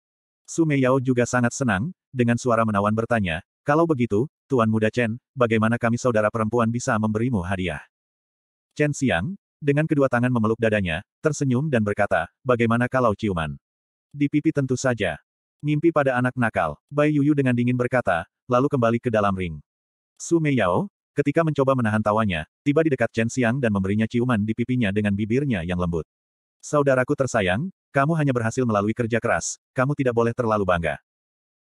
Su Mei Yao juga sangat senang, dengan suara menawan bertanya, kalau begitu, Tuan Muda Chen, bagaimana kami saudara perempuan bisa memberimu hadiah? Chen Xiang, dengan kedua tangan memeluk dadanya, tersenyum dan berkata, bagaimana kalau ciuman? Di pipi tentu saja. Mimpi pada anak nakal, Bai Yuyu dengan dingin berkata, lalu kembali ke dalam ring. Su Mei Yao, ketika mencoba menahan tawanya, tiba di dekat Chen Xiang dan memberinya ciuman di pipinya dengan bibirnya yang lembut. Saudaraku tersayang, kamu hanya berhasil melalui kerja keras, kamu tidak boleh terlalu bangga.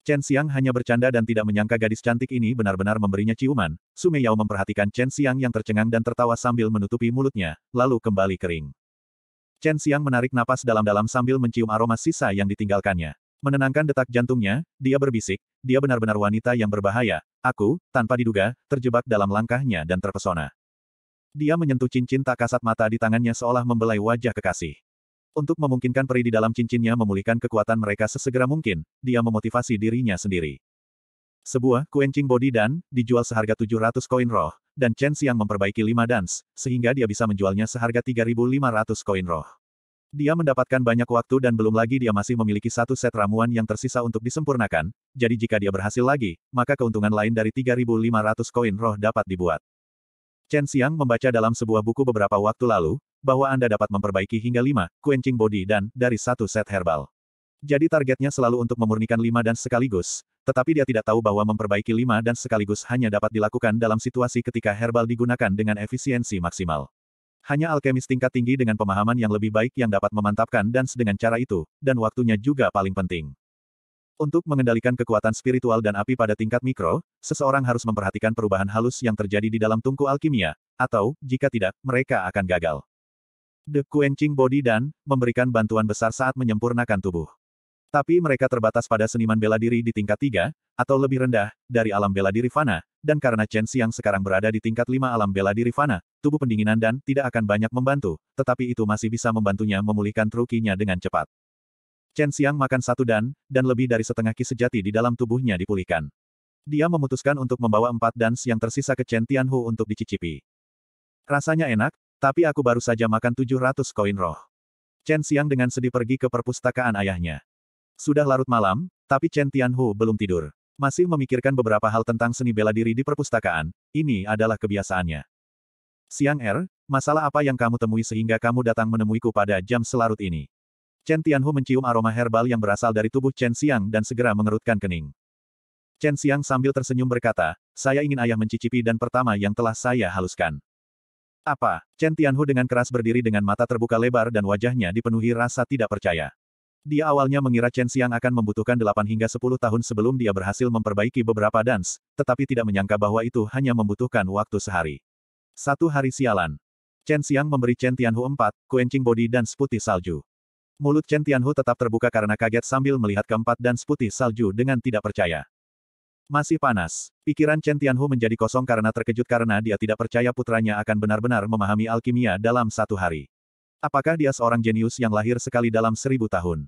Chen Xiang hanya bercanda dan tidak menyangka gadis cantik ini benar-benar memberinya ciuman. Sume Yao memperhatikan Chen Xiang yang tercengang dan tertawa sambil menutupi mulutnya, lalu kembali kering. Chen Xiang menarik napas dalam-dalam sambil mencium aroma sisa yang ditinggalkannya. Menenangkan detak jantungnya, dia berbisik, dia benar-benar wanita yang berbahaya. Aku, tanpa diduga, terjebak dalam langkahnya dan terpesona. Dia menyentuh cincin tak kasat mata di tangannya seolah membelai wajah kekasih. Untuk memungkinkan peri di dalam cincinnya memulihkan kekuatan mereka sesegera mungkin, dia memotivasi dirinya sendiri. Sebuah Kuencing body dan, dijual seharga 700 koin roh, dan Chen Xiang memperbaiki lima dance, sehingga dia bisa menjualnya seharga 3.500 koin roh. Dia mendapatkan banyak waktu dan belum lagi dia masih memiliki satu set ramuan yang tersisa untuk disempurnakan, jadi jika dia berhasil lagi, maka keuntungan lain dari 3.500 koin roh dapat dibuat. Chen Xiang membaca dalam sebuah buku beberapa waktu lalu, bahwa Anda dapat memperbaiki hingga 5 quenching body dan dari satu set herbal. Jadi targetnya selalu untuk memurnikan 5 dan sekaligus, tetapi dia tidak tahu bahwa memperbaiki 5 dan sekaligus hanya dapat dilakukan dalam situasi ketika herbal digunakan dengan efisiensi maksimal. Hanya alkemis tingkat tinggi dengan pemahaman yang lebih baik yang dapat memantapkan dan dengan cara itu, dan waktunya juga paling penting. Untuk mengendalikan kekuatan spiritual dan api pada tingkat mikro, seseorang harus memperhatikan perubahan halus yang terjadi di dalam tungku alkimia, atau, jika tidak, mereka akan gagal. The Quenching Body dan memberikan bantuan besar saat menyempurnakan tubuh. Tapi mereka terbatas pada seniman bela diri di tingkat 3, atau lebih rendah, dari alam bela diri Fana, dan karena Chen Xiang sekarang berada di tingkat 5 alam bela diri Fana, tubuh pendinginan dan tidak akan banyak membantu, tetapi itu masih bisa membantunya memulihkan trukinya dengan cepat. Chen Xiang makan satu dan, dan lebih dari setengah ki sejati di dalam tubuhnya dipulihkan. Dia memutuskan untuk membawa empat dan yang tersisa ke Chen Tianhu untuk dicicipi. Rasanya enak, tapi aku baru saja makan 700 koin roh. Chen Xiang dengan sedih pergi ke perpustakaan ayahnya. Sudah larut malam, tapi Chen Tianhu belum tidur. Masih memikirkan beberapa hal tentang seni bela diri di perpustakaan, ini adalah kebiasaannya. Siang Er, masalah apa yang kamu temui sehingga kamu datang menemuiku pada jam selarut ini? Chen Tianhu mencium aroma herbal yang berasal dari tubuh Chen Xiang dan segera mengerutkan kening. Chen Xiang sambil tersenyum berkata, saya ingin ayah mencicipi dan pertama yang telah saya haluskan. Apa? Chen Tianhu dengan keras berdiri dengan mata terbuka lebar dan wajahnya dipenuhi rasa tidak percaya. Dia awalnya mengira Chen Xiang akan membutuhkan 8 hingga 10 tahun sebelum dia berhasil memperbaiki beberapa dance, tetapi tidak menyangka bahwa itu hanya membutuhkan waktu sehari. Satu hari sialan. Chen Xiang memberi Chen Tianhu empat, kuencing body dan Seputih salju. Mulut Chen Tianhu tetap terbuka karena kaget sambil melihat keempat dan seputih salju dengan tidak percaya. Masih panas. Pikiran Chen Tianhu menjadi kosong karena terkejut karena dia tidak percaya putranya akan benar-benar memahami alkimia dalam satu hari. Apakah dia seorang jenius yang lahir sekali dalam seribu tahun?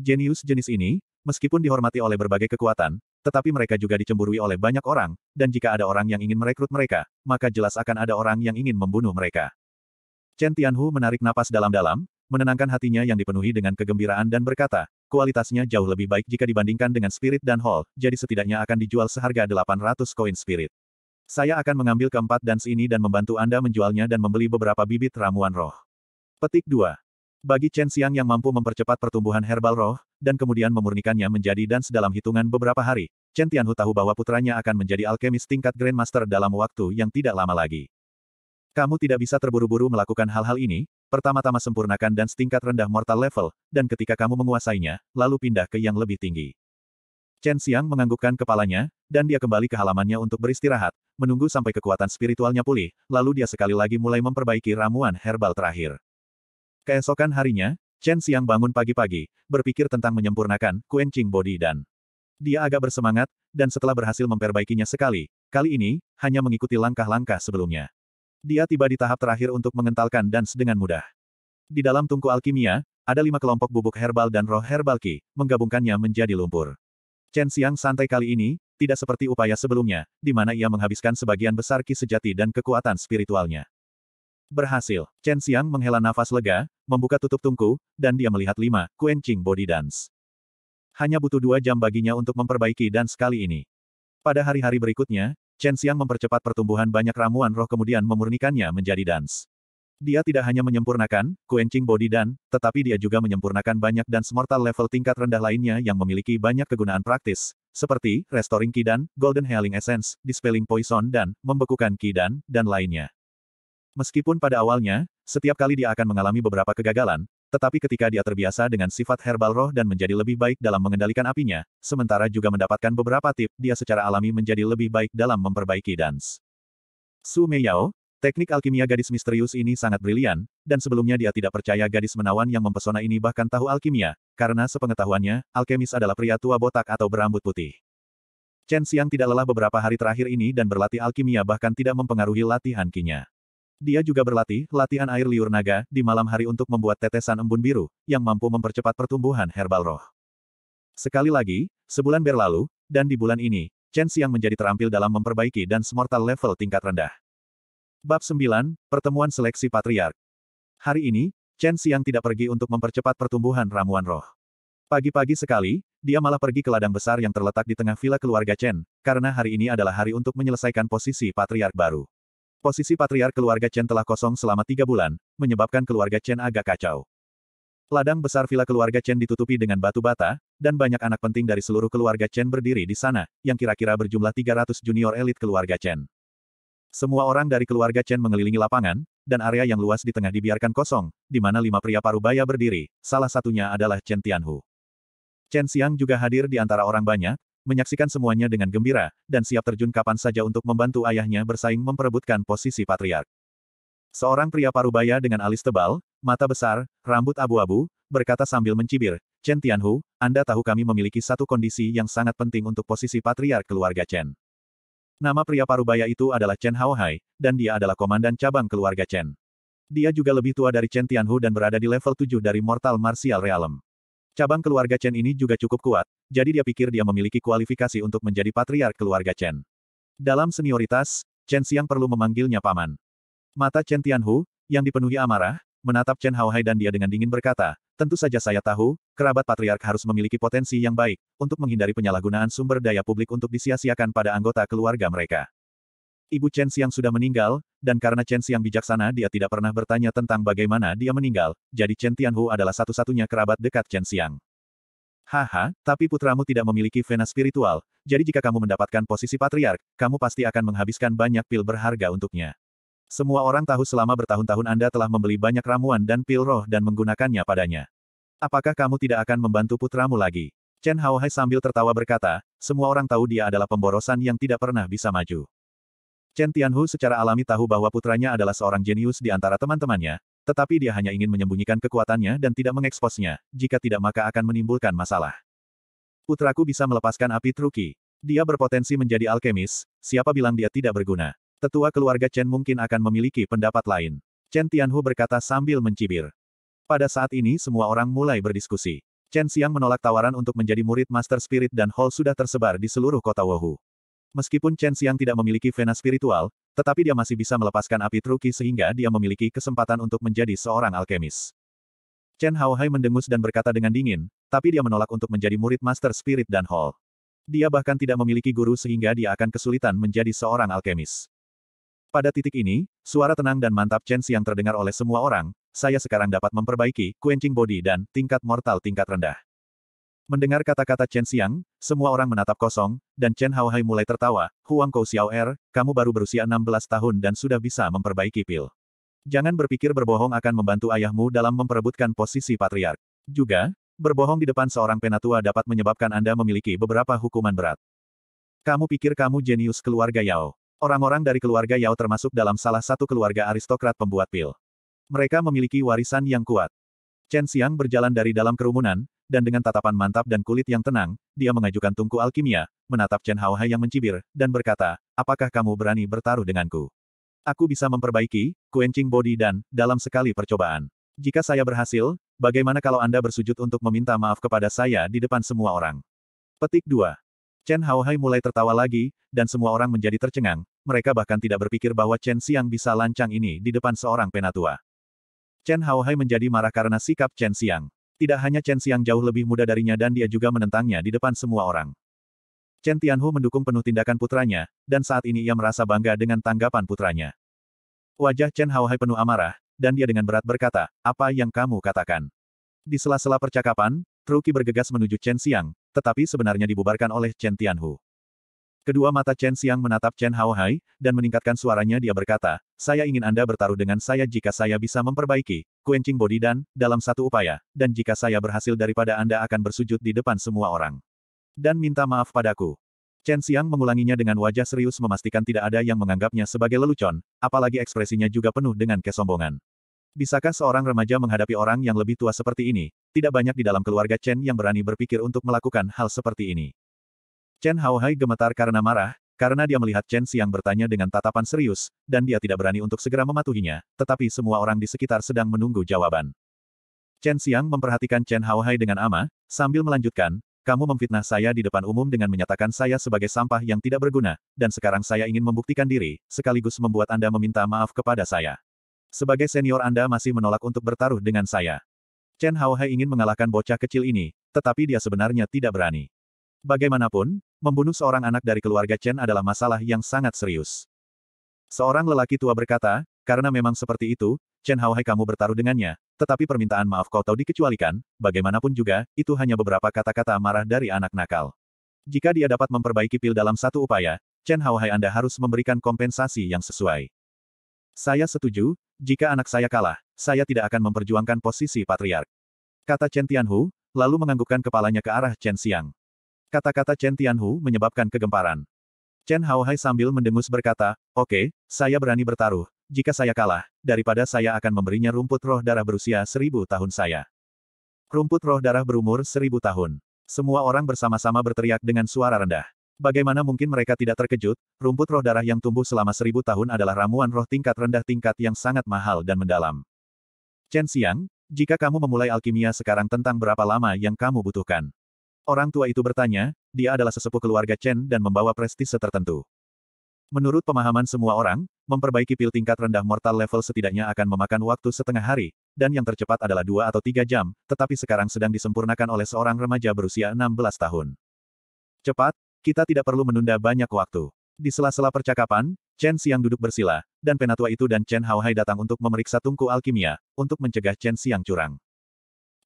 Jenius jenis ini, meskipun dihormati oleh berbagai kekuatan, tetapi mereka juga dicemburui oleh banyak orang, dan jika ada orang yang ingin merekrut mereka, maka jelas akan ada orang yang ingin membunuh mereka. Chen Tianhu menarik napas dalam-dalam, menenangkan hatinya yang dipenuhi dengan kegembiraan dan berkata, kualitasnya jauh lebih baik jika dibandingkan dengan Spirit dan Hall, jadi setidaknya akan dijual seharga 800 koin Spirit. Saya akan mengambil keempat dans ini dan membantu Anda menjualnya dan membeli beberapa bibit ramuan roh. Petik 2. Bagi Chen Xiang yang mampu mempercepat pertumbuhan herbal roh, dan kemudian memurnikannya menjadi dans dalam hitungan beberapa hari, Chen Tianhu tahu bahwa putranya akan menjadi alkemis tingkat Grandmaster dalam waktu yang tidak lama lagi. Kamu tidak bisa terburu-buru melakukan hal-hal ini, pertama-tama sempurnakan dan setingkat rendah mortal level, dan ketika kamu menguasainya, lalu pindah ke yang lebih tinggi. Chen Xiang menganggukkan kepalanya, dan dia kembali ke halamannya untuk beristirahat, menunggu sampai kekuatan spiritualnya pulih, lalu dia sekali lagi mulai memperbaiki ramuan herbal terakhir. Keesokan harinya, Chen Xiang bangun pagi-pagi, berpikir tentang menyempurnakan Quenching Body dan dia agak bersemangat, dan setelah berhasil memperbaikinya sekali, kali ini, hanya mengikuti langkah-langkah sebelumnya. Dia tiba di tahap terakhir untuk mengentalkan dance dengan mudah. Di dalam tungku alkimia, ada lima kelompok bubuk herbal dan roh herbal ki, menggabungkannya menjadi lumpur. Chen Xiang santai kali ini, tidak seperti upaya sebelumnya, di mana ia menghabiskan sebagian besar ki sejati dan kekuatan spiritualnya. Berhasil, Chen Xiang menghela nafas lega, membuka tutup tungku, dan dia melihat lima, Kuencing Body Dance. Hanya butuh dua jam baginya untuk memperbaiki dan sekali ini. Pada hari-hari berikutnya, Chen Xiang mempercepat pertumbuhan banyak ramuan roh kemudian memurnikannya menjadi dance. Dia tidak hanya menyempurnakan quenching body dan, tetapi dia juga menyempurnakan banyak dan mortal level tingkat rendah lainnya yang memiliki banyak kegunaan praktis, seperti restoring ki dan, golden healing essence, dispelling poison dan, membekukan ki dan, dan lainnya. Meskipun pada awalnya, setiap kali dia akan mengalami beberapa kegagalan, tetapi ketika dia terbiasa dengan sifat herbal roh dan menjadi lebih baik dalam mengendalikan apinya, sementara juga mendapatkan beberapa tip, dia secara alami menjadi lebih baik dalam memperbaiki dance. Su Meiyao, teknik alkimia gadis misterius ini sangat brilian, dan sebelumnya dia tidak percaya gadis menawan yang mempesona ini bahkan tahu alkimia, karena sepengetahuannya, alkemis adalah pria tua botak atau berambut putih. Chen Xiang tidak lelah beberapa hari terakhir ini dan berlatih alkimia bahkan tidak mempengaruhi latihan kinya. Dia juga berlatih latihan air liur naga di malam hari untuk membuat tetesan embun biru, yang mampu mempercepat pertumbuhan herbal roh. Sekali lagi, sebulan berlalu, dan di bulan ini, Chen Xiang menjadi terampil dalam memperbaiki dan semortal level tingkat rendah. Bab 9, Pertemuan Seleksi Patriark Hari ini, Chen Xiang tidak pergi untuk mempercepat pertumbuhan ramuan roh. Pagi-pagi sekali, dia malah pergi ke ladang besar yang terletak di tengah vila keluarga Chen, karena hari ini adalah hari untuk menyelesaikan posisi patriark baru. Posisi patriar keluarga Chen telah kosong selama tiga bulan, menyebabkan keluarga Chen agak kacau. Ladang besar villa keluarga Chen ditutupi dengan batu bata, dan banyak anak penting dari seluruh keluarga Chen berdiri di sana, yang kira-kira berjumlah 300 junior elit keluarga Chen. Semua orang dari keluarga Chen mengelilingi lapangan, dan area yang luas di tengah dibiarkan kosong, di mana lima pria parubaya berdiri, salah satunya adalah Chen Tianhu. Chen Xiang juga hadir di antara orang banyak, menyaksikan semuanya dengan gembira, dan siap terjun kapan saja untuk membantu ayahnya bersaing memperebutkan posisi patriark. Seorang pria parubaya dengan alis tebal, mata besar, rambut abu-abu, berkata sambil mencibir, Chen Tianhu, Anda tahu kami memiliki satu kondisi yang sangat penting untuk posisi patriark keluarga Chen. Nama pria parubaya itu adalah Chen Haohai, dan dia adalah komandan cabang keluarga Chen. Dia juga lebih tua dari Chen Tianhu dan berada di level 7 dari Mortal Martial Realm. Cabang keluarga Chen ini juga cukup kuat, jadi dia pikir dia memiliki kualifikasi untuk menjadi patriark keluarga Chen. Dalam senioritas, Chen Xiang perlu memanggilnya paman. Mata Chen Tianhu, yang dipenuhi amarah, menatap Chen Haohai dan dia dengan dingin berkata, tentu saja saya tahu, kerabat patriark harus memiliki potensi yang baik, untuk menghindari penyalahgunaan sumber daya publik untuk disia-siakan pada anggota keluarga mereka. Ibu Chen Xiang sudah meninggal, dan karena Chen Xiang bijaksana dia tidak pernah bertanya tentang bagaimana dia meninggal, jadi Chen Tianhu adalah satu-satunya kerabat dekat Chen Xiang. Haha, tapi putramu tidak memiliki vena spiritual, jadi jika kamu mendapatkan posisi patriark, kamu pasti akan menghabiskan banyak pil berharga untuknya. Semua orang tahu selama bertahun-tahun Anda telah membeli banyak ramuan dan pil roh dan menggunakannya padanya. Apakah kamu tidak akan membantu putramu lagi? Chen Haohai sambil tertawa berkata, semua orang tahu dia adalah pemborosan yang tidak pernah bisa maju. Chen Tianhu secara alami tahu bahwa putranya adalah seorang jenius di antara teman-temannya, tetapi dia hanya ingin menyembunyikan kekuatannya dan tidak mengeksposnya, jika tidak maka akan menimbulkan masalah. Putraku bisa melepaskan api truki. Dia berpotensi menjadi alkemis, siapa bilang dia tidak berguna. Tetua keluarga Chen mungkin akan memiliki pendapat lain. Chen Tianhu berkata sambil mencibir. Pada saat ini semua orang mulai berdiskusi. Chen Xiang menolak tawaran untuk menjadi murid Master Spirit dan Hall sudah tersebar di seluruh kota Wohu. Meskipun Chen Xiang tidak memiliki vena spiritual, tetapi dia masih bisa melepaskan api truki sehingga dia memiliki kesempatan untuk menjadi seorang alkemis. Chen Hao Hai mendengus dan berkata dengan dingin, tapi dia menolak untuk menjadi murid Master Spirit dan Hall. Dia bahkan tidak memiliki guru sehingga dia akan kesulitan menjadi seorang alkemis. Pada titik ini, suara tenang dan mantap Chen Xiang terdengar oleh semua orang, saya sekarang dapat memperbaiki quenching body dan tingkat mortal tingkat rendah. Mendengar kata-kata Chen Xiang, semua orang menatap kosong, dan Chen Haohai mulai tertawa, Huang Kou Xiao Er, kamu baru berusia 16 tahun dan sudah bisa memperbaiki pil. Jangan berpikir berbohong akan membantu ayahmu dalam memperebutkan posisi patriark. Juga, berbohong di depan seorang penatua dapat menyebabkan Anda memiliki beberapa hukuman berat. Kamu pikir kamu jenius keluarga Yao. Orang-orang dari keluarga Yao termasuk dalam salah satu keluarga aristokrat pembuat pil. Mereka memiliki warisan yang kuat. Chen Xiang berjalan dari dalam kerumunan, dan dengan tatapan mantap dan kulit yang tenang, dia mengajukan tungku alkimia, menatap Chen Haohai yang mencibir, dan berkata, apakah kamu berani bertaruh denganku? Aku bisa memperbaiki, quenching body dan, dalam sekali percobaan. Jika saya berhasil, bagaimana kalau Anda bersujud untuk meminta maaf kepada saya di depan semua orang? Petik 2. Chen Haohai mulai tertawa lagi, dan semua orang menjadi tercengang, mereka bahkan tidak berpikir bahwa Chen Xiang bisa lancang ini di depan seorang penatua. Chen Haohai menjadi marah karena sikap Chen Xiang. Tidak hanya Chen Xiang jauh lebih muda darinya dan dia juga menentangnya di depan semua orang. Chen Tianhu mendukung penuh tindakan putranya, dan saat ini ia merasa bangga dengan tanggapan putranya. Wajah Chen Haohai penuh amarah, dan dia dengan berat berkata, apa yang kamu katakan? Di sela-sela percakapan, Truki bergegas menuju Chen Xiang, tetapi sebenarnya dibubarkan oleh Chen Tianhu. Kedua mata Chen Xiang menatap Chen Haohai, dan meningkatkan suaranya dia berkata, saya ingin Anda bertaruh dengan saya jika saya bisa memperbaiki, quenching body dan, dalam satu upaya, dan jika saya berhasil daripada Anda akan bersujud di depan semua orang. Dan minta maaf padaku. Chen Xiang mengulanginya dengan wajah serius memastikan tidak ada yang menganggapnya sebagai lelucon, apalagi ekspresinya juga penuh dengan kesombongan. Bisakah seorang remaja menghadapi orang yang lebih tua seperti ini? Tidak banyak di dalam keluarga Chen yang berani berpikir untuk melakukan hal seperti ini. Chen Haohai gemetar karena marah, karena dia melihat Chen Xiang bertanya dengan tatapan serius, dan dia tidak berani untuk segera mematuhinya, tetapi semua orang di sekitar sedang menunggu jawaban. Chen Xiang memperhatikan Chen Haohai dengan aman sambil melanjutkan, kamu memfitnah saya di depan umum dengan menyatakan saya sebagai sampah yang tidak berguna, dan sekarang saya ingin membuktikan diri, sekaligus membuat Anda meminta maaf kepada saya. Sebagai senior Anda masih menolak untuk bertaruh dengan saya. Chen Haohai ingin mengalahkan bocah kecil ini, tetapi dia sebenarnya tidak berani. Bagaimanapun, membunuh seorang anak dari keluarga Chen adalah masalah yang sangat serius. Seorang lelaki tua berkata, karena memang seperti itu, Chen Haohai kamu bertaruh dengannya, tetapi permintaan maaf kau tahu dikecualikan, bagaimanapun juga, itu hanya beberapa kata-kata marah dari anak nakal. Jika dia dapat memperbaiki pil dalam satu upaya, Chen Haohai Anda harus memberikan kompensasi yang sesuai. Saya setuju, jika anak saya kalah, saya tidak akan memperjuangkan posisi patriark. Kata Chen Tianhu, lalu menganggukkan kepalanya ke arah Chen Xiang. Kata-kata Chen Tianhu menyebabkan kegemparan. Chen Haohai sambil mendengus berkata, Oke, okay, saya berani bertaruh. Jika saya kalah, daripada saya akan memberinya rumput roh darah berusia seribu tahun saya. Rumput roh darah berumur seribu tahun. Semua orang bersama-sama berteriak dengan suara rendah. Bagaimana mungkin mereka tidak terkejut, rumput roh darah yang tumbuh selama seribu tahun adalah ramuan roh tingkat rendah tingkat yang sangat mahal dan mendalam. Chen Xiang, jika kamu memulai alkimia sekarang tentang berapa lama yang kamu butuhkan. Orang tua itu bertanya, dia adalah sesepuh keluarga Chen dan membawa prestise tertentu. Menurut pemahaman semua orang, memperbaiki pil tingkat rendah mortal level setidaknya akan memakan waktu setengah hari, dan yang tercepat adalah dua atau tiga jam, tetapi sekarang sedang disempurnakan oleh seorang remaja berusia 16 tahun. Cepat, kita tidak perlu menunda banyak waktu. Di sela-sela percakapan, Chen Siang duduk bersila, dan penatua itu dan Chen Haohai datang untuk memeriksa tungku alkimia, untuk mencegah Chen Siang curang.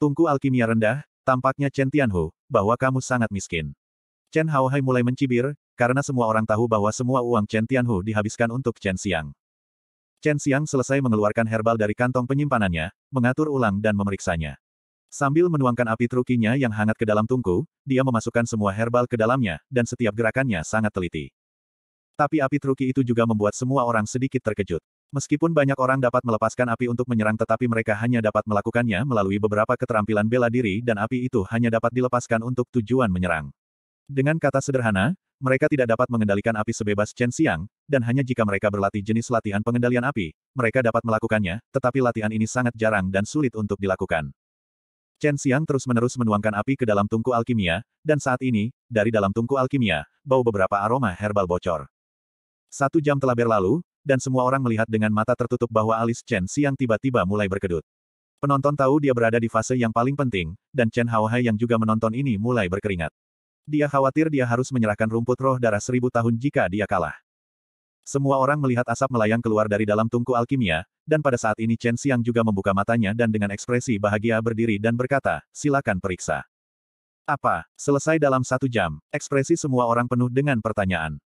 Tungku alkimia rendah, Tampaknya Chen Tianhu, bahwa kamu sangat miskin. Chen Haohai mulai mencibir, karena semua orang tahu bahwa semua uang Chen Tianhu dihabiskan untuk Chen Xiang. Chen Xiang selesai mengeluarkan herbal dari kantong penyimpanannya, mengatur ulang dan memeriksanya. Sambil menuangkan api trukinya yang hangat ke dalam tungku, dia memasukkan semua herbal ke dalamnya, dan setiap gerakannya sangat teliti. Tapi api truki itu juga membuat semua orang sedikit terkejut. Meskipun banyak orang dapat melepaskan api untuk menyerang tetapi mereka hanya dapat melakukannya melalui beberapa keterampilan bela diri dan api itu hanya dapat dilepaskan untuk tujuan menyerang. Dengan kata sederhana, mereka tidak dapat mengendalikan api sebebas Chen Xiang, dan hanya jika mereka berlatih jenis latihan pengendalian api, mereka dapat melakukannya, tetapi latihan ini sangat jarang dan sulit untuk dilakukan. Chen Xiang terus-menerus menuangkan api ke dalam tungku alkimia, dan saat ini, dari dalam tungku alkimia, bau beberapa aroma herbal bocor. Satu jam telah berlalu, dan semua orang melihat dengan mata tertutup bahwa alis Chen Xiang tiba-tiba mulai berkedut. Penonton tahu dia berada di fase yang paling penting, dan Chen Haohai yang juga menonton ini mulai berkeringat. Dia khawatir dia harus menyerahkan rumput roh darah seribu tahun jika dia kalah. Semua orang melihat asap melayang keluar dari dalam tungku alkimia, dan pada saat ini Chen Xiang juga membuka matanya dan dengan ekspresi bahagia berdiri dan berkata, silakan periksa. Apa, selesai dalam satu jam, ekspresi semua orang penuh dengan pertanyaan.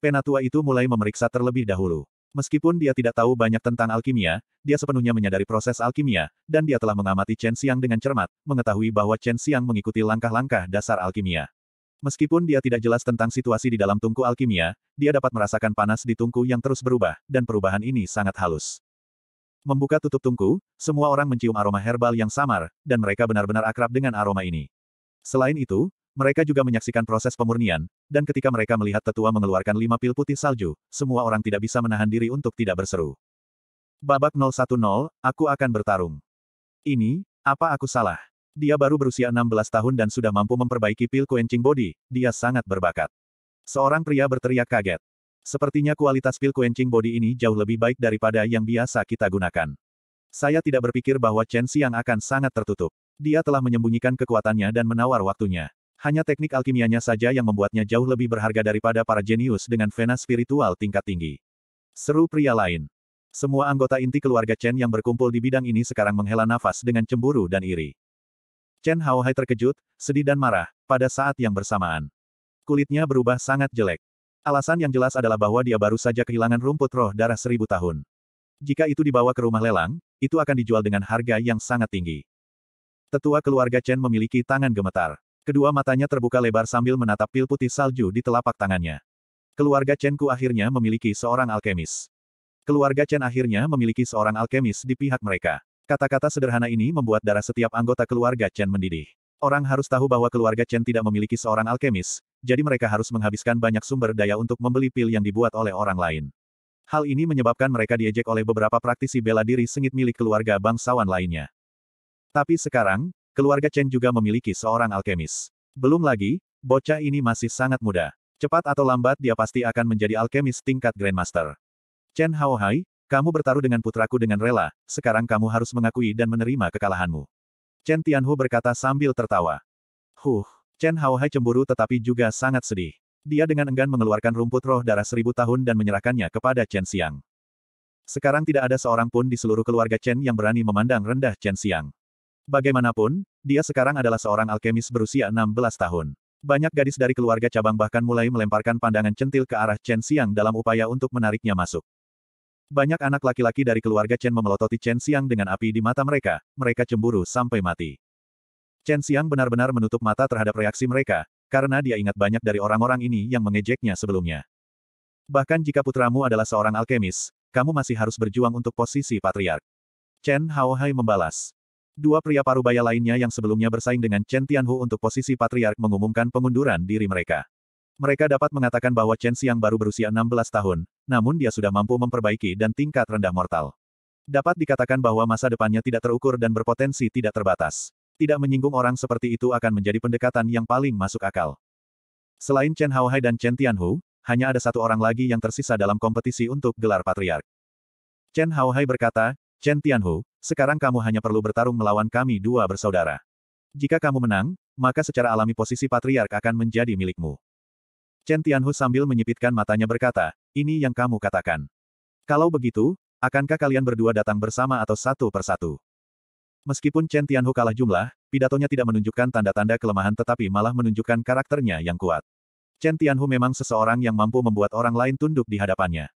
Penatua itu mulai memeriksa terlebih dahulu. Meskipun dia tidak tahu banyak tentang alkimia, dia sepenuhnya menyadari proses alkimia, dan dia telah mengamati Chen Xiang dengan cermat, mengetahui bahwa Chen Xiang mengikuti langkah-langkah dasar alkimia. Meskipun dia tidak jelas tentang situasi di dalam tungku alkimia, dia dapat merasakan panas di tungku yang terus berubah, dan perubahan ini sangat halus. Membuka tutup tungku, semua orang mencium aroma herbal yang samar, dan mereka benar-benar akrab dengan aroma ini. Selain itu, mereka juga menyaksikan proses pemurnian, dan ketika mereka melihat tetua mengeluarkan lima pil putih salju, semua orang tidak bisa menahan diri untuk tidak berseru. Babak 010, aku akan bertarung. Ini, apa aku salah? Dia baru berusia 16 tahun dan sudah mampu memperbaiki pil quenching body, dia sangat berbakat. Seorang pria berteriak kaget. Sepertinya kualitas pil quenching body ini jauh lebih baik daripada yang biasa kita gunakan. Saya tidak berpikir bahwa Chen Xiang akan sangat tertutup. Dia telah menyembunyikan kekuatannya dan menawar waktunya. Hanya teknik alkimianya saja yang membuatnya jauh lebih berharga daripada para jenius dengan vena spiritual tingkat tinggi. Seru pria lain. Semua anggota inti keluarga Chen yang berkumpul di bidang ini sekarang menghela nafas dengan cemburu dan iri. Chen Hao Hai terkejut, sedih dan marah, pada saat yang bersamaan. Kulitnya berubah sangat jelek. Alasan yang jelas adalah bahwa dia baru saja kehilangan rumput roh darah seribu tahun. Jika itu dibawa ke rumah lelang, itu akan dijual dengan harga yang sangat tinggi. Tetua keluarga Chen memiliki tangan gemetar. Kedua matanya terbuka lebar sambil menatap pil putih salju di telapak tangannya. Keluarga Chen Ku akhirnya memiliki seorang alkemis. Keluarga Chen akhirnya memiliki seorang alkemis di pihak mereka. Kata-kata sederhana ini membuat darah setiap anggota keluarga Chen mendidih. Orang harus tahu bahwa keluarga Chen tidak memiliki seorang alkemis, jadi mereka harus menghabiskan banyak sumber daya untuk membeli pil yang dibuat oleh orang lain. Hal ini menyebabkan mereka diejek oleh beberapa praktisi bela diri sengit milik keluarga bangsawan lainnya. Tapi sekarang, Keluarga Chen juga memiliki seorang alkemis. Belum lagi, bocah ini masih sangat muda. Cepat atau lambat dia pasti akan menjadi alkemis tingkat Grandmaster. Chen Haohai, kamu bertaruh dengan putraku dengan rela, sekarang kamu harus mengakui dan menerima kekalahanmu. Chen Tianhu berkata sambil tertawa. Huh, Chen Haohai cemburu tetapi juga sangat sedih. Dia dengan enggan mengeluarkan rumput roh darah seribu tahun dan menyerahkannya kepada Chen Xiang. Sekarang tidak ada seorang pun di seluruh keluarga Chen yang berani memandang rendah Chen Xiang. Bagaimanapun, dia sekarang adalah seorang alkemis berusia 16 tahun. Banyak gadis dari keluarga cabang bahkan mulai melemparkan pandangan centil ke arah Chen Xiang dalam upaya untuk menariknya masuk. Banyak anak laki-laki dari keluarga Chen memelototi Chen Xiang dengan api di mata mereka, mereka cemburu sampai mati. Chen Xiang benar-benar menutup mata terhadap reaksi mereka, karena dia ingat banyak dari orang-orang ini yang mengejeknya sebelumnya. Bahkan jika putramu adalah seorang alkemis, kamu masih harus berjuang untuk posisi patriark. Chen Hao Hai membalas. Dua pria parubaya lainnya yang sebelumnya bersaing dengan Chen Tianhu untuk posisi patriark mengumumkan pengunduran diri mereka. Mereka dapat mengatakan bahwa Chen Xiang baru berusia 16 tahun, namun dia sudah mampu memperbaiki dan tingkat rendah mortal. Dapat dikatakan bahwa masa depannya tidak terukur dan berpotensi tidak terbatas. Tidak menyinggung orang seperti itu akan menjadi pendekatan yang paling masuk akal. Selain Chen Haohai dan Chen Tianhu, hanya ada satu orang lagi yang tersisa dalam kompetisi untuk gelar patriark. Chen Haohai berkata, Chen Tianhu, sekarang kamu hanya perlu bertarung melawan kami dua bersaudara. Jika kamu menang, maka secara alami posisi patriark akan menjadi milikmu. Chen Tianhu sambil menyipitkan matanya berkata, ini yang kamu katakan. Kalau begitu, akankah kalian berdua datang bersama atau satu persatu? Meskipun Chen Tianhu kalah jumlah, pidatonya tidak menunjukkan tanda-tanda kelemahan tetapi malah menunjukkan karakternya yang kuat. Chen Tianhu memang seseorang yang mampu membuat orang lain tunduk di hadapannya.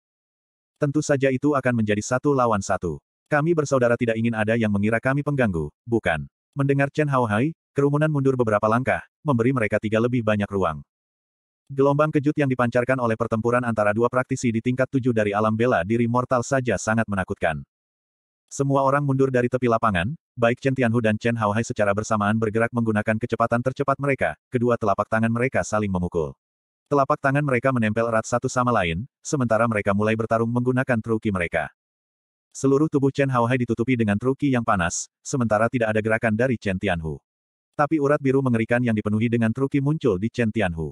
Tentu saja itu akan menjadi satu lawan satu. Kami bersaudara tidak ingin ada yang mengira kami pengganggu, bukan? Mendengar Chen Haohai, kerumunan mundur beberapa langkah, memberi mereka tiga lebih banyak ruang. Gelombang kejut yang dipancarkan oleh pertempuran antara dua praktisi di tingkat tujuh dari alam bela diri mortal saja sangat menakutkan. Semua orang mundur dari tepi lapangan, baik Chen Tianhu dan Chen Haohai secara bersamaan bergerak menggunakan kecepatan tercepat mereka, kedua telapak tangan mereka saling memukul. Telapak tangan mereka menempel erat satu sama lain, sementara mereka mulai bertarung menggunakan truki mereka. Seluruh tubuh Chen Haohai ditutupi dengan truki yang panas, sementara tidak ada gerakan dari Chen Tianhu. Tapi urat biru mengerikan yang dipenuhi dengan truki muncul di Chen Tianhu.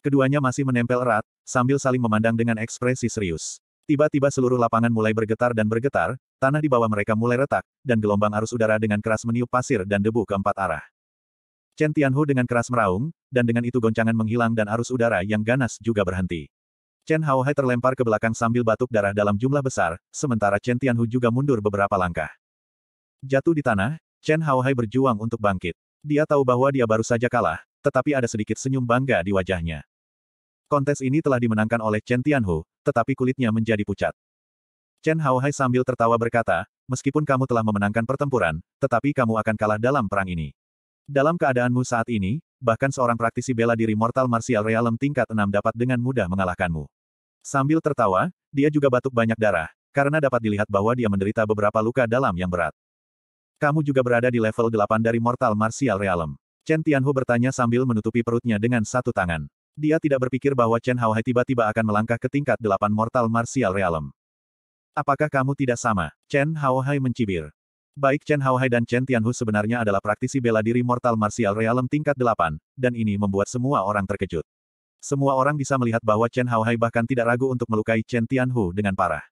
Keduanya masih menempel erat, sambil saling memandang dengan ekspresi serius. Tiba-tiba seluruh lapangan mulai bergetar dan bergetar, tanah di bawah mereka mulai retak, dan gelombang arus udara dengan keras meniup pasir dan debu ke empat arah. Chen Tianhu dengan keras meraung, dan dengan itu goncangan menghilang dan arus udara yang ganas juga berhenti. Chen Haohai terlempar ke belakang sambil batuk darah dalam jumlah besar, sementara Chen Tianhu juga mundur beberapa langkah. Jatuh di tanah, Chen Haohai berjuang untuk bangkit. Dia tahu bahwa dia baru saja kalah, tetapi ada sedikit senyum bangga di wajahnya. Kontes ini telah dimenangkan oleh Chen Tianhu, tetapi kulitnya menjadi pucat. Chen Haohai sambil tertawa berkata, meskipun kamu telah memenangkan pertempuran, tetapi kamu akan kalah dalam perang ini. Dalam keadaanmu saat ini, bahkan seorang praktisi bela diri Mortal Martial Realm tingkat 6 dapat dengan mudah mengalahkanmu. Sambil tertawa, dia juga batuk banyak darah, karena dapat dilihat bahwa dia menderita beberapa luka dalam yang berat. Kamu juga berada di level 8 dari Mortal Martial Realm. Chen Tianhu bertanya sambil menutupi perutnya dengan satu tangan. Dia tidak berpikir bahwa Chen Haohai tiba-tiba akan melangkah ke tingkat 8 Mortal Martial Realm. Apakah kamu tidak sama? Chen Haohai mencibir. Baik Chen Haohai dan Chen Tianhu sebenarnya adalah praktisi bela diri Mortal Martial Realm tingkat 8, dan ini membuat semua orang terkejut. Semua orang bisa melihat bahwa Chen Haohai bahkan tidak ragu untuk melukai Chen Tianhu dengan parah.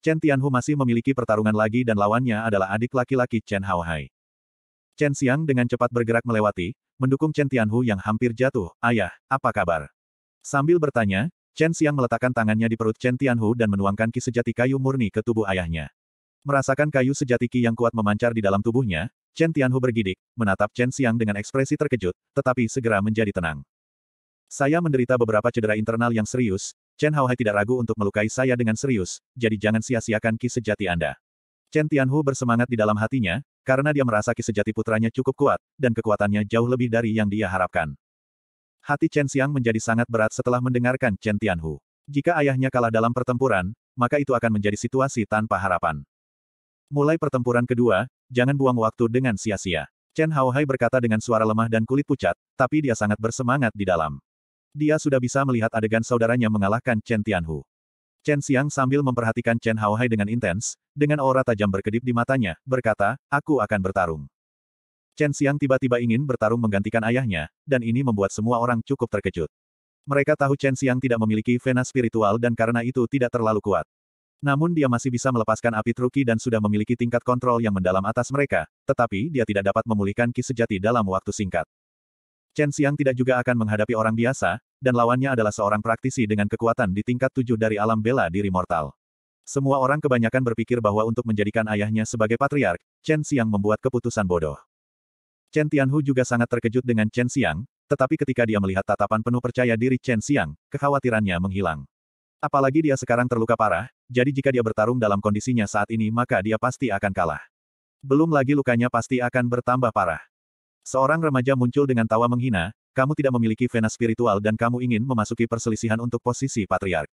Chen Tianhu masih memiliki pertarungan lagi dan lawannya adalah adik laki-laki Chen Haohai. Chen Xiang dengan cepat bergerak melewati, mendukung Chen Tianhu yang hampir jatuh, ayah, apa kabar? Sambil bertanya, Chen Xiang meletakkan tangannya di perut Chen Tianhu dan menuangkan ki sejati kayu murni ke tubuh ayahnya. Merasakan kayu sejati Ki yang kuat memancar di dalam tubuhnya, Chen Tianhu bergidik, menatap Chen Xiang dengan ekspresi terkejut, tetapi segera menjadi tenang. Saya menderita beberapa cedera internal yang serius, Chen Haohai tidak ragu untuk melukai saya dengan serius, jadi jangan sia-siakan Ki sejati Anda. Chen Tianhu bersemangat di dalam hatinya, karena dia merasa Ki sejati putranya cukup kuat, dan kekuatannya jauh lebih dari yang dia harapkan. Hati Chen Xiang menjadi sangat berat setelah mendengarkan Chen Tianhu. Jika ayahnya kalah dalam pertempuran, maka itu akan menjadi situasi tanpa harapan. Mulai pertempuran kedua, jangan buang waktu dengan sia-sia. Chen Haohai berkata dengan suara lemah dan kulit pucat, tapi dia sangat bersemangat di dalam. Dia sudah bisa melihat adegan saudaranya mengalahkan Chen Tianhu. Chen Xiang sambil memperhatikan Chen Haohai dengan intens, dengan aura tajam berkedip di matanya, berkata, aku akan bertarung. Chen Xiang tiba-tiba ingin bertarung menggantikan ayahnya, dan ini membuat semua orang cukup terkejut. Mereka tahu Chen Xiang tidak memiliki vena spiritual dan karena itu tidak terlalu kuat. Namun dia masih bisa melepaskan api truki dan sudah memiliki tingkat kontrol yang mendalam atas mereka, tetapi dia tidak dapat memulihkan ki sejati dalam waktu singkat. Chen Xiang tidak juga akan menghadapi orang biasa, dan lawannya adalah seorang praktisi dengan kekuatan di tingkat tujuh dari alam bela diri mortal. Semua orang kebanyakan berpikir bahwa untuk menjadikan ayahnya sebagai patriark, Chen Xiang membuat keputusan bodoh. Chen Tianhu juga sangat terkejut dengan Chen Xiang, tetapi ketika dia melihat tatapan penuh percaya diri Chen Xiang, kekhawatirannya menghilang. Apalagi dia sekarang terluka parah, jadi jika dia bertarung dalam kondisinya saat ini maka dia pasti akan kalah. Belum lagi lukanya pasti akan bertambah parah. Seorang remaja muncul dengan tawa menghina, kamu tidak memiliki vena spiritual dan kamu ingin memasuki perselisihan untuk posisi patriark.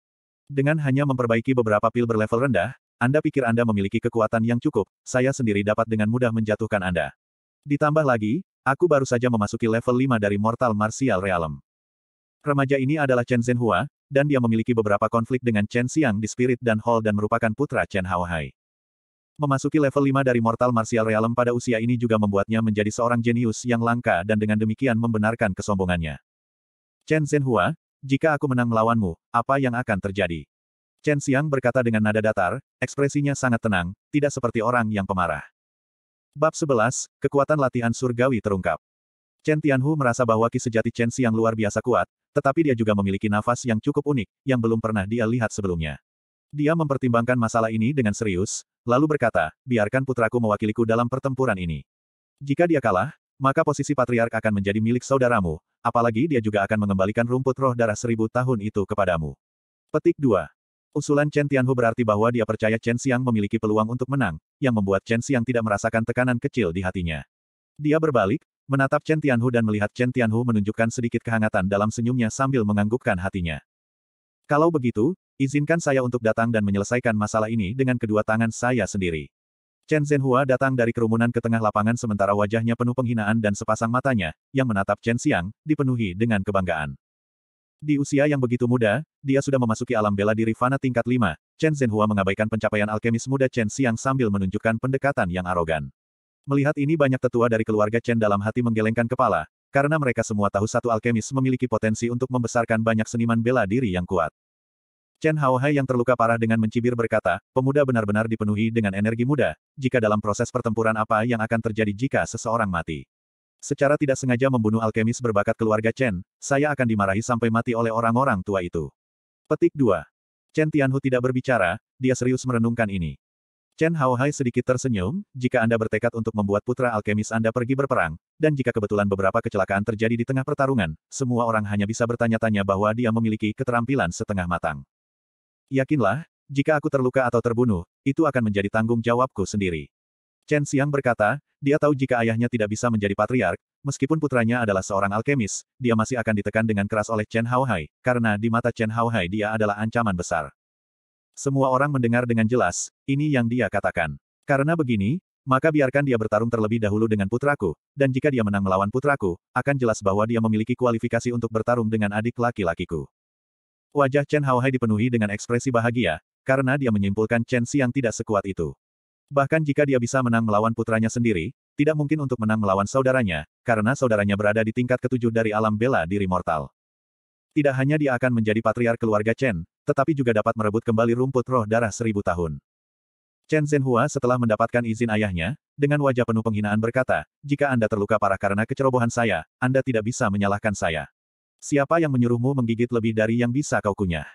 Dengan hanya memperbaiki beberapa pil berlevel rendah, Anda pikir Anda memiliki kekuatan yang cukup, saya sendiri dapat dengan mudah menjatuhkan Anda. Ditambah lagi, aku baru saja memasuki level 5 dari Mortal Martial Realm. Remaja ini adalah Chen Zhenhua, dan dia memiliki beberapa konflik dengan Chen Xiang di Spirit dan Hall dan merupakan putra Chen Haohai. Memasuki level 5 dari Mortal Martial Realm pada usia ini juga membuatnya menjadi seorang jenius yang langka dan dengan demikian membenarkan kesombongannya. Chen Zhenhua, jika aku menang melawanmu, apa yang akan terjadi? Chen Xiang berkata dengan nada datar, ekspresinya sangat tenang, tidak seperti orang yang pemarah. Bab 11, Kekuatan Latihan Surgawi terungkap. Chen Tianhu merasa bahwa ki sejati Chen Xiang luar biasa kuat, tetapi dia juga memiliki nafas yang cukup unik, yang belum pernah dia lihat sebelumnya. Dia mempertimbangkan masalah ini dengan serius, lalu berkata, biarkan putraku mewakiliku dalam pertempuran ini. Jika dia kalah, maka posisi patriark akan menjadi milik saudaramu, apalagi dia juga akan mengembalikan rumput roh darah seribu tahun itu kepadamu. Petik 2. Usulan Chen Tianhu berarti bahwa dia percaya Chen Xiang memiliki peluang untuk menang, yang membuat Chen Xiang tidak merasakan tekanan kecil di hatinya. Dia berbalik, Menatap Chen Tianhu dan melihat Chen Tianhu menunjukkan sedikit kehangatan dalam senyumnya sambil menganggukkan hatinya. Kalau begitu, izinkan saya untuk datang dan menyelesaikan masalah ini dengan kedua tangan saya sendiri. Chen Zhenhua datang dari kerumunan ke tengah lapangan sementara wajahnya penuh penghinaan dan sepasang matanya, yang menatap Chen Xiang, dipenuhi dengan kebanggaan. Di usia yang begitu muda, dia sudah memasuki alam bela diri fana tingkat 5, Chen Zhenhua mengabaikan pencapaian alkemis muda Chen Xiang sambil menunjukkan pendekatan yang arogan. Melihat ini banyak tetua dari keluarga Chen dalam hati menggelengkan kepala, karena mereka semua tahu satu alkemis memiliki potensi untuk membesarkan banyak seniman bela diri yang kuat. Chen Haohai yang terluka parah dengan mencibir berkata, pemuda benar-benar dipenuhi dengan energi muda, jika dalam proses pertempuran apa yang akan terjadi jika seseorang mati. Secara tidak sengaja membunuh alkemis berbakat keluarga Chen, saya akan dimarahi sampai mati oleh orang-orang tua itu. Petik 2. Chen Tianhu tidak berbicara, dia serius merenungkan ini. Chen Haohai sedikit tersenyum, jika Anda bertekad untuk membuat putra alkemis Anda pergi berperang, dan jika kebetulan beberapa kecelakaan terjadi di tengah pertarungan, semua orang hanya bisa bertanya-tanya bahwa dia memiliki keterampilan setengah matang. Yakinlah, jika aku terluka atau terbunuh, itu akan menjadi tanggung jawabku sendiri. Chen Xiang berkata, dia tahu jika ayahnya tidak bisa menjadi patriark, meskipun putranya adalah seorang alkemis, dia masih akan ditekan dengan keras oleh Chen Haohai, karena di mata Chen Haohai dia adalah ancaman besar. Semua orang mendengar dengan jelas, ini yang dia katakan. Karena begini, maka biarkan dia bertarung terlebih dahulu dengan putraku, dan jika dia menang melawan putraku, akan jelas bahwa dia memiliki kualifikasi untuk bertarung dengan adik laki-lakiku. Wajah Chen Haohai dipenuhi dengan ekspresi bahagia, karena dia menyimpulkan Chen Xiang tidak sekuat itu. Bahkan jika dia bisa menang melawan putranya sendiri, tidak mungkin untuk menang melawan saudaranya, karena saudaranya berada di tingkat ketujuh dari alam bela diri mortal. Tidak hanya dia akan menjadi patriar keluarga Chen, tetapi juga dapat merebut kembali rumput roh darah seribu tahun. Chen Zhenhua setelah mendapatkan izin ayahnya, dengan wajah penuh penghinaan berkata, jika Anda terluka parah karena kecerobohan saya, Anda tidak bisa menyalahkan saya. Siapa yang menyuruhmu menggigit lebih dari yang bisa kau kunyah?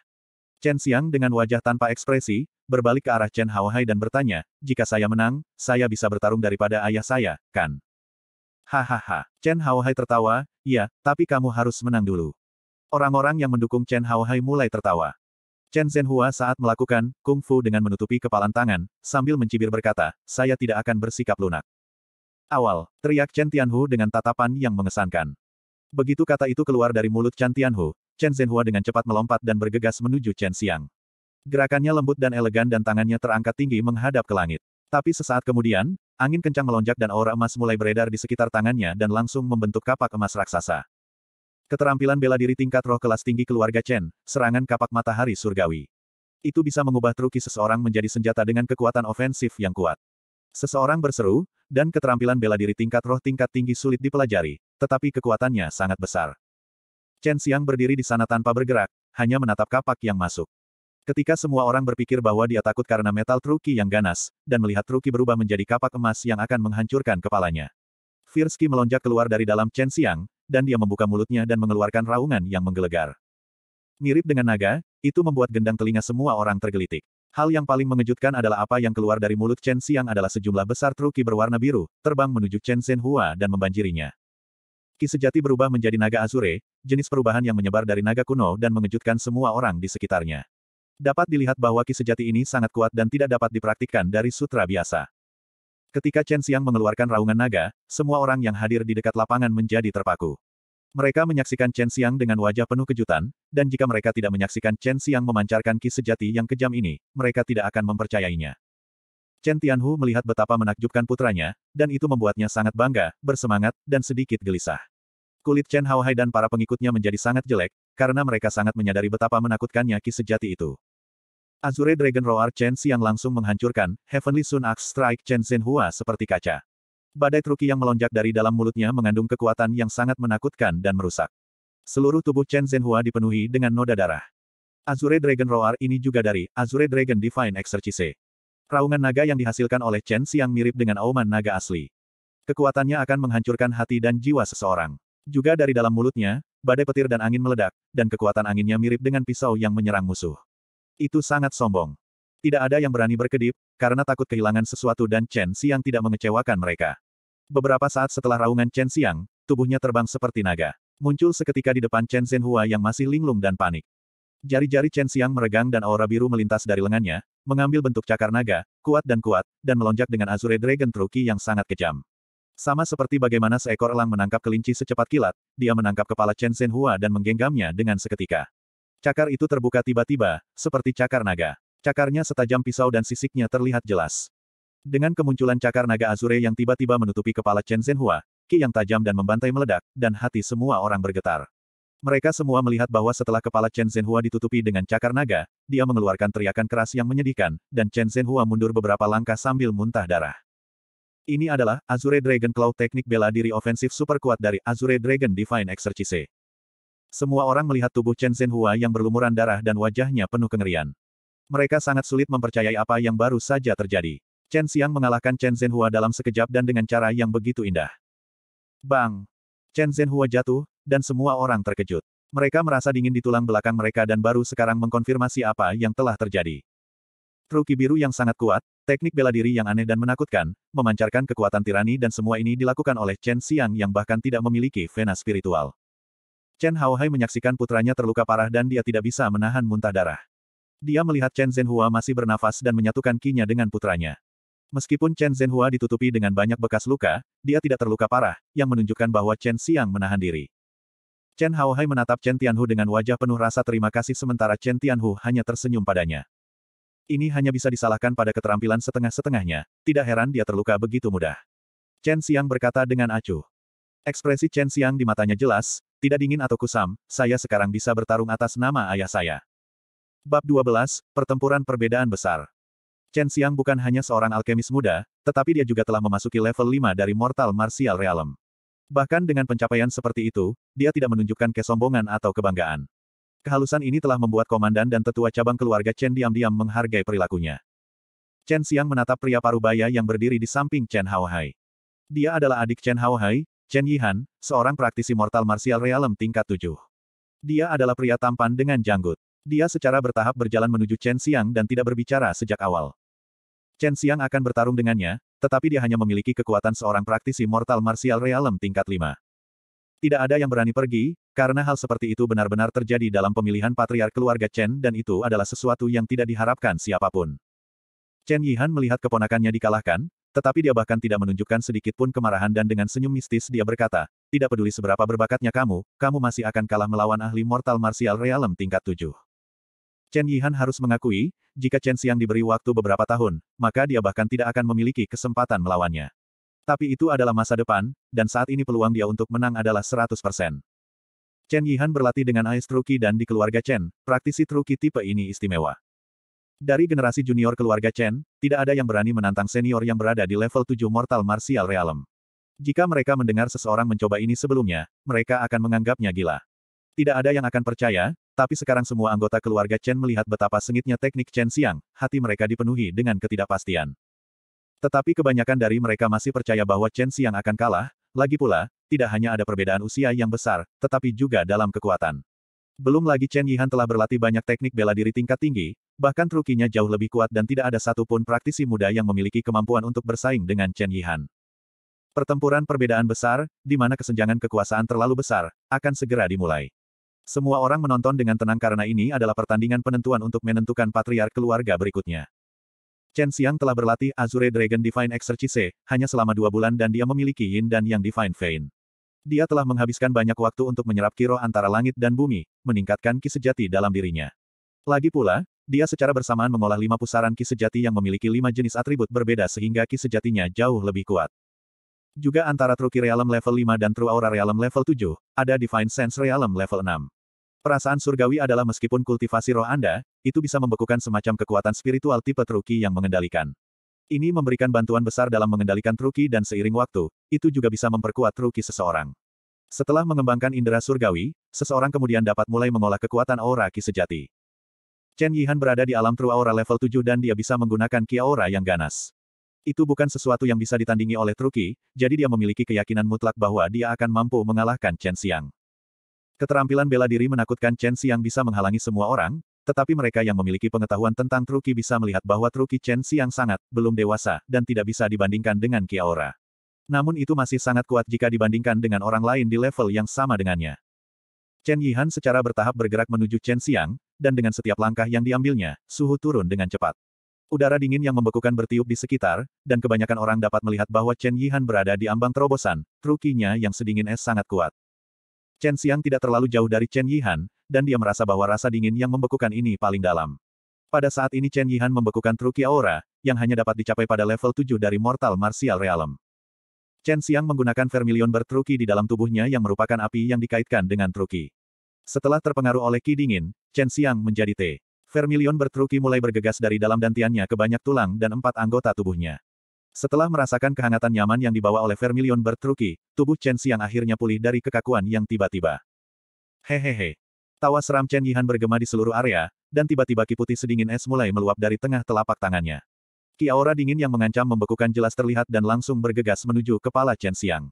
Chen Xiang dengan wajah tanpa ekspresi, berbalik ke arah Chen Haohai dan bertanya, jika saya menang, saya bisa bertarung daripada ayah saya, kan? Hahaha. Chen Haohai tertawa, iya, tapi kamu harus menang dulu. Orang-orang yang mendukung Chen Haohai mulai tertawa. Chen Zhenhua saat melakukan kungfu dengan menutupi kepalan tangan, sambil mencibir berkata, saya tidak akan bersikap lunak. Awal, teriak Chen Tianhu dengan tatapan yang mengesankan. Begitu kata itu keluar dari mulut Chen Tianhu, Chen Zhenhua dengan cepat melompat dan bergegas menuju Chen Xiang. Gerakannya lembut dan elegan dan tangannya terangkat tinggi menghadap ke langit. Tapi sesaat kemudian, angin kencang melonjak dan aura emas mulai beredar di sekitar tangannya dan langsung membentuk kapak emas raksasa. Keterampilan bela diri tingkat roh kelas tinggi keluarga Chen, serangan kapak matahari surgawi. Itu bisa mengubah truki seseorang menjadi senjata dengan kekuatan ofensif yang kuat. Seseorang berseru, dan keterampilan bela diri tingkat roh tingkat tinggi sulit dipelajari, tetapi kekuatannya sangat besar. Chen Xiang berdiri di sana tanpa bergerak, hanya menatap kapak yang masuk. Ketika semua orang berpikir bahwa dia takut karena metal truki yang ganas, dan melihat truki berubah menjadi kapak emas yang akan menghancurkan kepalanya. Firsky melonjak keluar dari dalam Chen Xiang, dan dia membuka mulutnya dan mengeluarkan raungan yang menggelegar. Mirip dengan naga, itu membuat gendang telinga semua orang tergelitik. Hal yang paling mengejutkan adalah apa yang keluar dari mulut Chen Xiang adalah sejumlah besar truki berwarna biru, terbang menuju Chen Shen Hua dan membanjirinya. Ki sejati berubah menjadi naga azure, jenis perubahan yang menyebar dari naga kuno dan mengejutkan semua orang di sekitarnya. Dapat dilihat bahwa ki sejati ini sangat kuat dan tidak dapat dipraktikkan dari sutra biasa. Ketika Chen Xiang mengeluarkan raungan naga, semua orang yang hadir di dekat lapangan menjadi terpaku. Mereka menyaksikan Chen Xiang dengan wajah penuh kejutan, dan jika mereka tidak menyaksikan Chen Xiang memancarkan ki sejati yang kejam ini, mereka tidak akan mempercayainya. Chen Tianhu melihat betapa menakjubkan putranya, dan itu membuatnya sangat bangga, bersemangat, dan sedikit gelisah. Kulit Chen Haohai dan para pengikutnya menjadi sangat jelek, karena mereka sangat menyadari betapa menakutkannya ki sejati itu. Azure Dragon Roar Chen Xiang langsung menghancurkan Heavenly Sun Axe Strike Chen Hua seperti kaca. Badai truki yang melonjak dari dalam mulutnya mengandung kekuatan yang sangat menakutkan dan merusak. Seluruh tubuh Chen Hua dipenuhi dengan noda darah. Azure Dragon Roar ini juga dari Azure Dragon Divine Exorcise. Raungan naga yang dihasilkan oleh Chen Xiang mirip dengan auman naga asli. Kekuatannya akan menghancurkan hati dan jiwa seseorang. Juga dari dalam mulutnya, badai petir dan angin meledak, dan kekuatan anginnya mirip dengan pisau yang menyerang musuh. Itu sangat sombong. Tidak ada yang berani berkedip, karena takut kehilangan sesuatu dan Chen Xiang tidak mengecewakan mereka. Beberapa saat setelah raungan Chen Xiang, tubuhnya terbang seperti naga. Muncul seketika di depan Chen Zhenhua yang masih linglung dan panik. Jari-jari Chen Xiang meregang dan aura biru melintas dari lengannya, mengambil bentuk cakar naga, kuat dan kuat, dan melonjak dengan Azure Dragon Truki yang sangat kejam. Sama seperti bagaimana seekor elang menangkap kelinci secepat kilat, dia menangkap kepala Chen Zhenhua dan menggenggamnya dengan seketika. Cakar itu terbuka tiba-tiba, seperti cakar naga. Cakarnya setajam pisau dan sisiknya terlihat jelas. Dengan kemunculan cakar naga Azure yang tiba-tiba menutupi kepala Chen Zhenhua, ki yang tajam dan membantai meledak, dan hati semua orang bergetar. Mereka semua melihat bahwa setelah kepala Chen Zhenhua ditutupi dengan cakar naga, dia mengeluarkan teriakan keras yang menyedihkan, dan Chen Zhenhua mundur beberapa langkah sambil muntah darah. Ini adalah Azure Dragon Claw teknik bela diri ofensif super kuat dari Azure Dragon Divine Exorcise. Semua orang melihat tubuh Chen Zhenhua yang berlumuran darah dan wajahnya penuh kengerian. Mereka sangat sulit mempercayai apa yang baru saja terjadi. Chen Xiang mengalahkan Chen Zhenhua dalam sekejap dan dengan cara yang begitu indah. Bang! Chen Zhenhua jatuh, dan semua orang terkejut. Mereka merasa dingin di tulang belakang mereka dan baru sekarang mengkonfirmasi apa yang telah terjadi. Ruki biru yang sangat kuat, teknik bela diri yang aneh dan menakutkan, memancarkan kekuatan tirani dan semua ini dilakukan oleh Chen Xiang yang bahkan tidak memiliki vena spiritual. Chen Haohai menyaksikan putranya terluka parah dan dia tidak bisa menahan muntah darah. Dia melihat Chen Zhenhua masih bernafas dan menyatukan kinya dengan putranya. Meskipun Chen Zhenhua ditutupi dengan banyak bekas luka, dia tidak terluka parah, yang menunjukkan bahwa Chen Xiang menahan diri. Chen Haohai menatap Chen Tianhu dengan wajah penuh rasa terima kasih sementara Chen Tianhu hanya tersenyum padanya. Ini hanya bisa disalahkan pada keterampilan setengah-setengahnya, tidak heran dia terluka begitu mudah. Chen Xiang berkata dengan acuh. Ekspresi Chen Xiang di matanya jelas, tidak dingin atau kusam, saya sekarang bisa bertarung atas nama ayah saya. Bab 12, Pertempuran Perbedaan Besar Chen Xiang bukan hanya seorang alkemis muda, tetapi dia juga telah memasuki level 5 dari Mortal Martial Realm. Bahkan dengan pencapaian seperti itu, dia tidak menunjukkan kesombongan atau kebanggaan. Kehalusan ini telah membuat komandan dan tetua cabang keluarga Chen diam-diam menghargai perilakunya. Chen Xiang menatap pria parubaya yang berdiri di samping Chen Hao Hai. Dia adalah adik Chen Hao Hai. Chen Yihan, seorang praktisi mortal martial Realm tingkat 7. Dia adalah pria tampan dengan janggut. Dia secara bertahap berjalan menuju Chen Xiang dan tidak berbicara sejak awal. Chen Xiang akan bertarung dengannya, tetapi dia hanya memiliki kekuatan seorang praktisi mortal martial Realm tingkat 5. Tidak ada yang berani pergi, karena hal seperti itu benar-benar terjadi dalam pemilihan patriark keluarga Chen dan itu adalah sesuatu yang tidak diharapkan siapapun. Chen Yihan melihat keponakannya dikalahkan, tetapi dia bahkan tidak menunjukkan sedikit pun kemarahan dan dengan senyum mistis dia berkata, tidak peduli seberapa berbakatnya kamu, kamu masih akan kalah melawan ahli mortal martial realm tingkat 7. Chen Yihan harus mengakui, jika Chen Xiang diberi waktu beberapa tahun, maka dia bahkan tidak akan memiliki kesempatan melawannya. Tapi itu adalah masa depan, dan saat ini peluang dia untuk menang adalah 100%. Chen Yihan berlatih dengan Ais Truki dan di keluarga Chen, praktisi truki tipe ini istimewa. Dari generasi junior keluarga Chen, tidak ada yang berani menantang senior yang berada di level 7 Mortal Martial Realm. Jika mereka mendengar seseorang mencoba ini sebelumnya, mereka akan menganggapnya gila. Tidak ada yang akan percaya, tapi sekarang semua anggota keluarga Chen melihat betapa sengitnya teknik Chen Siang, hati mereka dipenuhi dengan ketidakpastian. Tetapi kebanyakan dari mereka masih percaya bahwa Chen Siang akan kalah, lagi pula, tidak hanya ada perbedaan usia yang besar, tetapi juga dalam kekuatan. Belum lagi Chen Yihan telah berlatih banyak teknik bela diri tingkat tinggi, Bahkan trukinya jauh lebih kuat dan tidak ada satupun praktisi muda yang memiliki kemampuan untuk bersaing dengan Chen Yihan. Pertempuran perbedaan besar, di mana kesenjangan kekuasaan terlalu besar, akan segera dimulai. Semua orang menonton dengan tenang karena ini adalah pertandingan penentuan untuk menentukan patriark keluarga berikutnya. Chen Xiang telah berlatih Azure Dragon Divine Exercise hanya selama dua bulan dan dia memiliki Yin dan Yang Divine Vein. Dia telah menghabiskan banyak waktu untuk menyerap kiro antara langit dan bumi, meningkatkan ki sejati dalam dirinya. Lagi pula, dia secara bersamaan mengolah lima pusaran ki sejati yang memiliki lima jenis atribut berbeda sehingga ki sejatinya jauh lebih kuat. Juga antara truki Ki Realm level 5 dan True Aura Realm level 7, ada Divine Sense Realm level 6. Perasaan surgawi adalah meskipun kultivasi roh Anda, itu bisa membekukan semacam kekuatan spiritual tipe truki yang mengendalikan. Ini memberikan bantuan besar dalam mengendalikan truki dan seiring waktu, itu juga bisa memperkuat truki seseorang. Setelah mengembangkan indera surgawi, seseorang kemudian dapat mulai mengolah kekuatan aura ki sejati. Chen Yihan berada di alam True Aura level 7 dan dia bisa menggunakan Ki Aura yang ganas. Itu bukan sesuatu yang bisa ditandingi oleh Truki, jadi dia memiliki keyakinan mutlak bahwa dia akan mampu mengalahkan Chen Xiang. Keterampilan bela diri menakutkan Chen Xiang bisa menghalangi semua orang, tetapi mereka yang memiliki pengetahuan tentang Truki bisa melihat bahwa Truki Chen Xiang sangat belum dewasa dan tidak bisa dibandingkan dengan Kiaora. Namun itu masih sangat kuat jika dibandingkan dengan orang lain di level yang sama dengannya. Chen Yihan secara bertahap bergerak menuju Chen Xiang, dan dengan setiap langkah yang diambilnya, suhu turun dengan cepat. Udara dingin yang membekukan bertiup di sekitar, dan kebanyakan orang dapat melihat bahwa Chen Yihan berada di ambang terobosan, trukinya yang sedingin es sangat kuat. Chen Xiang tidak terlalu jauh dari Chen Yihan, dan dia merasa bahwa rasa dingin yang membekukan ini paling dalam. Pada saat ini Chen Yihan membekukan truki aura, yang hanya dapat dicapai pada level 7 dari Mortal Martial Realm. Chen Xiang menggunakan vermilion bertruki di dalam tubuhnya yang merupakan api yang dikaitkan dengan truki. Setelah terpengaruh oleh ki dingin, Chen Xiang menjadi T. Vermilion bertruki mulai bergegas dari dalam dantiannya ke banyak tulang dan empat anggota tubuhnya. Setelah merasakan kehangatan nyaman yang dibawa oleh Vermilion bertruki, tubuh Chen Xiang akhirnya pulih dari kekakuan yang tiba-tiba. Hehehe. Tawa seram Chen Yihan bergema di seluruh area, dan tiba-tiba kiputi sedingin es mulai meluap dari tengah telapak tangannya. Ki aura dingin yang mengancam membekukan jelas terlihat dan langsung bergegas menuju kepala Chen Xiang.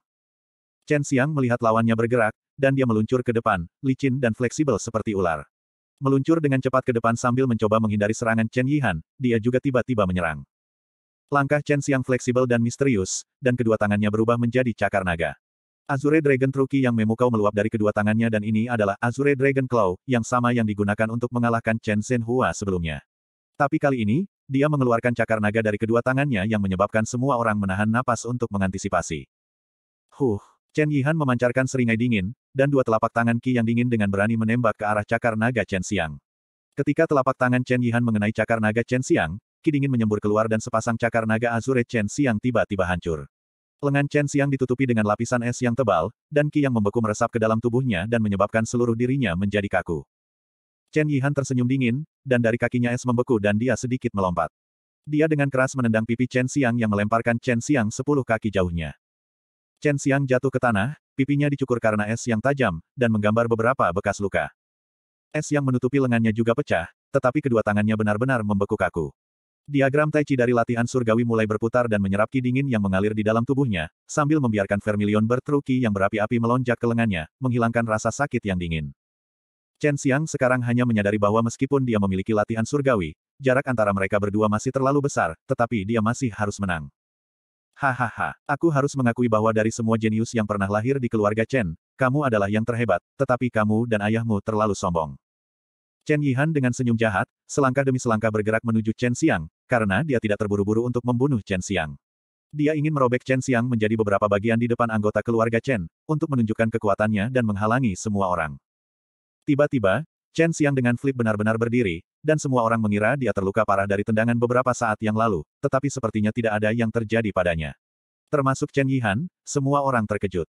Chen Xiang melihat lawannya bergerak, dan dia meluncur ke depan, licin dan fleksibel seperti ular meluncur dengan cepat ke depan sambil mencoba menghindari serangan Chen Yihan, dia juga tiba-tiba menyerang. Langkah Chen Xiang fleksibel dan misterius, dan kedua tangannya berubah menjadi cakar naga. Azure Dragon Truki yang memukau meluap dari kedua tangannya dan ini adalah Azure Dragon Claw, yang sama yang digunakan untuk mengalahkan Chen Shen Hua sebelumnya. Tapi kali ini, dia mengeluarkan cakar naga dari kedua tangannya yang menyebabkan semua orang menahan napas untuk mengantisipasi. Huh. Chen Yihan memancarkan seringai dingin, dan dua telapak tangan Qi yang dingin dengan berani menembak ke arah cakar naga Chen Xiang. Ketika telapak tangan Chen Yihan mengenai cakar naga Chen Xiang, Qi dingin menyembur keluar dan sepasang cakar naga azure Chen Xiang tiba-tiba hancur. Lengan Chen Xiang ditutupi dengan lapisan es yang tebal, dan Qi yang membeku meresap ke dalam tubuhnya dan menyebabkan seluruh dirinya menjadi kaku. Chen Yihan tersenyum dingin, dan dari kakinya es membeku dan dia sedikit melompat. Dia dengan keras menendang pipi Chen Xiang yang melemparkan Chen Xiang sepuluh kaki jauhnya. Chen Xiang jatuh ke tanah, pipinya dicukur karena es yang tajam, dan menggambar beberapa bekas luka. Es yang menutupi lengannya juga pecah, tetapi kedua tangannya benar-benar membeku kaku. Diagram Tai Chi dari latihan surgawi mulai berputar dan menyerap ki dingin yang mengalir di dalam tubuhnya, sambil membiarkan vermilion bertruki yang berapi-api melonjak ke lengannya, menghilangkan rasa sakit yang dingin. Chen Xiang sekarang hanya menyadari bahwa meskipun dia memiliki latihan surgawi, jarak antara mereka berdua masih terlalu besar, tetapi dia masih harus menang. Hahaha, aku harus mengakui bahwa dari semua jenius yang pernah lahir di keluarga Chen, kamu adalah yang terhebat, tetapi kamu dan ayahmu terlalu sombong. Chen Yihan dengan senyum jahat, selangkah demi selangkah bergerak menuju Chen Xiang, karena dia tidak terburu-buru untuk membunuh Chen Xiang. Dia ingin merobek Chen Xiang menjadi beberapa bagian di depan anggota keluarga Chen, untuk menunjukkan kekuatannya dan menghalangi semua orang. Tiba-tiba, Chen Xiang dengan flip benar-benar berdiri, dan semua orang mengira dia terluka parah dari tendangan beberapa saat yang lalu, tetapi sepertinya tidak ada yang terjadi padanya. Termasuk Chen Yihan, semua orang terkejut.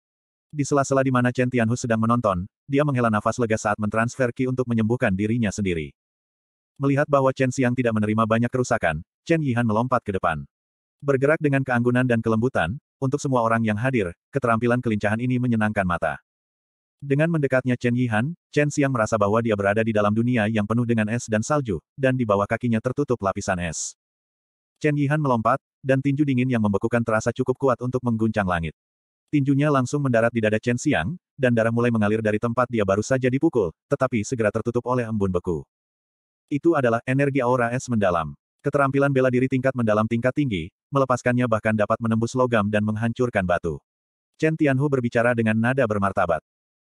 Di sela-sela di mana Chen Tianhu sedang menonton, dia menghela nafas lega saat mentransfer Qi untuk menyembuhkan dirinya sendiri. Melihat bahwa Chen Xiang tidak menerima banyak kerusakan, Chen Yihan melompat ke depan. Bergerak dengan keanggunan dan kelembutan, untuk semua orang yang hadir, keterampilan kelincahan ini menyenangkan mata. Dengan mendekatnya Chen Yihan, Chen Xiang merasa bahwa dia berada di dalam dunia yang penuh dengan es dan salju, dan di bawah kakinya tertutup lapisan es. Chen Yihan melompat, dan tinju dingin yang membekukan terasa cukup kuat untuk mengguncang langit. Tinjunya langsung mendarat di dada Chen Xiang, dan darah mulai mengalir dari tempat dia baru saja dipukul, tetapi segera tertutup oleh embun beku. Itu adalah energi aura es mendalam. Keterampilan bela diri tingkat mendalam tingkat tinggi, melepaskannya bahkan dapat menembus logam dan menghancurkan batu. Chen Tianhu berbicara dengan nada bermartabat.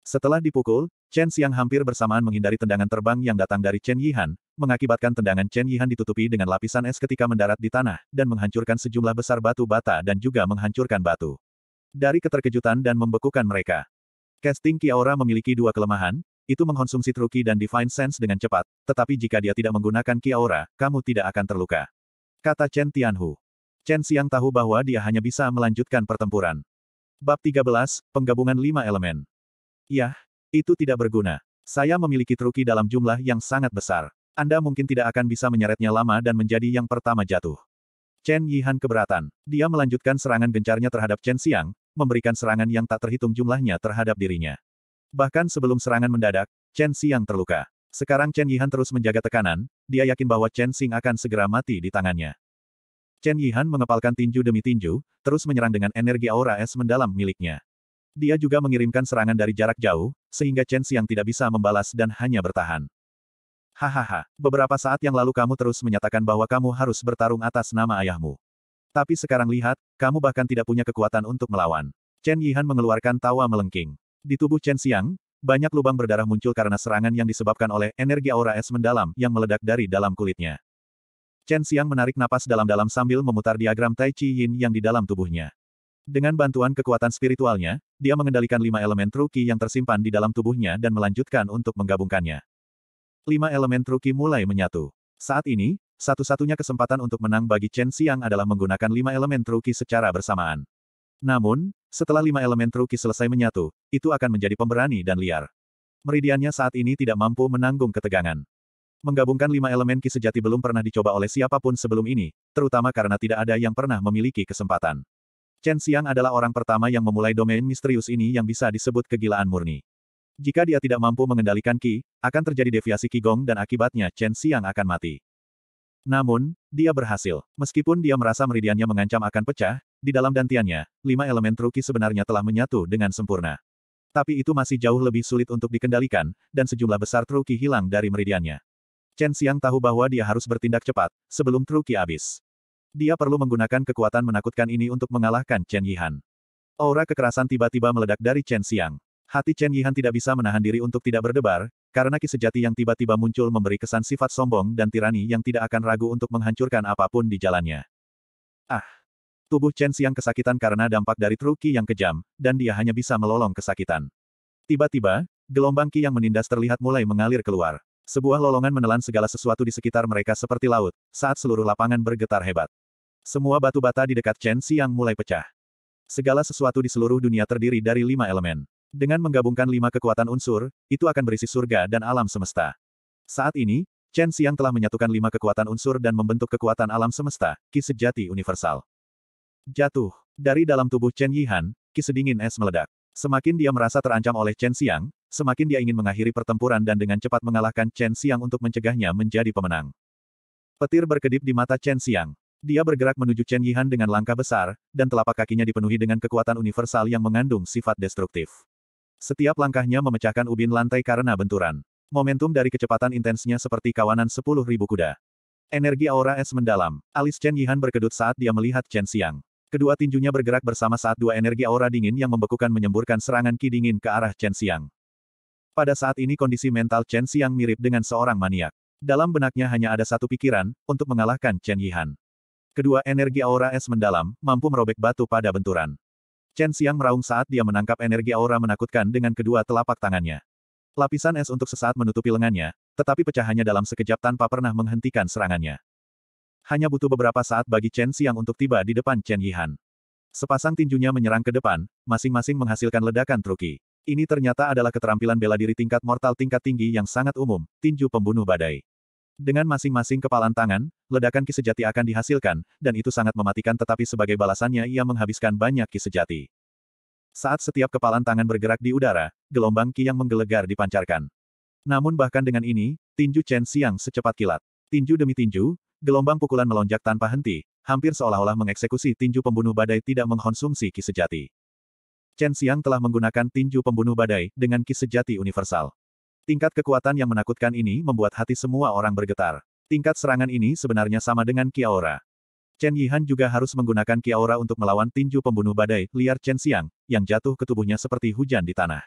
Setelah dipukul, Chen Xiang hampir bersamaan menghindari tendangan terbang yang datang dari Chen Yihan, mengakibatkan tendangan Chen Yihan ditutupi dengan lapisan es ketika mendarat di tanah, dan menghancurkan sejumlah besar batu bata dan juga menghancurkan batu. Dari keterkejutan dan membekukan mereka. Casting Kiaura memiliki dua kelemahan, itu mengkonsumsi truki dan Divine Sense dengan cepat, tetapi jika dia tidak menggunakan Kiaura, kamu tidak akan terluka. Kata Chen Tianhu. Chen Xiang tahu bahwa dia hanya bisa melanjutkan pertempuran. Bab 13, Penggabungan 5 Elemen. Yah, itu tidak berguna. Saya memiliki truki dalam jumlah yang sangat besar. Anda mungkin tidak akan bisa menyeretnya lama dan menjadi yang pertama jatuh. Chen Yihan keberatan. Dia melanjutkan serangan gencarnya terhadap Chen Xiang, memberikan serangan yang tak terhitung jumlahnya terhadap dirinya. Bahkan sebelum serangan mendadak, Chen Xiang terluka. Sekarang Chen Yihan terus menjaga tekanan, dia yakin bahwa Chen Xing akan segera mati di tangannya. Chen Yihan mengepalkan tinju demi tinju, terus menyerang dengan energi aura es mendalam miliknya. Dia juga mengirimkan serangan dari jarak jauh, sehingga Chen Xiang tidak bisa membalas dan hanya bertahan. Hahaha, beberapa saat yang lalu kamu terus menyatakan bahwa kamu harus bertarung atas nama ayahmu. Tapi sekarang lihat, kamu bahkan tidak punya kekuatan untuk melawan. Chen Yihan mengeluarkan tawa melengking. Di tubuh Chen Xiang, banyak lubang berdarah muncul karena serangan yang disebabkan oleh energi aura es mendalam yang meledak dari dalam kulitnya. Chen Xiang menarik napas dalam-dalam sambil memutar diagram Tai Chi Yin yang di dalam tubuhnya. Dengan bantuan kekuatan spiritualnya, dia mengendalikan lima elemen truki yang tersimpan di dalam tubuhnya dan melanjutkan untuk menggabungkannya lima elemen truki mulai menyatu. Saat ini, satu-satunya kesempatan untuk menang bagi Chen Xiang adalah menggunakan lima elemen truki secara bersamaan. Namun, setelah lima elemen truki selesai menyatu, itu akan menjadi pemberani dan liar. Meridiannya saat ini tidak mampu menanggung ketegangan. Menggabungkan lima elemen ki sejati belum pernah dicoba oleh siapapun sebelum ini, terutama karena tidak ada yang pernah memiliki kesempatan. Chen Xiang adalah orang pertama yang memulai domain misterius ini yang bisa disebut kegilaan murni. Jika dia tidak mampu mengendalikan Qi, akan terjadi deviasi Kigong dan akibatnya Chen Xiang akan mati. Namun, dia berhasil. Meskipun dia merasa meridiannya mengancam akan pecah, di dalam dantiannya, lima elemen truki sebenarnya telah menyatu dengan sempurna. Tapi itu masih jauh lebih sulit untuk dikendalikan, dan sejumlah besar truki hilang dari meridiannya. Chen Xiang tahu bahwa dia harus bertindak cepat, sebelum truki habis. Dia perlu menggunakan kekuatan menakutkan ini untuk mengalahkan Chen Yihan. Aura kekerasan tiba-tiba meledak dari Chen Xiang. Hati Chen Yihan tidak bisa menahan diri untuk tidak berdebar, karena ki sejati yang tiba-tiba muncul memberi kesan sifat sombong dan tirani yang tidak akan ragu untuk menghancurkan apapun di jalannya. Ah! Tubuh Chen siang kesakitan karena dampak dari truki yang kejam, dan dia hanya bisa melolong kesakitan. Tiba-tiba, gelombang ki yang menindas terlihat mulai mengalir keluar. Sebuah lolongan menelan segala sesuatu di sekitar mereka seperti laut, saat seluruh lapangan bergetar hebat. Semua batu bata di dekat Chen siang mulai pecah. Segala sesuatu di seluruh dunia terdiri dari lima elemen. Dengan menggabungkan lima kekuatan unsur, itu akan berisi surga dan alam semesta. Saat ini, Chen Xiang telah menyatukan lima kekuatan unsur dan membentuk kekuatan alam semesta, ki sejati universal. Jatuh. Dari dalam tubuh Chen Yihan, ki sedingin es meledak. Semakin dia merasa terancam oleh Chen Xiang, semakin dia ingin mengakhiri pertempuran dan dengan cepat mengalahkan Chen Xiang untuk mencegahnya menjadi pemenang. Petir berkedip di mata Chen Xiang. Dia bergerak menuju Chen Yihan dengan langkah besar, dan telapak kakinya dipenuhi dengan kekuatan universal yang mengandung sifat destruktif. Setiap langkahnya memecahkan ubin lantai karena benturan. Momentum dari kecepatan intensnya seperti kawanan 10.000 kuda. Energi aura es mendalam. Alis Chen Yihan berkedut saat dia melihat Chen Xiang. Kedua tinjunya bergerak bersama saat dua energi aura dingin yang membekukan menyemburkan serangan ki dingin ke arah Chen Xiang. Pada saat ini kondisi mental Chen Xiang mirip dengan seorang maniak. Dalam benaknya hanya ada satu pikiran, untuk mengalahkan Chen Yihan. Kedua energi aura es mendalam, mampu merobek batu pada benturan. Chen Xiang meraung saat dia menangkap energi aura menakutkan dengan kedua telapak tangannya. Lapisan es untuk sesaat menutupi lengannya, tetapi pecahannya dalam sekejap tanpa pernah menghentikan serangannya. Hanya butuh beberapa saat bagi Chen Xiang untuk tiba di depan Chen Yihan. Sepasang tinjunya menyerang ke depan, masing-masing menghasilkan ledakan truki. Ini ternyata adalah keterampilan bela diri tingkat mortal tingkat tinggi yang sangat umum, tinju pembunuh badai. Dengan masing-masing kepalan tangan, ledakan ki sejati akan dihasilkan, dan itu sangat mematikan tetapi sebagai balasannya ia menghabiskan banyak ki sejati. Saat setiap kepalan tangan bergerak di udara, gelombang ki yang menggelegar dipancarkan. Namun bahkan dengan ini, tinju Chen Xiang secepat kilat. Tinju demi tinju, gelombang pukulan melonjak tanpa henti, hampir seolah-olah mengeksekusi tinju pembunuh badai tidak mengkonsumsi ki sejati. Chen Xiang telah menggunakan tinju pembunuh badai dengan ki sejati universal. Tingkat kekuatan yang menakutkan ini membuat hati semua orang bergetar. Tingkat serangan ini sebenarnya sama dengan Kiaora. Chen Yihan juga harus menggunakan Kiaora untuk melawan tinju pembunuh badai, liar Chen Xiang, yang jatuh ke tubuhnya seperti hujan di tanah.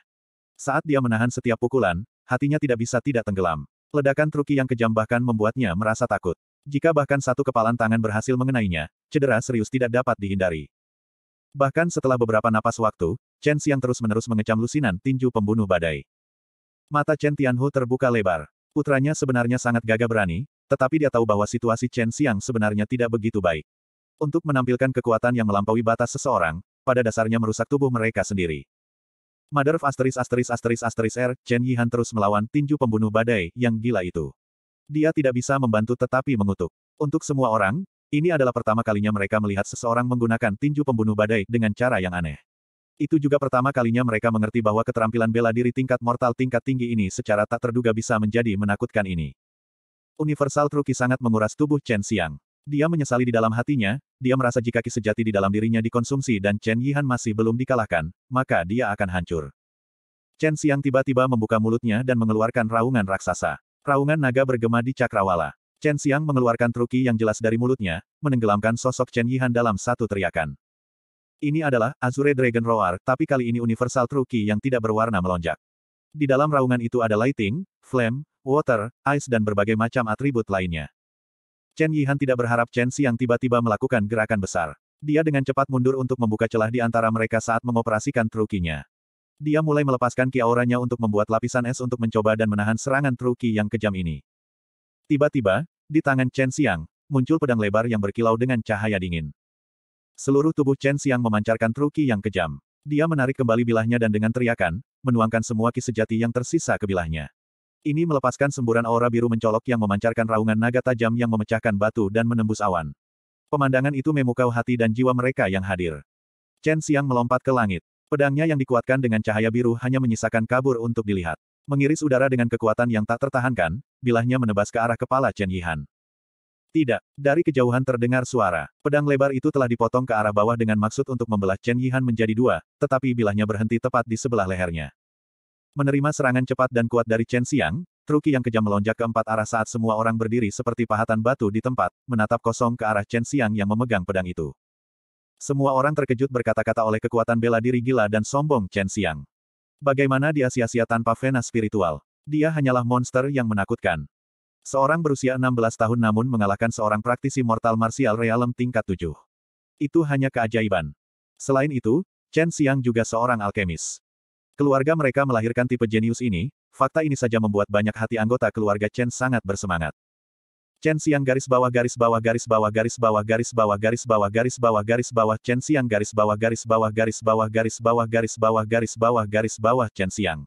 Saat dia menahan setiap pukulan, hatinya tidak bisa tidak tenggelam. Ledakan truki yang kejam bahkan membuatnya merasa takut. Jika bahkan satu kepalan tangan berhasil mengenainya, cedera serius tidak dapat dihindari. Bahkan setelah beberapa napas waktu, Chen Xiang terus-menerus mengecam lusinan tinju pembunuh badai. Mata Chen Tianhu terbuka lebar. Putranya sebenarnya sangat gagah berani, tetapi dia tahu bahwa situasi Chen Xiang sebenarnya tidak begitu baik. Untuk menampilkan kekuatan yang melampaui batas seseorang, pada dasarnya merusak tubuh mereka sendiri. Mother of asteris asteris asteris asteris R, Chen Yihan terus melawan tinju pembunuh badai yang gila itu. Dia tidak bisa membantu tetapi mengutuk. Untuk semua orang, ini adalah pertama kalinya mereka melihat seseorang menggunakan tinju pembunuh badai dengan cara yang aneh. Itu juga pertama kalinya mereka mengerti bahwa keterampilan bela diri tingkat mortal tingkat tinggi ini secara tak terduga bisa menjadi menakutkan ini. Universal Truki sangat menguras tubuh Chen Xiang. Dia menyesali di dalam hatinya, dia merasa jika ki sejati di dalam dirinya dikonsumsi dan Chen Yihan masih belum dikalahkan, maka dia akan hancur. Chen Xiang tiba-tiba membuka mulutnya dan mengeluarkan raungan raksasa. Raungan naga bergema di cakrawala. Chen Xiang mengeluarkan truki yang jelas dari mulutnya, menenggelamkan sosok Chen Yihan dalam satu teriakan. Ini adalah Azure Dragon Roar, tapi kali ini universal truki yang tidak berwarna melonjak. Di dalam raungan itu ada lighting, flame, water, ice dan berbagai macam atribut lainnya. Chen Yihan tidak berharap Chen Xiang tiba-tiba melakukan gerakan besar. Dia dengan cepat mundur untuk membuka celah di antara mereka saat mengoperasikan trukinya. Dia mulai melepaskan ki auranya untuk membuat lapisan es untuk mencoba dan menahan serangan truki yang kejam ini. Tiba-tiba, di tangan Chen Xiang, muncul pedang lebar yang berkilau dengan cahaya dingin. Seluruh tubuh Chen Xiang memancarkan truki yang kejam. Dia menarik kembali bilahnya dan dengan teriakan, menuangkan semua ki sejati yang tersisa ke bilahnya. Ini melepaskan semburan aura biru mencolok yang memancarkan raungan naga tajam yang memecahkan batu dan menembus awan. Pemandangan itu memukau hati dan jiwa mereka yang hadir. Chen Xiang melompat ke langit. Pedangnya yang dikuatkan dengan cahaya biru hanya menyisakan kabur untuk dilihat. Mengiris udara dengan kekuatan yang tak tertahankan, bilahnya menebas ke arah kepala Chen Yihan. Tidak. Dari kejauhan terdengar suara. Pedang lebar itu telah dipotong ke arah bawah dengan maksud untuk membelah Chen Yihan menjadi dua, tetapi bilahnya berhenti tepat di sebelah lehernya. Menerima serangan cepat dan kuat dari Chen Xiang, Truki yang kejam melonjak ke empat arah saat semua orang berdiri seperti pahatan batu di tempat, menatap kosong ke arah Chen Xiang yang memegang pedang itu. Semua orang terkejut berkata-kata oleh kekuatan bela diri gila dan sombong Chen Xiang. Bagaimana dia sia-sia tanpa vena spiritual? Dia hanyalah monster yang menakutkan. Seorang berusia 16 tahun namun mengalahkan seorang praktisi mortal martial realm tingkat 7. Itu hanya keajaiban. Selain itu, Chen Xiang juga seorang alkemis. Keluarga mereka melahirkan tipe jenius ini, fakta ini saja membuat banyak hati anggota keluarga Chen sangat bersemangat. Chen Xiang garis bawah garis bawah garis bawah garis bawah garis bawah garis bawah garis bawah garis bawah Chen Xiang garis bawah garis bawah garis bawah garis bawah garis bawah garis bawah garis bawah Chen Xiang.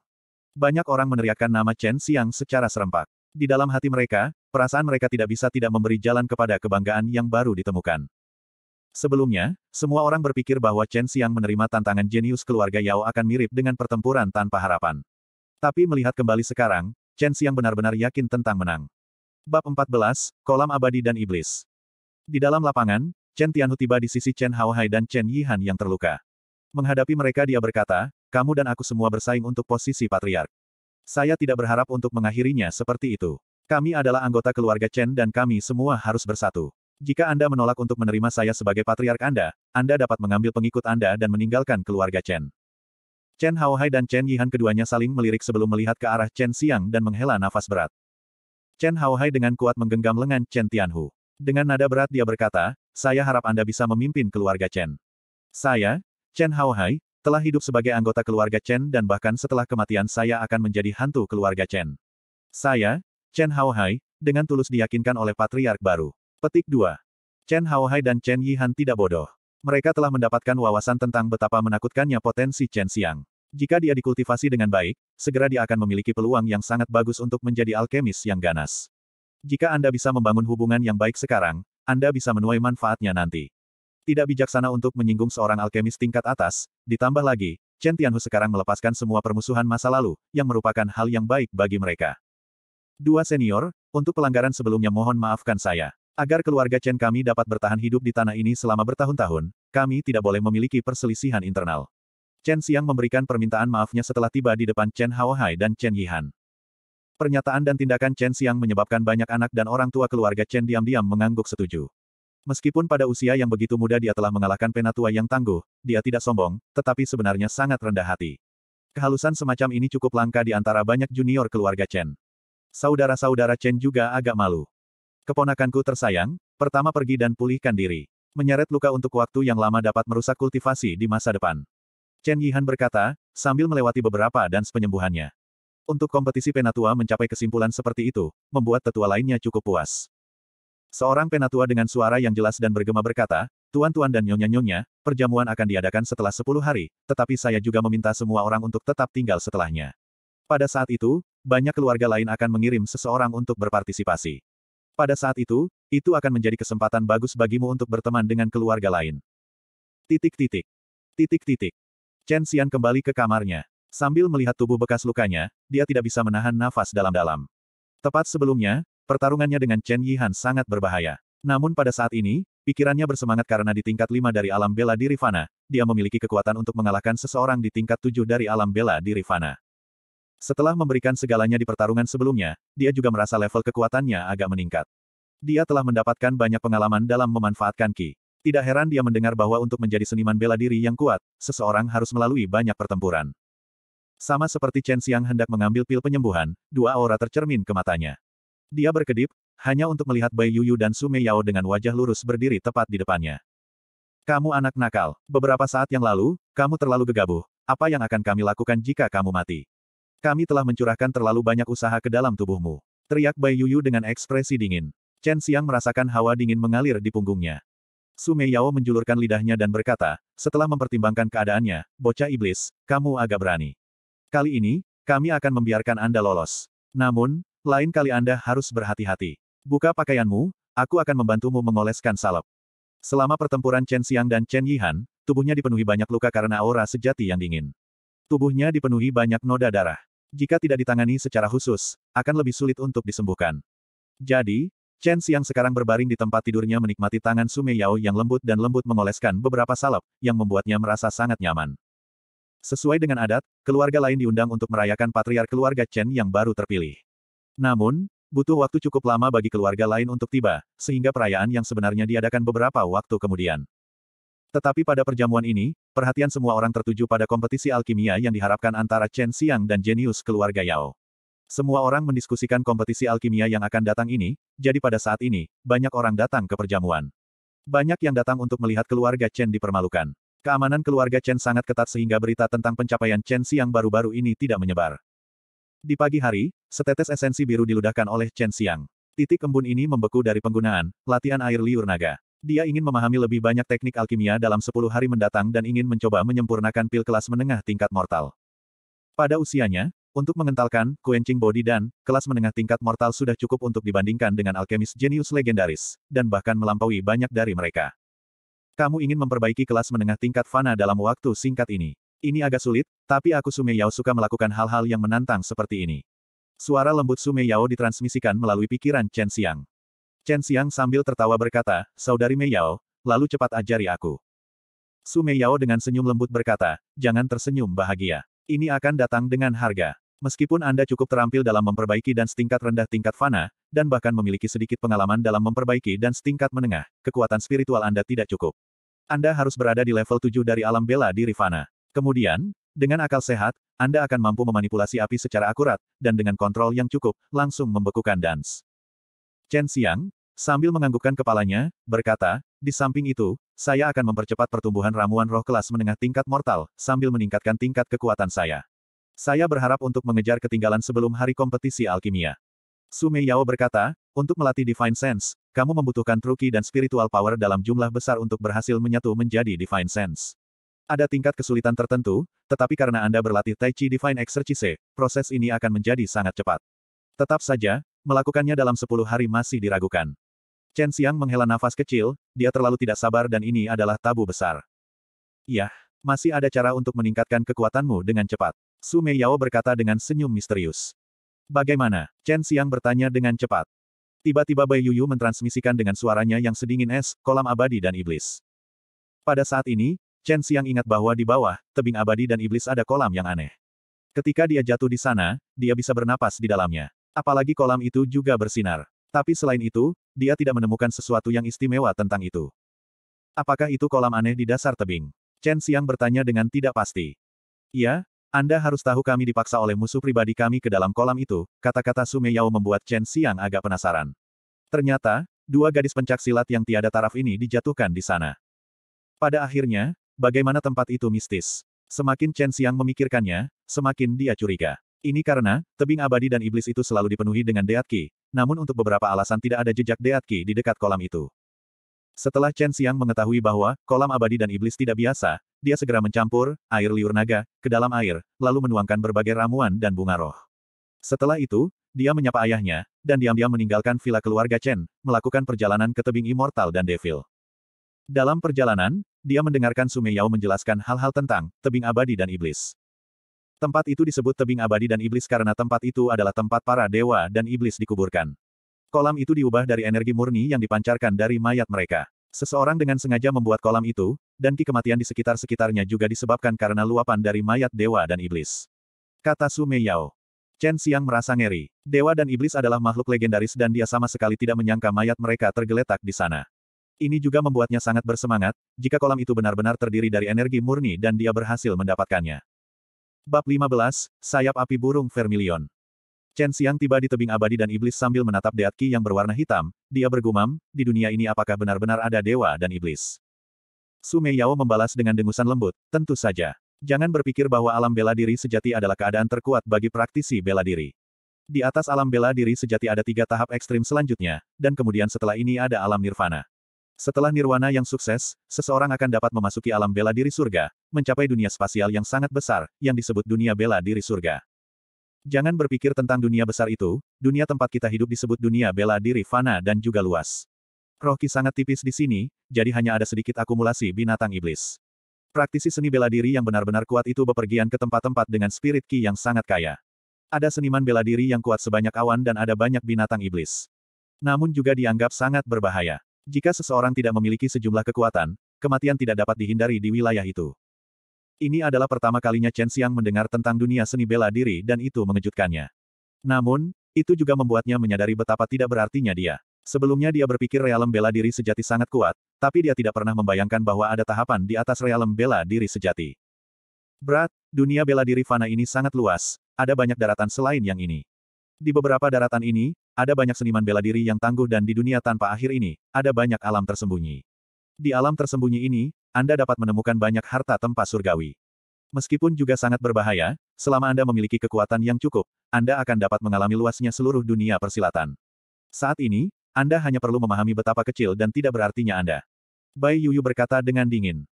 Banyak orang meneriakkan nama Chen Xiang secara serempak. Di dalam hati mereka, perasaan mereka tidak bisa tidak memberi jalan kepada kebanggaan yang baru ditemukan. Sebelumnya, semua orang berpikir bahwa Chen Xiang menerima tantangan jenius keluarga Yao akan mirip dengan pertempuran tanpa harapan. Tapi melihat kembali sekarang, Chen Xiang benar-benar yakin tentang menang. Bab 14, Kolam Abadi dan Iblis Di dalam lapangan, Chen Tianhu tiba di sisi Chen Hao Hai dan Chen Yihan yang terluka. Menghadapi mereka dia berkata, kamu dan aku semua bersaing untuk posisi patriark. Saya tidak berharap untuk mengakhirinya seperti itu. Kami adalah anggota keluarga Chen dan kami semua harus bersatu. Jika Anda menolak untuk menerima saya sebagai patriark Anda, Anda dapat mengambil pengikut Anda dan meninggalkan keluarga Chen. Chen Haohai dan Chen Yihan keduanya saling melirik sebelum melihat ke arah Chen Xiang dan menghela nafas berat. Chen Haohai dengan kuat menggenggam lengan Chen Tianhu. Dengan nada berat dia berkata, saya harap Anda bisa memimpin keluarga Chen. Saya, Chen Haohai, telah hidup sebagai anggota keluarga Chen dan bahkan setelah kematian saya akan menjadi hantu keluarga Chen. Saya, Chen Haohai, dengan tulus diyakinkan oleh patriark baru. Petik 2. Chen Haohai dan Chen Yihan tidak bodoh. Mereka telah mendapatkan wawasan tentang betapa menakutkannya potensi Chen Xiang. Jika dia dikultivasi dengan baik, segera dia akan memiliki peluang yang sangat bagus untuk menjadi alkemis yang ganas. Jika Anda bisa membangun hubungan yang baik sekarang, Anda bisa menuai manfaatnya nanti. Tidak bijaksana untuk menyinggung seorang alkemis tingkat atas, ditambah lagi, Chen Tianhu sekarang melepaskan semua permusuhan masa lalu, yang merupakan hal yang baik bagi mereka. Dua senior, untuk pelanggaran sebelumnya mohon maafkan saya. Agar keluarga Chen kami dapat bertahan hidup di tanah ini selama bertahun-tahun, kami tidak boleh memiliki perselisihan internal. Chen Xiang memberikan permintaan maafnya setelah tiba di depan Chen Haohai dan Chen Yihan. Pernyataan dan tindakan Chen Xiang menyebabkan banyak anak dan orang tua keluarga Chen diam-diam mengangguk setuju. Meskipun pada usia yang begitu muda dia telah mengalahkan penatua yang tangguh, dia tidak sombong, tetapi sebenarnya sangat rendah hati. Kehalusan semacam ini cukup langka di antara banyak junior keluarga Chen. Saudara-saudara Chen juga agak malu. Keponakanku tersayang, pertama pergi dan pulihkan diri. Menyeret luka untuk waktu yang lama dapat merusak kultivasi di masa depan. Chen Yihan berkata, sambil melewati beberapa dan penyembuhannya. Untuk kompetisi penatua mencapai kesimpulan seperti itu, membuat tetua lainnya cukup puas. Seorang penatua dengan suara yang jelas dan bergema berkata, Tuan-tuan dan nyonya-nyonya, perjamuan akan diadakan setelah sepuluh hari, tetapi saya juga meminta semua orang untuk tetap tinggal setelahnya. Pada saat itu, banyak keluarga lain akan mengirim seseorang untuk berpartisipasi. Pada saat itu, itu akan menjadi kesempatan bagus bagimu untuk berteman dengan keluarga lain. Titik-titik. Titik-titik. Chen Xian kembali ke kamarnya. Sambil melihat tubuh bekas lukanya, dia tidak bisa menahan nafas dalam-dalam. Tepat sebelumnya, Pertarungannya dengan Chen Yihan sangat berbahaya. Namun pada saat ini, pikirannya bersemangat karena di tingkat 5 dari alam bela diri Fana, dia memiliki kekuatan untuk mengalahkan seseorang di tingkat 7 dari alam bela diri Fana. Setelah memberikan segalanya di pertarungan sebelumnya, dia juga merasa level kekuatannya agak meningkat. Dia telah mendapatkan banyak pengalaman dalam memanfaatkan Ki. Tidak heran dia mendengar bahwa untuk menjadi seniman bela diri yang kuat, seseorang harus melalui banyak pertempuran. Sama seperti Chen Xiang hendak mengambil pil penyembuhan, dua aura tercermin ke matanya. Dia berkedip, hanya untuk melihat Bai Yuyu dan Su Meiyao dengan wajah lurus berdiri tepat di depannya. Kamu anak nakal. Beberapa saat yang lalu, kamu terlalu gegabah. Apa yang akan kami lakukan jika kamu mati? Kami telah mencurahkan terlalu banyak usaha ke dalam tubuhmu. Teriak Bai Yuyu dengan ekspresi dingin. Chen Xiang merasakan hawa dingin mengalir di punggungnya. Su Meiyao menjulurkan lidahnya dan berkata, setelah mempertimbangkan keadaannya, bocah iblis, kamu agak berani. Kali ini, kami akan membiarkan Anda lolos. Namun, lain kali Anda harus berhati-hati. Buka pakaianmu, aku akan membantumu mengoleskan salep. Selama pertempuran Chen Xiang dan Chen Yihan, tubuhnya dipenuhi banyak luka karena aura sejati yang dingin. Tubuhnya dipenuhi banyak noda darah. Jika tidak ditangani secara khusus, akan lebih sulit untuk disembuhkan. Jadi, Chen Xiang sekarang berbaring di tempat tidurnya menikmati tangan Sume Yao yang lembut dan lembut mengoleskan beberapa salep, yang membuatnya merasa sangat nyaman. Sesuai dengan adat, keluarga lain diundang untuk merayakan patriar keluarga Chen yang baru terpilih. Namun, butuh waktu cukup lama bagi keluarga lain untuk tiba, sehingga perayaan yang sebenarnya diadakan beberapa waktu kemudian. Tetapi pada perjamuan ini, perhatian semua orang tertuju pada kompetisi alkimia yang diharapkan antara Chen Xiang dan jenius keluarga Yao. Semua orang mendiskusikan kompetisi alkimia yang akan datang ini, jadi pada saat ini, banyak orang datang ke perjamuan. Banyak yang datang untuk melihat keluarga Chen dipermalukan. Keamanan keluarga Chen sangat ketat sehingga berita tentang pencapaian Chen Xiang baru-baru ini tidak menyebar. Di pagi hari, setetes esensi biru diludahkan oleh Chen Xiang. Titik embun ini membeku dari penggunaan latihan air liur naga. Dia ingin memahami lebih banyak teknik alkimia dalam 10 hari mendatang dan ingin mencoba menyempurnakan pil kelas menengah tingkat mortal. Pada usianya, untuk mengentalkan quenching body dan kelas menengah tingkat mortal sudah cukup untuk dibandingkan dengan alkemis jenius legendaris, dan bahkan melampaui banyak dari mereka. Kamu ingin memperbaiki kelas menengah tingkat fana dalam waktu singkat ini. Ini agak sulit, tapi aku Sume Yao suka melakukan hal-hal yang menantang seperti ini. Suara lembut Sume Yao ditransmisikan melalui pikiran Chen Xiang. Chen Xiang sambil tertawa berkata, Saudari Mei Yao, lalu cepat ajari aku. Sume Yao dengan senyum lembut berkata, jangan tersenyum bahagia. Ini akan datang dengan harga. Meskipun Anda cukup terampil dalam memperbaiki dan setingkat rendah tingkat fana, dan bahkan memiliki sedikit pengalaman dalam memperbaiki dan setingkat menengah, kekuatan spiritual Anda tidak cukup. Anda harus berada di level 7 dari alam bela di fana. Kemudian, dengan akal sehat, Anda akan mampu memanipulasi api secara akurat, dan dengan kontrol yang cukup, langsung membekukan dance. Chen Xiang, sambil menganggukkan kepalanya, berkata, di samping itu, saya akan mempercepat pertumbuhan ramuan roh kelas menengah tingkat mortal, sambil meningkatkan tingkat kekuatan saya. Saya berharap untuk mengejar ketinggalan sebelum hari kompetisi alkimia. Sumei Yao berkata, untuk melatih Divine Sense, kamu membutuhkan truki dan spiritual power dalam jumlah besar untuk berhasil menyatu menjadi Divine Sense. Ada tingkat kesulitan tertentu, tetapi karena Anda berlatih Tai Chi Divine Exercise, proses ini akan menjadi sangat cepat. Tetap saja, melakukannya dalam 10 hari masih diragukan. Chen Xiang menghela nafas kecil, dia terlalu tidak sabar dan ini adalah tabu besar. Yah, masih ada cara untuk meningkatkan kekuatanmu dengan cepat. Su Mei Yao berkata dengan senyum misterius. Bagaimana? Chen Xiang bertanya dengan cepat. Tiba-tiba Bai Yuyu mentransmisikan dengan suaranya yang sedingin es, kolam abadi dan iblis. Pada saat ini, Chen Xiang ingat bahwa di bawah, tebing abadi dan iblis ada kolam yang aneh. Ketika dia jatuh di sana, dia bisa bernapas di dalamnya. Apalagi kolam itu juga bersinar. Tapi selain itu, dia tidak menemukan sesuatu yang istimewa tentang itu. Apakah itu kolam aneh di dasar tebing? Chen Xiang bertanya dengan tidak pasti. Iya, Anda harus tahu kami dipaksa oleh musuh pribadi kami ke dalam kolam itu, kata-kata Sumeyao Yao membuat Chen Xiang agak penasaran. Ternyata, dua gadis pencaksilat yang tiada taraf ini dijatuhkan di sana. Pada akhirnya, Bagaimana tempat itu mistis? Semakin Chen Xiang memikirkannya, semakin dia curiga. Ini karena, tebing abadi dan iblis itu selalu dipenuhi dengan deatki, namun untuk beberapa alasan tidak ada jejak deatki di dekat kolam itu. Setelah Chen Xiang mengetahui bahwa kolam abadi dan iblis tidak biasa, dia segera mencampur air liur naga ke dalam air, lalu menuangkan berbagai ramuan dan bunga roh. Setelah itu, dia menyapa ayahnya, dan diam-diam meninggalkan villa keluarga Chen, melakukan perjalanan ke tebing immortal dan devil. Dalam perjalanan, dia mendengarkan Sumeyao menjelaskan hal-hal tentang tebing abadi dan iblis. Tempat itu disebut tebing abadi dan iblis karena tempat itu adalah tempat para dewa dan iblis dikuburkan. Kolam itu diubah dari energi murni yang dipancarkan dari mayat mereka. Seseorang dengan sengaja membuat kolam itu, dan ki kematian di sekitar-sekitarnya juga disebabkan karena luapan dari mayat dewa dan iblis. Kata Sumeyao. Chen Xiang merasa ngeri. Dewa dan iblis adalah makhluk legendaris dan dia sama sekali tidak menyangka mayat mereka tergeletak di sana. Ini juga membuatnya sangat bersemangat, jika kolam itu benar-benar terdiri dari energi murni dan dia berhasil mendapatkannya. Bab 15, Sayap Api Burung Vermilion Chen Xiang tiba di tebing abadi dan iblis sambil menatap Deat Qi yang berwarna hitam, dia bergumam, di dunia ini apakah benar-benar ada dewa dan iblis? Su Yao membalas dengan dengusan lembut, tentu saja. Jangan berpikir bahwa alam bela diri sejati adalah keadaan terkuat bagi praktisi bela diri. Di atas alam bela diri sejati ada tiga tahap ekstrim selanjutnya, dan kemudian setelah ini ada alam nirvana. Setelah nirwana yang sukses, seseorang akan dapat memasuki alam bela diri surga, mencapai dunia spasial yang sangat besar, yang disebut dunia bela diri surga. Jangan berpikir tentang dunia besar itu, dunia tempat kita hidup disebut dunia bela diri fana dan juga luas. Rohki sangat tipis di sini, jadi hanya ada sedikit akumulasi binatang iblis. Praktisi seni bela diri yang benar-benar kuat itu bepergian ke tempat-tempat dengan spirit ki yang sangat kaya. Ada seniman bela diri yang kuat sebanyak awan dan ada banyak binatang iblis. Namun juga dianggap sangat berbahaya. Jika seseorang tidak memiliki sejumlah kekuatan, kematian tidak dapat dihindari di wilayah itu. Ini adalah pertama kalinya Chen Xiang mendengar tentang dunia seni bela diri dan itu mengejutkannya. Namun, itu juga membuatnya menyadari betapa tidak berartinya dia. Sebelumnya dia berpikir realem bela diri sejati sangat kuat, tapi dia tidak pernah membayangkan bahwa ada tahapan di atas realem bela diri sejati. Berat, dunia bela diri fana ini sangat luas, ada banyak daratan selain yang ini. Di beberapa daratan ini, ada banyak seniman bela diri yang tangguh dan di dunia tanpa akhir ini, ada banyak alam tersembunyi. Di alam tersembunyi ini, Anda dapat menemukan banyak harta tempat surgawi. Meskipun juga sangat berbahaya, selama Anda memiliki kekuatan yang cukup, Anda akan dapat mengalami luasnya seluruh dunia persilatan. Saat ini, Anda hanya perlu memahami betapa kecil dan tidak berartinya Anda. Bai Yuyu berkata dengan dingin.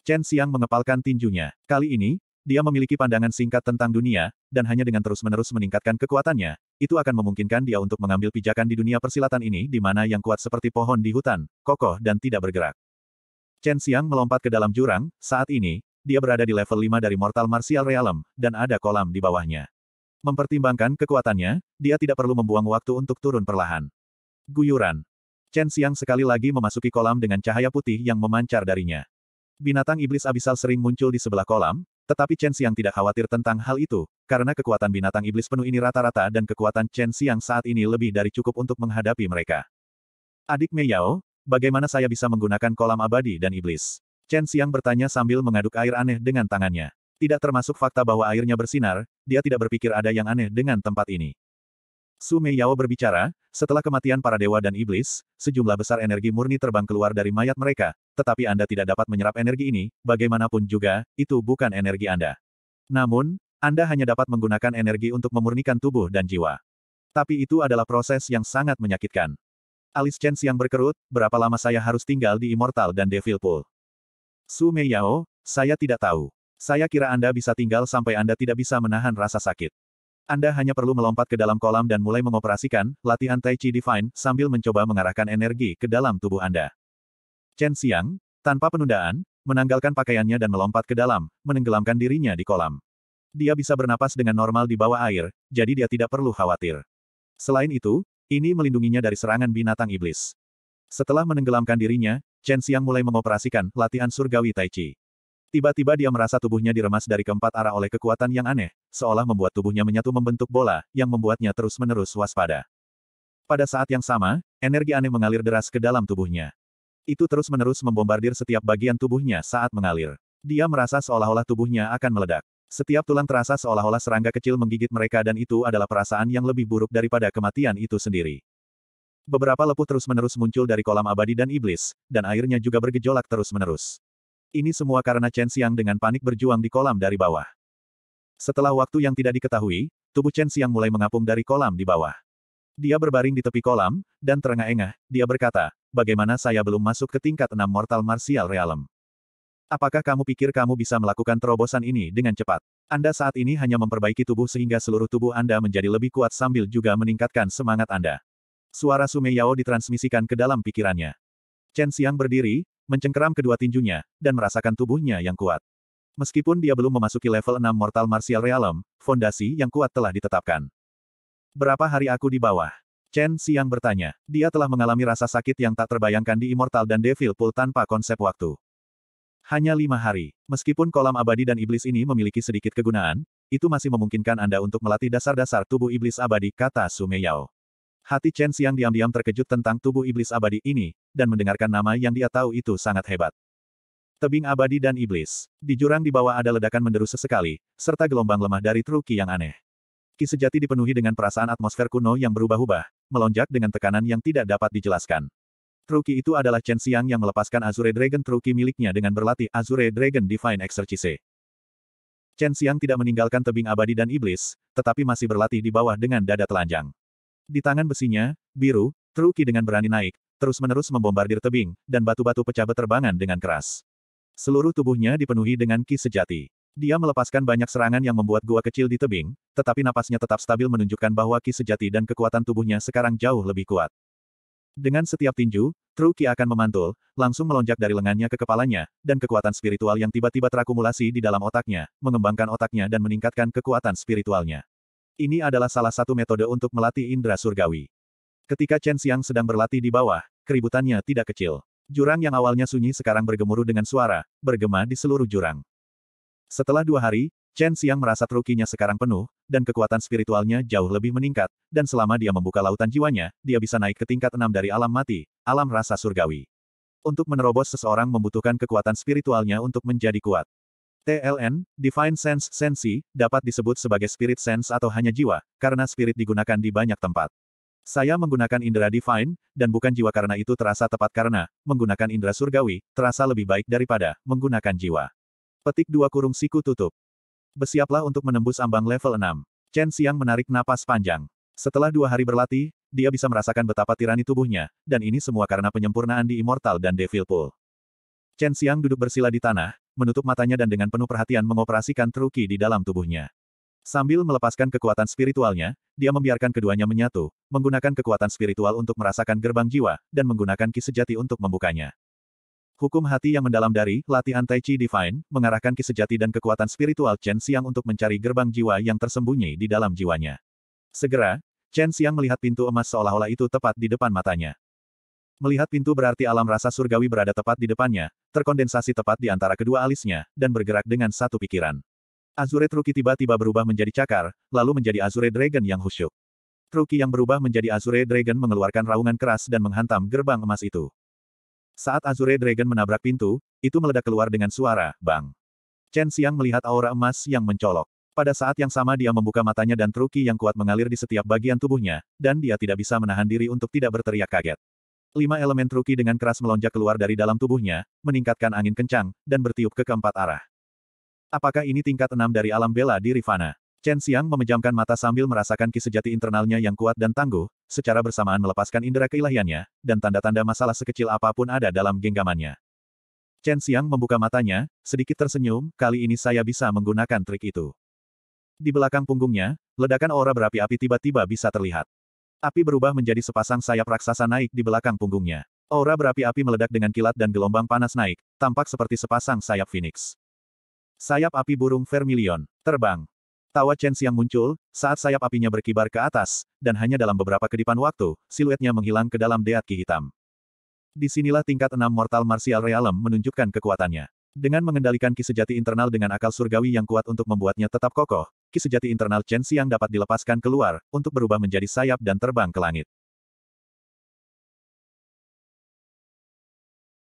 Chen Xiang mengepalkan tinjunya. Kali ini, dia memiliki pandangan singkat tentang dunia, dan hanya dengan terus-menerus meningkatkan kekuatannya, itu akan memungkinkan dia untuk mengambil pijakan di dunia persilatan ini di mana yang kuat seperti pohon di hutan, kokoh dan tidak bergerak. Chen Xiang melompat ke dalam jurang, saat ini, dia berada di level 5 dari Mortal Martial Realm, dan ada kolam di bawahnya. Mempertimbangkan kekuatannya, dia tidak perlu membuang waktu untuk turun perlahan. Guyuran. Chen Xiang sekali lagi memasuki kolam dengan cahaya putih yang memancar darinya. Binatang iblis abisal sering muncul di sebelah kolam, tetapi Chen Xiang tidak khawatir tentang hal itu, karena kekuatan binatang iblis penuh ini rata-rata dan kekuatan Chen Xiang saat ini lebih dari cukup untuk menghadapi mereka. Adik Mei Yao, bagaimana saya bisa menggunakan kolam abadi dan iblis? Chen Xiang bertanya sambil mengaduk air aneh dengan tangannya. Tidak termasuk fakta bahwa airnya bersinar, dia tidak berpikir ada yang aneh dengan tempat ini. Su Meiyao berbicara, setelah kematian para dewa dan iblis, sejumlah besar energi murni terbang keluar dari mayat mereka, tetapi Anda tidak dapat menyerap energi ini, bagaimanapun juga, itu bukan energi Anda. Namun, Anda hanya dapat menggunakan energi untuk memurnikan tubuh dan jiwa. Tapi itu adalah proses yang sangat menyakitkan. Alis Chen yang berkerut, berapa lama saya harus tinggal di Immortal dan Devil Pool? Su Meiyao, saya tidak tahu. Saya kira Anda bisa tinggal sampai Anda tidak bisa menahan rasa sakit. Anda hanya perlu melompat ke dalam kolam dan mulai mengoperasikan latihan Tai Chi Divine sambil mencoba mengarahkan energi ke dalam tubuh Anda. Chen Xiang, tanpa penundaan, menanggalkan pakaiannya dan melompat ke dalam, menenggelamkan dirinya di kolam. Dia bisa bernapas dengan normal di bawah air, jadi dia tidak perlu khawatir. Selain itu, ini melindunginya dari serangan binatang iblis. Setelah menenggelamkan dirinya, Chen Xiang mulai mengoperasikan latihan surgawi Tai Chi. Tiba-tiba dia merasa tubuhnya diremas dari keempat arah oleh kekuatan yang aneh, seolah membuat tubuhnya menyatu membentuk bola, yang membuatnya terus-menerus waspada. Pada saat yang sama, energi aneh mengalir deras ke dalam tubuhnya. Itu terus-menerus membombardir setiap bagian tubuhnya saat mengalir. Dia merasa seolah-olah tubuhnya akan meledak. Setiap tulang terasa seolah-olah serangga kecil menggigit mereka dan itu adalah perasaan yang lebih buruk daripada kematian itu sendiri. Beberapa lepuh terus-menerus muncul dari kolam abadi dan iblis, dan airnya juga bergejolak terus-menerus. Ini semua karena Chen Xiang dengan panik berjuang di kolam dari bawah. Setelah waktu yang tidak diketahui, tubuh Chen Xiang mulai mengapung dari kolam di bawah. Dia berbaring di tepi kolam, dan terengah-engah, dia berkata, bagaimana saya belum masuk ke tingkat enam mortal martial realm. Apakah kamu pikir kamu bisa melakukan terobosan ini dengan cepat? Anda saat ini hanya memperbaiki tubuh sehingga seluruh tubuh Anda menjadi lebih kuat sambil juga meningkatkan semangat Anda. Suara Sumeyao ditransmisikan ke dalam pikirannya. Chen Xiang berdiri, mencengkeram kedua tinjunya, dan merasakan tubuhnya yang kuat. Meskipun dia belum memasuki level 6 Mortal Martial Realm, fondasi yang kuat telah ditetapkan. Berapa hari aku di bawah? Chen Xiang bertanya. Dia telah mengalami rasa sakit yang tak terbayangkan di Immortal dan Devil Pool tanpa konsep waktu. Hanya lima hari. Meskipun kolam abadi dan iblis ini memiliki sedikit kegunaan, itu masih memungkinkan Anda untuk melatih dasar-dasar tubuh iblis abadi, kata Sumeyao. Hati Chen Xiang diam-diam terkejut tentang tubuh iblis abadi ini, dan mendengarkan nama yang dia tahu itu sangat hebat. Tebing abadi dan iblis. Di jurang di bawah ada ledakan menderu sesekali, serta gelombang lemah dari truki yang aneh. Ki sejati dipenuhi dengan perasaan atmosfer kuno yang berubah-ubah, melonjak dengan tekanan yang tidak dapat dijelaskan. Truki itu adalah Chen Xiang yang melepaskan Azure Dragon Truki miliknya dengan berlatih Azure Dragon Divine Exercise. Chen Xiang tidak meninggalkan tebing abadi dan iblis, tetapi masih berlatih di bawah dengan dada telanjang. Di tangan besinya, biru, Truki dengan berani naik, terus-menerus membombardir tebing, dan batu-batu pecah berterbangan dengan keras. Seluruh tubuhnya dipenuhi dengan ki sejati. Dia melepaskan banyak serangan yang membuat gua kecil di tebing, tetapi napasnya tetap stabil menunjukkan bahwa ki sejati dan kekuatan tubuhnya sekarang jauh lebih kuat. Dengan setiap tinju, Truki akan memantul, langsung melonjak dari lengannya ke kepalanya, dan kekuatan spiritual yang tiba-tiba terakumulasi di dalam otaknya, mengembangkan otaknya dan meningkatkan kekuatan spiritualnya. Ini adalah salah satu metode untuk melatih indera surgawi. Ketika Chen Xiang sedang berlatih di bawah, keributannya tidak kecil. Jurang yang awalnya sunyi sekarang bergemuruh dengan suara, bergema di seluruh jurang. Setelah dua hari, Chen Xiang merasa trukinya sekarang penuh, dan kekuatan spiritualnya jauh lebih meningkat, dan selama dia membuka lautan jiwanya, dia bisa naik ke tingkat enam dari alam mati, alam rasa surgawi. Untuk menerobos seseorang membutuhkan kekuatan spiritualnya untuk menjadi kuat. TLN, Divine Sense Sensi, dapat disebut sebagai Spirit Sense atau hanya jiwa, karena spirit digunakan di banyak tempat. Saya menggunakan indera divine, dan bukan jiwa karena itu terasa tepat karena, menggunakan indera surgawi, terasa lebih baik daripada, menggunakan jiwa. Petik dua kurung siku tutup. Bersiaplah untuk menembus ambang level 6. Chen Xiang menarik napas panjang. Setelah dua hari berlatih, dia bisa merasakan betapa tirani tubuhnya, dan ini semua karena penyempurnaan di Immortal dan Devil Pool. Chen Xiang duduk bersila di tanah, menutup matanya dan dengan penuh perhatian mengoperasikan truki di dalam tubuhnya. Sambil melepaskan kekuatan spiritualnya, dia membiarkan keduanya menyatu, menggunakan kekuatan spiritual untuk merasakan gerbang jiwa, dan menggunakan ki sejati untuk membukanya. Hukum hati yang mendalam dari latihan Tai Chi Divine mengarahkan ki sejati dan kekuatan spiritual Chen Xiang untuk mencari gerbang jiwa yang tersembunyi di dalam jiwanya. Segera, Chen Xiang melihat pintu emas seolah-olah itu tepat di depan matanya. Melihat pintu berarti alam rasa surgawi berada tepat di depannya, terkondensasi tepat di antara kedua alisnya, dan bergerak dengan satu pikiran. Azure Truki tiba-tiba berubah menjadi cakar, lalu menjadi Azure Dragon yang husyuk. Truki yang berubah menjadi Azure Dragon mengeluarkan raungan keras dan menghantam gerbang emas itu. Saat Azure Dragon menabrak pintu, itu meledak keluar dengan suara, bang. Chen Siang melihat aura emas yang mencolok. Pada saat yang sama dia membuka matanya dan truki yang kuat mengalir di setiap bagian tubuhnya, dan dia tidak bisa menahan diri untuk tidak berteriak kaget. Lima elemen truki dengan keras melonjak keluar dari dalam tubuhnya, meningkatkan angin kencang, dan bertiup ke keempat arah. Apakah ini tingkat enam dari alam bela di Rivana? Chen Xiang memejamkan mata sambil merasakan ki sejati internalnya yang kuat dan tangguh, secara bersamaan melepaskan indera keilahiannya, dan tanda-tanda masalah sekecil apapun ada dalam genggamannya. Chen Xiang membuka matanya, sedikit tersenyum, kali ini saya bisa menggunakan trik itu. Di belakang punggungnya, ledakan aura berapi-api tiba-tiba bisa terlihat. Api berubah menjadi sepasang sayap raksasa naik di belakang punggungnya. Aura berapi-api meledak dengan kilat dan gelombang panas naik, tampak seperti sepasang sayap phoenix. Sayap api burung vermilion, terbang. Tawa Chen Xiang muncul, saat sayap apinya berkibar ke atas, dan hanya dalam beberapa kedipan waktu, siluetnya menghilang ke dalam deat ki hitam. Disinilah tingkat enam Mortal Martial Realm menunjukkan kekuatannya. Dengan mengendalikan ki sejati internal dengan akal surgawi yang kuat untuk membuatnya tetap kokoh, ki sejati internal Chen Xiang dapat dilepaskan keluar, untuk berubah menjadi sayap dan terbang ke langit.